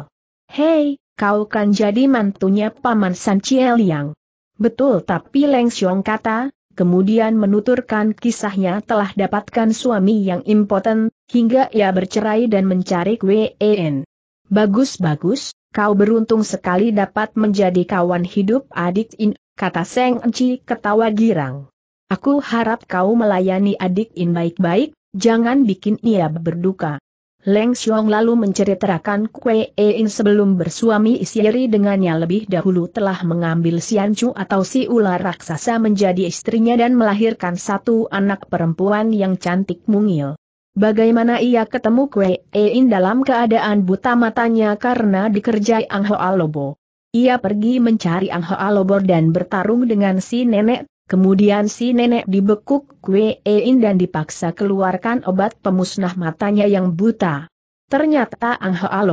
Hei, kau kan jadi mantunya Paman San Chiel Yang. Betul tapi Leng Siong kata, kemudian menuturkan kisahnya telah dapatkan suami yang impoten, hingga ia bercerai dan mencari Wen. Bagus-bagus, kau beruntung sekali dapat menjadi kawan hidup adik In, kata Seng Enci ketawa girang. Aku harap kau melayani adik In baik-baik, jangan bikin ia berduka. Leng Xiong lalu menceritakan Kue In sebelum bersuami Isyeri dengannya lebih dahulu telah mengambil Sian Chu atau si ular raksasa menjadi istrinya dan melahirkan satu anak perempuan yang cantik mungil. Bagaimana ia ketemu Kue In dalam keadaan buta matanya karena dikerjai Ang Hoa Lobo. Ia pergi mencari Ang Hoa Lobo dan bertarung dengan si nenek Kemudian si nenek dibekuk Kue dan dipaksa keluarkan obat pemusnah matanya yang buta. Ternyata Ang Hoa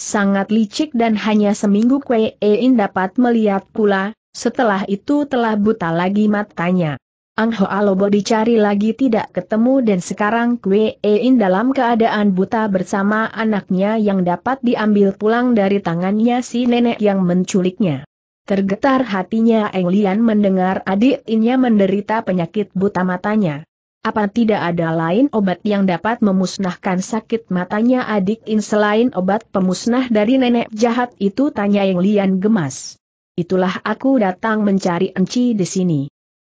sangat licik dan hanya seminggu Kue dapat melihat pula, setelah itu telah buta lagi matanya. Ang Hoa dicari lagi tidak ketemu dan sekarang Kue dalam keadaan buta bersama anaknya yang dapat diambil pulang dari tangannya si nenek yang menculiknya. Tergetar hatinya Eng Lian mendengar adiknya menderita penyakit buta matanya. Apa tidak ada lain obat yang dapat memusnahkan sakit matanya adik In selain obat pemusnah dari nenek jahat itu tanya Eng Lian gemas. Itulah aku datang mencari Enci di sini.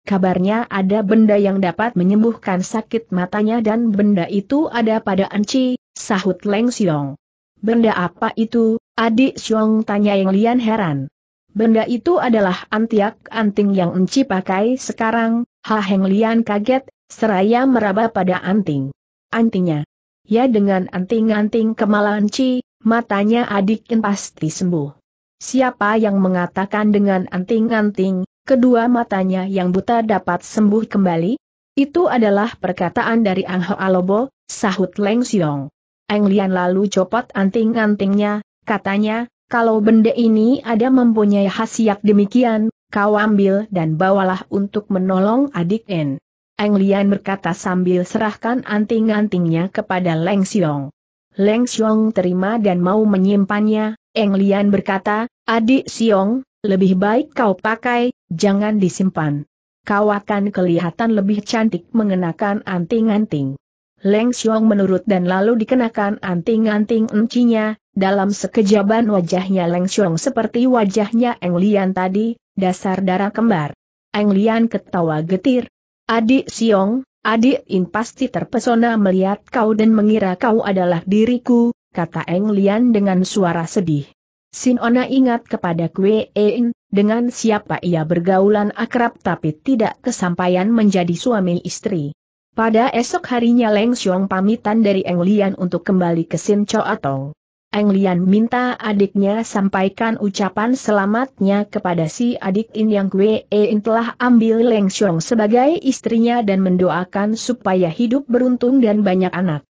Kabarnya ada benda yang dapat menyembuhkan sakit matanya dan benda itu ada pada Enci, sahut Leng Xiong. Benda apa itu, adik Xiong tanya Eng Lian heran. Benda itu adalah antiak-anting yang Enci pakai sekarang, Ha Heng Lian kaget, seraya meraba pada anting. Antingnya. Ya dengan anting-anting kemalahan Ci, matanya adik In pasti sembuh. Siapa yang mengatakan dengan anting-anting, kedua matanya yang buta dapat sembuh kembali? Itu adalah perkataan dari Ang Ho Alobo, sahut Leng Siong. Ang Lian lalu copot anting-antingnya, katanya, kalau benda ini ada mempunyai khasiat demikian, kau ambil dan bawalah untuk menolong adik N. Eng Lian berkata sambil serahkan anting-antingnya kepada Leng Xiong. Leng Xiong terima dan mau menyimpannya, Eng Lian berkata, adik Xiong, lebih baik kau pakai, jangan disimpan. Kau akan kelihatan lebih cantik mengenakan anting-anting. Leng Xiong menurut dan lalu dikenakan anting-anting encinya, dalam sekejaban wajahnya Leng Xiong seperti wajahnya Eng Lian tadi, dasar darah kembar. Eng Lian ketawa getir. Adik Xiong, adik In pasti terpesona melihat kau dan mengira kau adalah diriku, kata Eng Lian dengan suara sedih. Sinona ingat kepada kue, In, dengan siapa ia bergaulan akrab tapi tidak kesampaian menjadi suami istri. Pada esok harinya Leng Xiong pamitan dari Eng Lian untuk kembali ke Sin Cho Atong. Lian minta adiknya sampaikan ucapan selamatnya kepada si adik In yang Kwe In telah ambil Leng Xiong sebagai istrinya dan mendoakan supaya hidup beruntung dan banyak anak.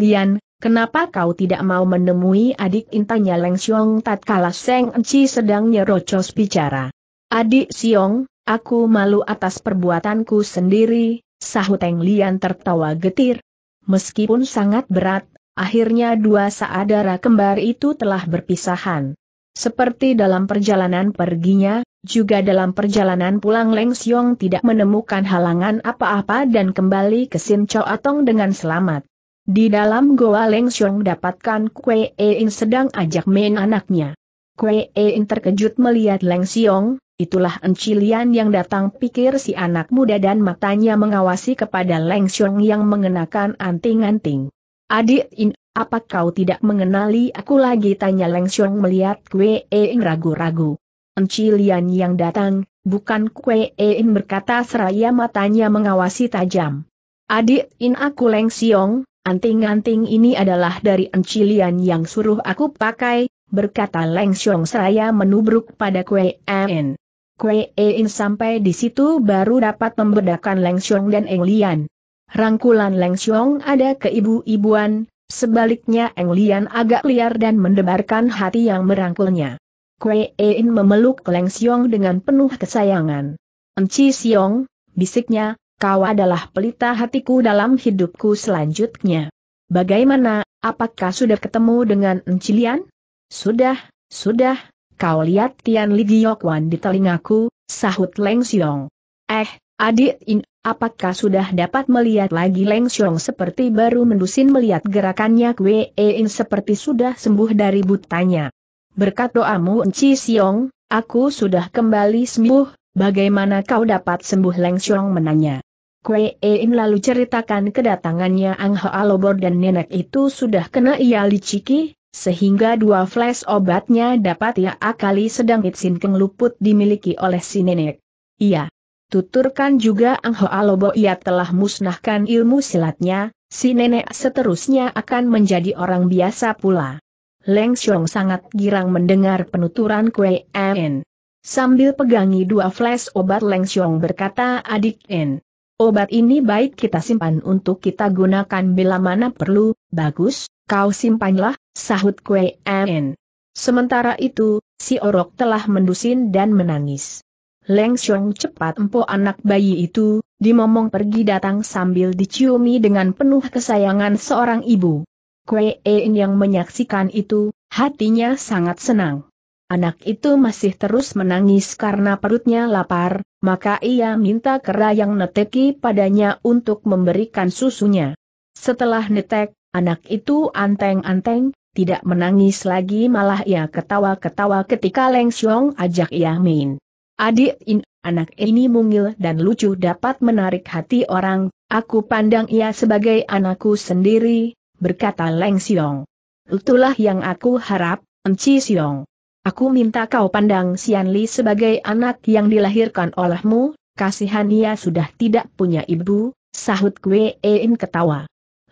Lian, kenapa kau tidak mau menemui adik In tanya Leng Xiong tatkala Seng Enci sedang nyerocos bicara. Adik Xiong, aku malu atas perbuatanku sendiri, sahut Eng Lian tertawa getir. Meskipun sangat berat, Akhirnya dua saudara kembar itu telah berpisahan. Seperti dalam perjalanan perginya, juga dalam perjalanan pulang Leng Xiong tidak menemukan halangan apa-apa dan kembali ke Sin Chow Atong dengan selamat. Di dalam goa Leng Xiong dapatkan Kue Eing sedang ajak main anaknya. Kue Eing terkejut melihat Leng Xiong, itulah Encilian yang datang pikir si anak muda dan matanya mengawasi kepada Leng Xiong yang mengenakan anting-anting. Adik In, apa kau tidak mengenali aku lagi? Tanya Leng Xiong melihat Kue Eing ragu-ragu. Enci Lian yang datang, bukan Kue Eing berkata seraya matanya mengawasi tajam. Adik In aku Leng Xiong, anting-anting ini adalah dari Enci Lian yang suruh aku pakai, berkata Leng Xiong seraya menubruk pada Kue En. Kue Eing sampai di situ baru dapat membedakan Leng Xiong dan Eng Lian. Rangkulan Leng Xiong ada ke ibu ibuan sebaliknya Eng Lian agak liar dan mendebarkan hati yang merangkulnya. Kue Ein memeluk Leng Xiong dengan penuh kesayangan. Enci Xiong, bisiknya, kau adalah pelita hatiku dalam hidupku selanjutnya. Bagaimana, apakah sudah ketemu dengan Enci Lian? Sudah, sudah, kau lihat Tian Li Wan di telingaku, sahut Leng Xiong. Eh, adik In, Apakah sudah dapat melihat lagi Leng Xiong seperti baru mendusin melihat gerakannya Kwe In seperti sudah sembuh dari butanya. Berkat doamu Enci Xiong, aku sudah kembali sembuh, bagaimana kau dapat sembuh Leng Xiong menanya. Kwe In lalu ceritakan kedatangannya Ang Hoa Lobor dan nenek itu sudah kena ia liciki, sehingga dua flash obatnya dapat ia akali sedang Itsin Keng luput dimiliki oleh si nenek. Iya, Tuturkan juga Ang Hoa Lobo ia telah musnahkan ilmu silatnya, si nenek seterusnya akan menjadi orang biasa pula. Leng Xiong sangat girang mendengar penuturan Kuei En. Sambil pegangi dua flash obat Leng Xiong berkata adik En. Obat ini baik kita simpan untuk kita gunakan bila mana perlu, bagus, kau simpanlah, sahut Kuei En. Sementara itu, si Orok telah mendusin dan menangis. Leng Xiong cepat empo anak bayi itu, dimomong pergi datang sambil diciumi dengan penuh kesayangan seorang ibu. Kue En yang menyaksikan itu, hatinya sangat senang. Anak itu masih terus menangis karena perutnya lapar, maka ia minta kera yang neteki padanya untuk memberikan susunya. Setelah netek, anak itu anteng-anteng, tidak menangis lagi malah ia ketawa-ketawa ketika Leng Xiong ajak ia main. Adik in, anak ini mungil dan lucu dapat menarik hati orang, aku pandang ia sebagai anakku sendiri, berkata Leng Siong. Itulah yang aku harap, Enci Siong. Aku minta kau pandang Sian Li sebagai anak yang dilahirkan olehmu, kasihan ia sudah tidak punya ibu, sahut Kwe In ketawa.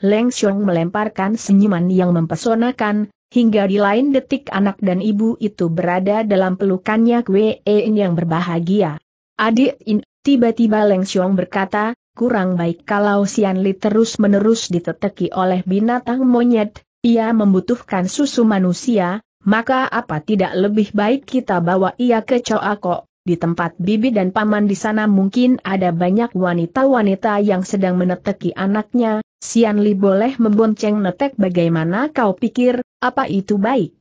Leng Xiong melemparkan senyuman yang mempesonakan, Hingga di lain detik anak dan ibu itu berada dalam pelukannya Kwe In yang berbahagia. Adik In, tiba-tiba Leng Xiong berkata, kurang baik kalau Sian Li terus-menerus diteteki oleh binatang monyet, ia membutuhkan susu manusia, maka apa tidak lebih baik kita bawa ia ke Kok? di tempat bibi dan paman di sana mungkin ada banyak wanita-wanita yang sedang meneteki anaknya, Sian Li boleh membonceng netek bagaimana kau pikir, apa itu baik?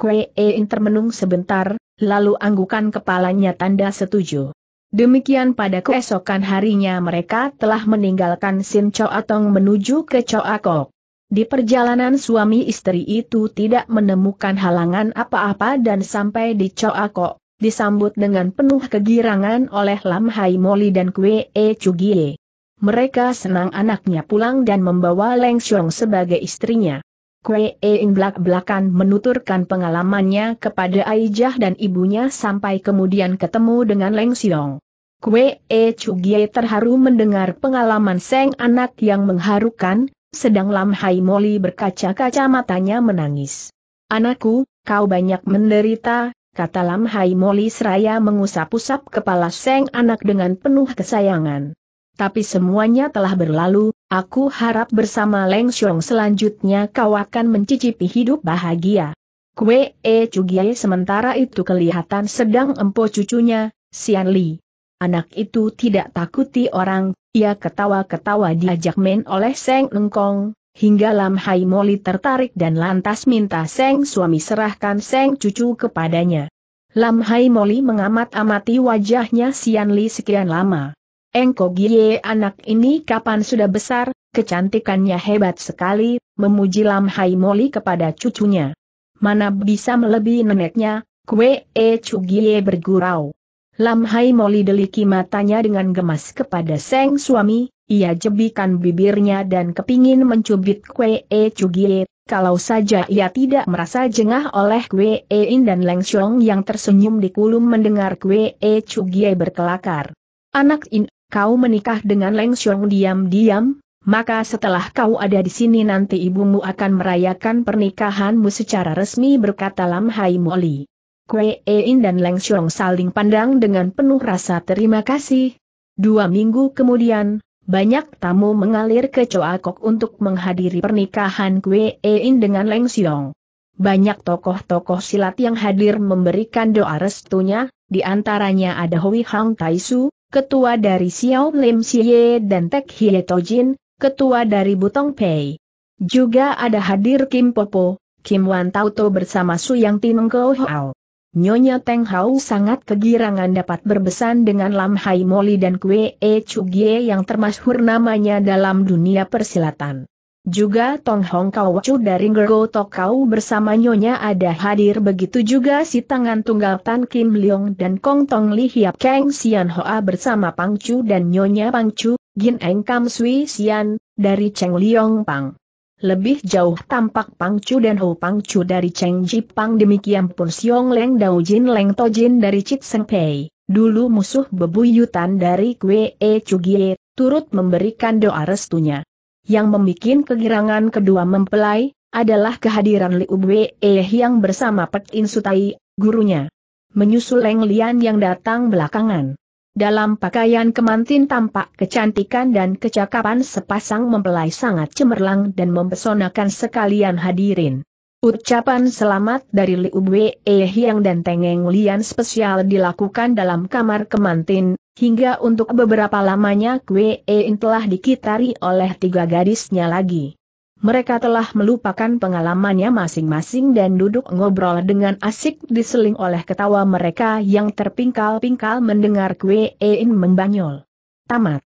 Kue e In termenung sebentar, lalu anggukan kepalanya tanda setuju. Demikian pada keesokan harinya mereka telah meninggalkan Sin Choa Tong menuju ke Choa Kok. Di perjalanan suami istri itu tidak menemukan halangan apa-apa dan sampai di Choa Kok, disambut dengan penuh kegirangan oleh Lam Hai Moli dan Kue E Chugie mereka senang anaknya pulang dan membawa Leng Xiong sebagai istrinya. Kue Ein belak-belakan menuturkan pengalamannya kepada Aijah dan ibunya sampai kemudian ketemu dengan Leng Xiong. Kue E Chugie terharu mendengar pengalaman Seng anak yang mengharukan, sedang Lam Hai Moli berkaca-kaca matanya menangis. Anakku, kau banyak menderita, kata Lam Hai Moli seraya mengusap-usap kepala Seng anak dengan penuh kesayangan tapi semuanya telah berlalu, aku harap bersama Leng Xiong selanjutnya kau akan mencicipi hidup bahagia. Kue E Cugie sementara itu kelihatan sedang empo cucunya, Sian Li. Anak itu tidak takuti orang, ia ketawa-ketawa diajak main oleh Seng Nengkong, hingga Lam Hai Moli tertarik dan lantas minta Seng suami serahkan Seng cucu kepadanya. Lam Hai Moli mengamat-amati wajahnya Sian Li sekian lama. Engko Gie anak ini kapan sudah besar, kecantikannya hebat sekali, memuji Lam Hai Moli kepada cucunya. Mana bisa melebihi neneknya, Kwe e Gie bergurau. Lam Hai Moli deliki matanya dengan gemas kepada sang suami, ia jebikan bibirnya dan kepingin mencubit Kwe e Gie, kalau saja ia tidak merasa jengah oleh Kwe e In dan Leng Xiong yang tersenyum di kulum mendengar Kwe e Gie berkelakar. Anak In kau menikah dengan Leng Xiong diam-diam, maka setelah kau ada di sini nanti ibumu akan merayakan pernikahanmu secara resmi berkata Lam Hai Moli. Kue Ein dan Leng Xiong saling pandang dengan penuh rasa terima kasih. Dua minggu kemudian, banyak tamu mengalir ke Kok untuk menghadiri pernikahan Kue Ein dengan Leng Xiong. Banyak tokoh-tokoh silat yang hadir memberikan doa restunya, di antaranya ada Hui Hang Taisu, ketua dari Xiao Lim Xie dan Tek Hie Tojin, ketua dari Butong Pei. Juga ada hadir Kim Popo, Kim Wan Tauto bersama Su Yang Tin Ngo Hao. Nyonya Teng Hao sangat kegirangan dapat berbesan dengan Lam Hai Moli dan Kwe E Chugye yang termasuk namanya dalam dunia persilatan. Juga Tong Hong Kau dari Ngergo Tokau bersama Nyonya ada hadir begitu juga si tangan tunggal Tan Kim Leong dan Kong Tong Li Hiap Kang Sian Hoa bersama Pang Chu dan Nyonya Pang Chu, Gin Eng Kam Sui Sian, dari Cheng Leong Pang. Lebih jauh tampak Pang Chu dan Ho Pang Chu dari Cheng Pang demikian pun Siong Leng Dao Jin Leng To Jin dari Chit Seng Pei, dulu musuh bebuyutan dari Kwe E Gie turut memberikan doa restunya yang membuat kegirangan kedua mempelai, adalah kehadiran Liu Wei eh yang bersama Pek In Sutai, gurunya. Menyusul Leng Lian yang datang belakangan. Dalam pakaian kemantin tampak kecantikan dan kecakapan sepasang mempelai sangat cemerlang dan mempesonakan sekalian hadirin. Ucapan selamat dari Liu Wei eh Yang dan Tengeng Lian spesial dilakukan dalam kamar kemantin, Hingga untuk beberapa lamanya Kue In telah dikitari oleh tiga gadisnya lagi. Mereka telah melupakan pengalamannya masing-masing dan duduk ngobrol dengan asik diseling oleh ketawa mereka yang terpingkal-pingkal mendengar Kue In membanyol. Tamat.